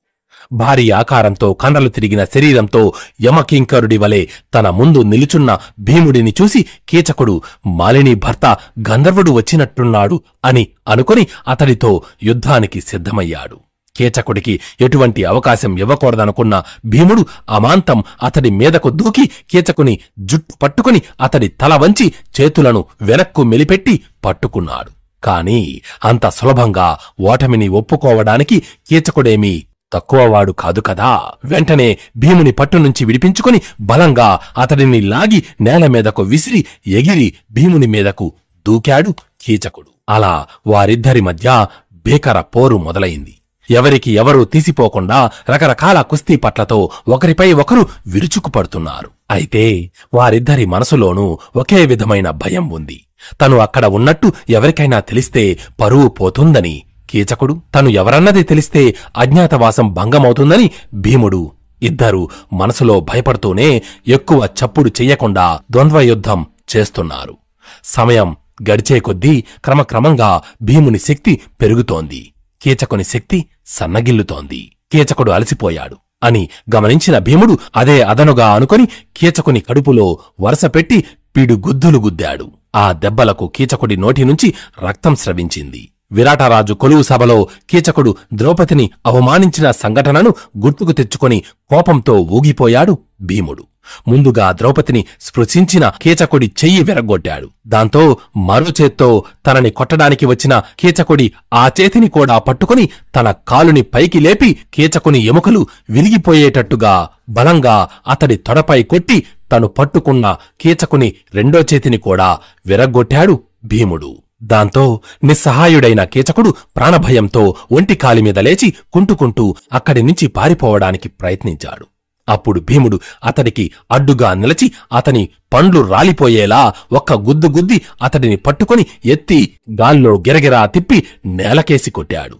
భారీ ఆకారంతో కండలు తిరిగిన శరీరంతో యమకింకరుడి వలె తన ముందు నిలుచున్న భీముడిని చూసి కీచకుడు మాలిని భర్త గంధర్వుడు వచ్చినట్టున్నాడు అని అనుకుని అతడితో యుద్ధానికి సిద్ధమయ్యాడు కీచకుడికి ఎటువంటి అవకాశం ఇవ్వకూడదనుకున్న భీముడు అమాంతం అతడి మీదకు దూకి కీచకుని జుట్టు పట్టుకుని అతడి తల వంచి చేతులను వెనక్కు మెలిపెట్టి పట్టుకున్నాడు కాని అంత సులభంగా ఓటమిని ఒప్పుకోవడానికి కీచకుడేమీ తక్కువవాడు కాదు కదా వెంటనే భీముని పట్టునుంచి విడిపించుకుని బలంగా అతడిని లాగి నేల మీదకు విసిరి ఎగిరి భీముని మీదకు దూకాడు కీచకుడు అలా వారిద్దరి మధ్య భీకర పోరు మొదలైంది ఎవరికి ఎవరు తీసిపోకుండా రకరకాల కుస్తీ పట్లతో ఒకరిపై ఒకరు విరుచుకుపడుతున్నారు అయితే వారిద్దరి మనసులోనూ ఒకే విధమైన భయం ఉంది తను అక్కడ ఉన్నట్టు ఎవరికైనా తెలిస్తే పరువు పోతుందని కీచకుడు తను ఎవరన్నది తెలిస్తే అజ్ఞాతవాసం భంగమవుతుందని భీముడు ఇద్దరు మనసులో భయపడుతూనే ఎక్కువ చప్పుడు చెయ్యకుండా ద్వంద్వయుద్ధం చేస్తున్నారు సమయం గడిచే కొద్దీ క్రమక్రమంగా భీముని శక్తి పెరుగుతోంది కీచకుని శక్తి సన్నగిల్లుతోంది కీచకుడు అలసిపోయాడు అని గమనించిన భీముడు అదే అదనుగా అనుకొని కీచకుని కడుపులో వరసపెట్టి పిడుగుద్దులు గుద్దాడు ఆ దెబ్బలకు కీచకుడి నోటి నుంచి రక్తం స్రవించింది విరాటరాజు కొలువు సభలో కీచకుడు ద్రౌపదిని అవమానించిన సంఘటనను గుర్తుకు తెచ్చుకొని కోపంతో ఊగిపోయాడు భీముడు ముందుగా ద్రౌపదిని స్పృశించిన కీచకుడి చెయ్యి విరగొట్టాడు దాంతో మరో చేత్తో తనని కొట్టడానికి వచ్చిన కీచకుడి ఆ చేతిని కూడా పట్టుకుని తన కాలుని పైకి లేపి కీచకుని ఎముకలు విరిగిపోయేటట్టుగా బలంగా అతడి తొడపై కొట్టి తను పట్టుకున్న కీచకుని రెండో చేతిని కూడా విరగ్గొట్టాడు భీముడు దాంతో నిస్సహాయుడైన కీచకుడు ప్రాణభయంతో ఒంటి కాలిమీద లేచి కుంటుకుంటూ అక్కడి నుంచి పారిపోవడానికి ప్రయత్నించాడు అప్పుడు భీముడు అతడికి అడ్డుగా నిలచి అతని పండ్లు రాలిపోయేలా ఒక్క గుద్దు గుద్ది అతడిని పట్టుకొని ఎత్తి గాల్లో గిరగిరా తిప్పి నేలకేసి కొట్టాడు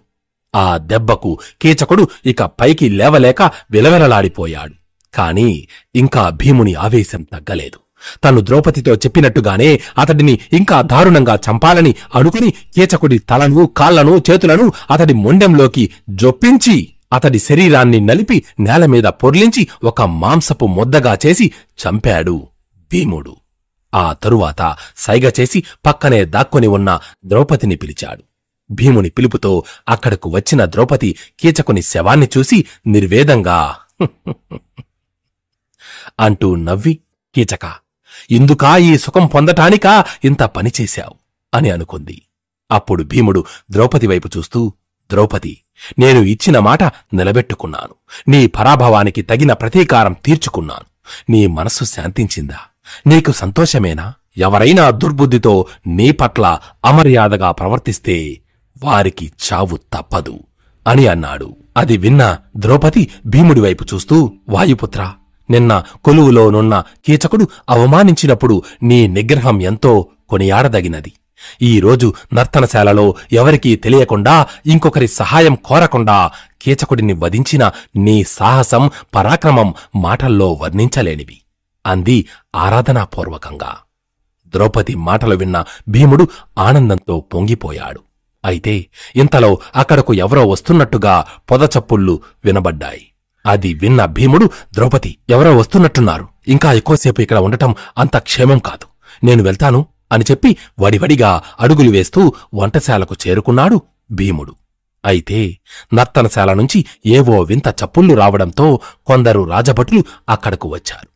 ఆ దెబ్బకు కీచకుడు ఇక పైకి లేవలేక విలవెలలాడిపోయాడు కాని ఇంకా భీముని ఆవేశం తగ్గలేదు తను ద్రౌపదితో చెప్పినట్టుగానే అతడిని ఇంకా దారుణంగా చంపాలని అడుకుని కీచకుడి తలను కాళ్లను చేతులను అతడి మొండెంలోకి జొప్పించి అతడి శరీరాన్ని నలిపి నేలమీద పొర్లించి ఒక మాంసపు ముద్దగా చేసి చంపాడు భీముడు ఆ తరువాత సైగ చేసి పక్కనే దాక్కుని ఉన్న ద్రౌపదిని పిలిచాడు భీముని పిలుపుతో అక్కడకు వచ్చిన ద్రౌపది కీచకుని శవాన్ని చూసి నిర్వేదంగా అంటూ నవ్వి కీచక ఇందుకా ఈ సుఖం పొందటానికా ఇంత పనిచేశావు అని అనుకుంది అప్పుడు భీముడు ద్రౌపది వైపు చూస్తూ ద్రౌపది నేను ఇచ్చిన మాట నిలబెట్టుకున్నాను నీ పరాభవానికి తగిన ప్రతీకారం తీర్చుకున్నాను నీ మనస్సు శాంతించిందా నీకు సంతోషమేనా ఎవరైనా దుర్బుద్ధితో నీ పట్ల అమర్యాదగా ప్రవర్తిస్తే వారికి చావు తప్పదు అని అన్నాడు అది విన్న ద్రౌపది భీముడి వైపు చూస్తూ వాయుపుత్ర నిన్న కొలువులోనున్న కీచకుడు అవమానించినప్పుడు నీ నిగ్రహం ఎంతో కొనియాడదగినది ఈరోజు నర్తనశాలలో ఎవరికీ తెలియకుండా ఇంకొకరి సహాయం కోరకుండా కీచకుడిని వధించిన నీ సాహసం పరాక్రమం మాటల్లో వర్ణించలేనివి అంది ఆరాధనాపూర్వకంగా ద్రౌపది మాటలు విన్న భీముడు ఆనందంతో పొంగిపోయాడు అయితే ఇంతలో అక్కడకు ఎవరో వస్తున్నట్టుగా పొదచప్పుళ్ళు వినబడ్డాయి అది విన్న భీముడు ద్రౌపది ఎవరో వస్తున్నట్టున్నారు ఇంకా ఎక్కువసేపు ఇక్కడ ఉండటం అంత క్షేమం కాదు నేను వెళ్తాను అని చెప్పి వడివడిగా అడుగులు వేస్తూ వంటశాలకు చేరుకున్నాడు భీముడు అయితే నర్తనశాల నుంచి ఏవో వింత చప్పుళ్లు రావడంతో కొందరు రాజభటులు అక్కడకు వచ్చారు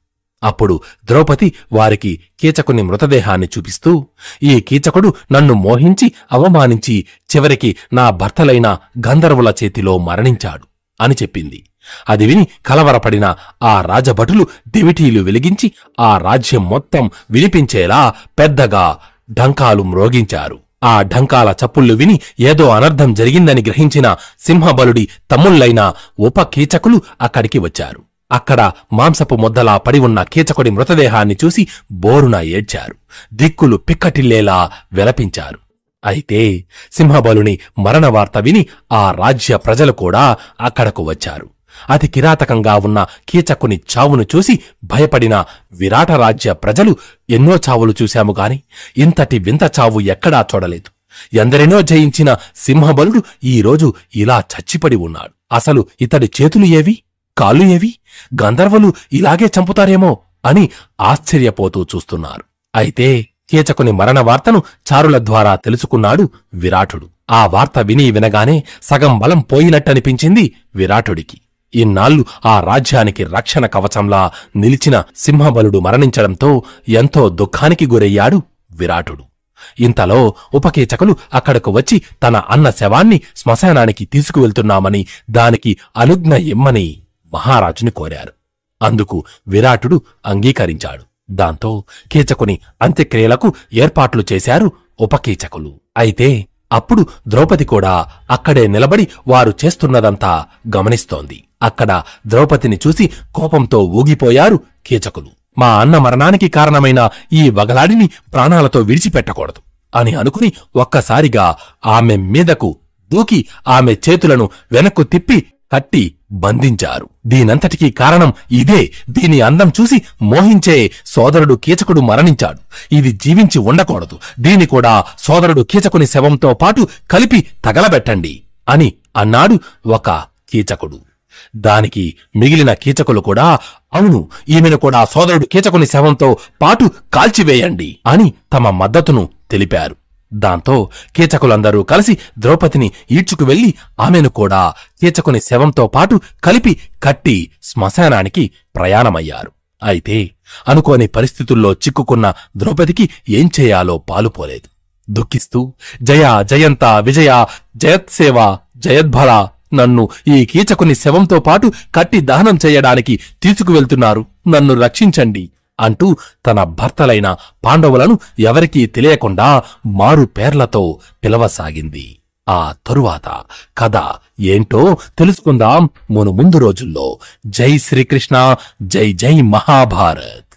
అప్పుడు ద్రౌపది వారికి కీచకుని మృతదేహాన్ని చూపిస్తూ ఈ కీచకుడు నన్ను మోహించి అవమానించి చివరికి నా భర్తలైన గంధర్వుల చేతిలో మరణించాడు అని చెప్పింది అది విని కలవరపడిన ఆ రాజభటులు దివిటీలు వెలిగించి ఆ రాజ్యం మొత్తం వినిపించేలా పెద్దగా ఢంకాలు మ్రోగించారు ఆ ఢంకాల చప్పుళ్లు విని ఏదో అనర్థం జరిగిందని గ్రహించిన సింహబలుడి తమ్ముళ్లైన ఉపకీచకులు అక్కడికి వచ్చారు అక్కడ మాంసపు మొద్దలా పడి ఉన్న కీచకుడి మృతదేహాన్ని చూసి బోరున ఏడ్చారు దిక్కులు పిక్కటిల్లేలా విలపించారు అయితే సింహబలుని మరణ వార్త విని ఆ రాజ్య ప్రజలు కూడా అక్కడకు వచ్చారు అతి కిరాతకంగా ఉన్న కీచకుని చావును చూసి భయపడిన విరాటరాజ్య ప్రజలు ఎన్నో చావులు చూశాము గాని ఇంతటి వింత చావు ఎక్కడా చూడలేదు ఎందరినో జయించిన సింహబలుడు ఈరోజు ఇలా చచ్చిపడి ఉన్నాడు అసలు ఇతడి చేతులు ఏవి కాళ్ళు ఏవి గంధర్వులు ఇలాగే చంపుతారేమో అని ఆశ్చర్యపోతూ చూస్తున్నారు అయితే కీచకుని మరణ వార్తను చారుల ద్వారా తెలుసుకున్నాడు విరాటుడు ఆ వార్త విని వినగానే సగం బలం పోయినట్టనిపించింది విరాటుడికి ఇన్నాళ్లు ఆ రాజ్యానికి రక్షణ కవచంలా నిలిచిన సింహబలుడు మరణించడంతో ఎంతో దుఃఖానికి గురయ్యాడు విరాటుడు ఇంతలో ఉపకేచకులు అక్కడకు వచ్చి తన అన్న శవాన్ని శ్మశానానికి తీసుకువెళ్తున్నామని దానికి అనుజ్ఞ ఇమ్మని మహారాజుని కోరారు అందుకు విరాటుడు అంగీకరించాడు దాంతో కేచకుని అంత్యక్రియలకు ఏర్పాట్లు చేశారు ఉపకీచకులు అయితే అప్పుడు ద్రౌపది కూడా అక్కడే నిలబడి వారు చేస్తున్నదంతా గమనిస్తోంది అక్కడ ద్రౌపదిని చూసి కోపంతో ఊగిపోయారు కీచకులు మా అన్న మరణానికి కారణమైన ఈ వగలాడిని ప్రాణాలతో విడిచిపెట్టకూడదు అని అనుకుని ఒక్కసారిగా ఆమె మీదకు దూకి ఆమె చేతులను వెనక్కు తిప్పి కట్టి బంధించారు దీనంతటికీ కారణం ఇదే దీని అందం చూసి మోహించే సోదరుడు కీచకుడు మరణించాడు ఇది జీవించి ఉండకూడదు దీని కూడా సోదరుడు కీచకుని శవంతో పాటు కలిపి తగలబెట్టండి అని అన్నాడు ఒక కీచకుడు దానికి మిగిలిన కీచకులు కూడా అవును ఈమెను కూడా సోదరుడు కీచకుని శవంతో పాటు కాల్చివేయండి అని తమ మద్దతును తెలిపారు దాంతో కీచకులందరూ కలిసి ద్రౌపదిని ఈడ్చుకు వెళ్లి ఆమెను కూడా కీచకుని శవంతో పాటు కలిపి కట్టి శ్మశానానికి ప్రయాణమయ్యారు అయితే అనుకోని పరిస్థితుల్లో చిక్కుకున్న ద్రౌపదికి ఏం చేయాలో పాలుపోలేదు దుఃఖిస్తూ జయ జయంత విజయ జయత్సేవ జయద్భల నన్ను ఈ కీచకుని శవంతో పాటు కట్టి దహనం చేయడానికి తీసుకువెళ్తున్నారు నన్ను రక్షించండి అంటూ తన భర్తలైన పాండవులను ఎవరికీ తెలియకుండా మారు పేర్లతో పిలవసాగింది ఆ తరువాత కథ ఏంటో తెలుసుకుందాం మును ముందు రోజుల్లో జై శ్రీకృష్ణ జై జై మహాభారత్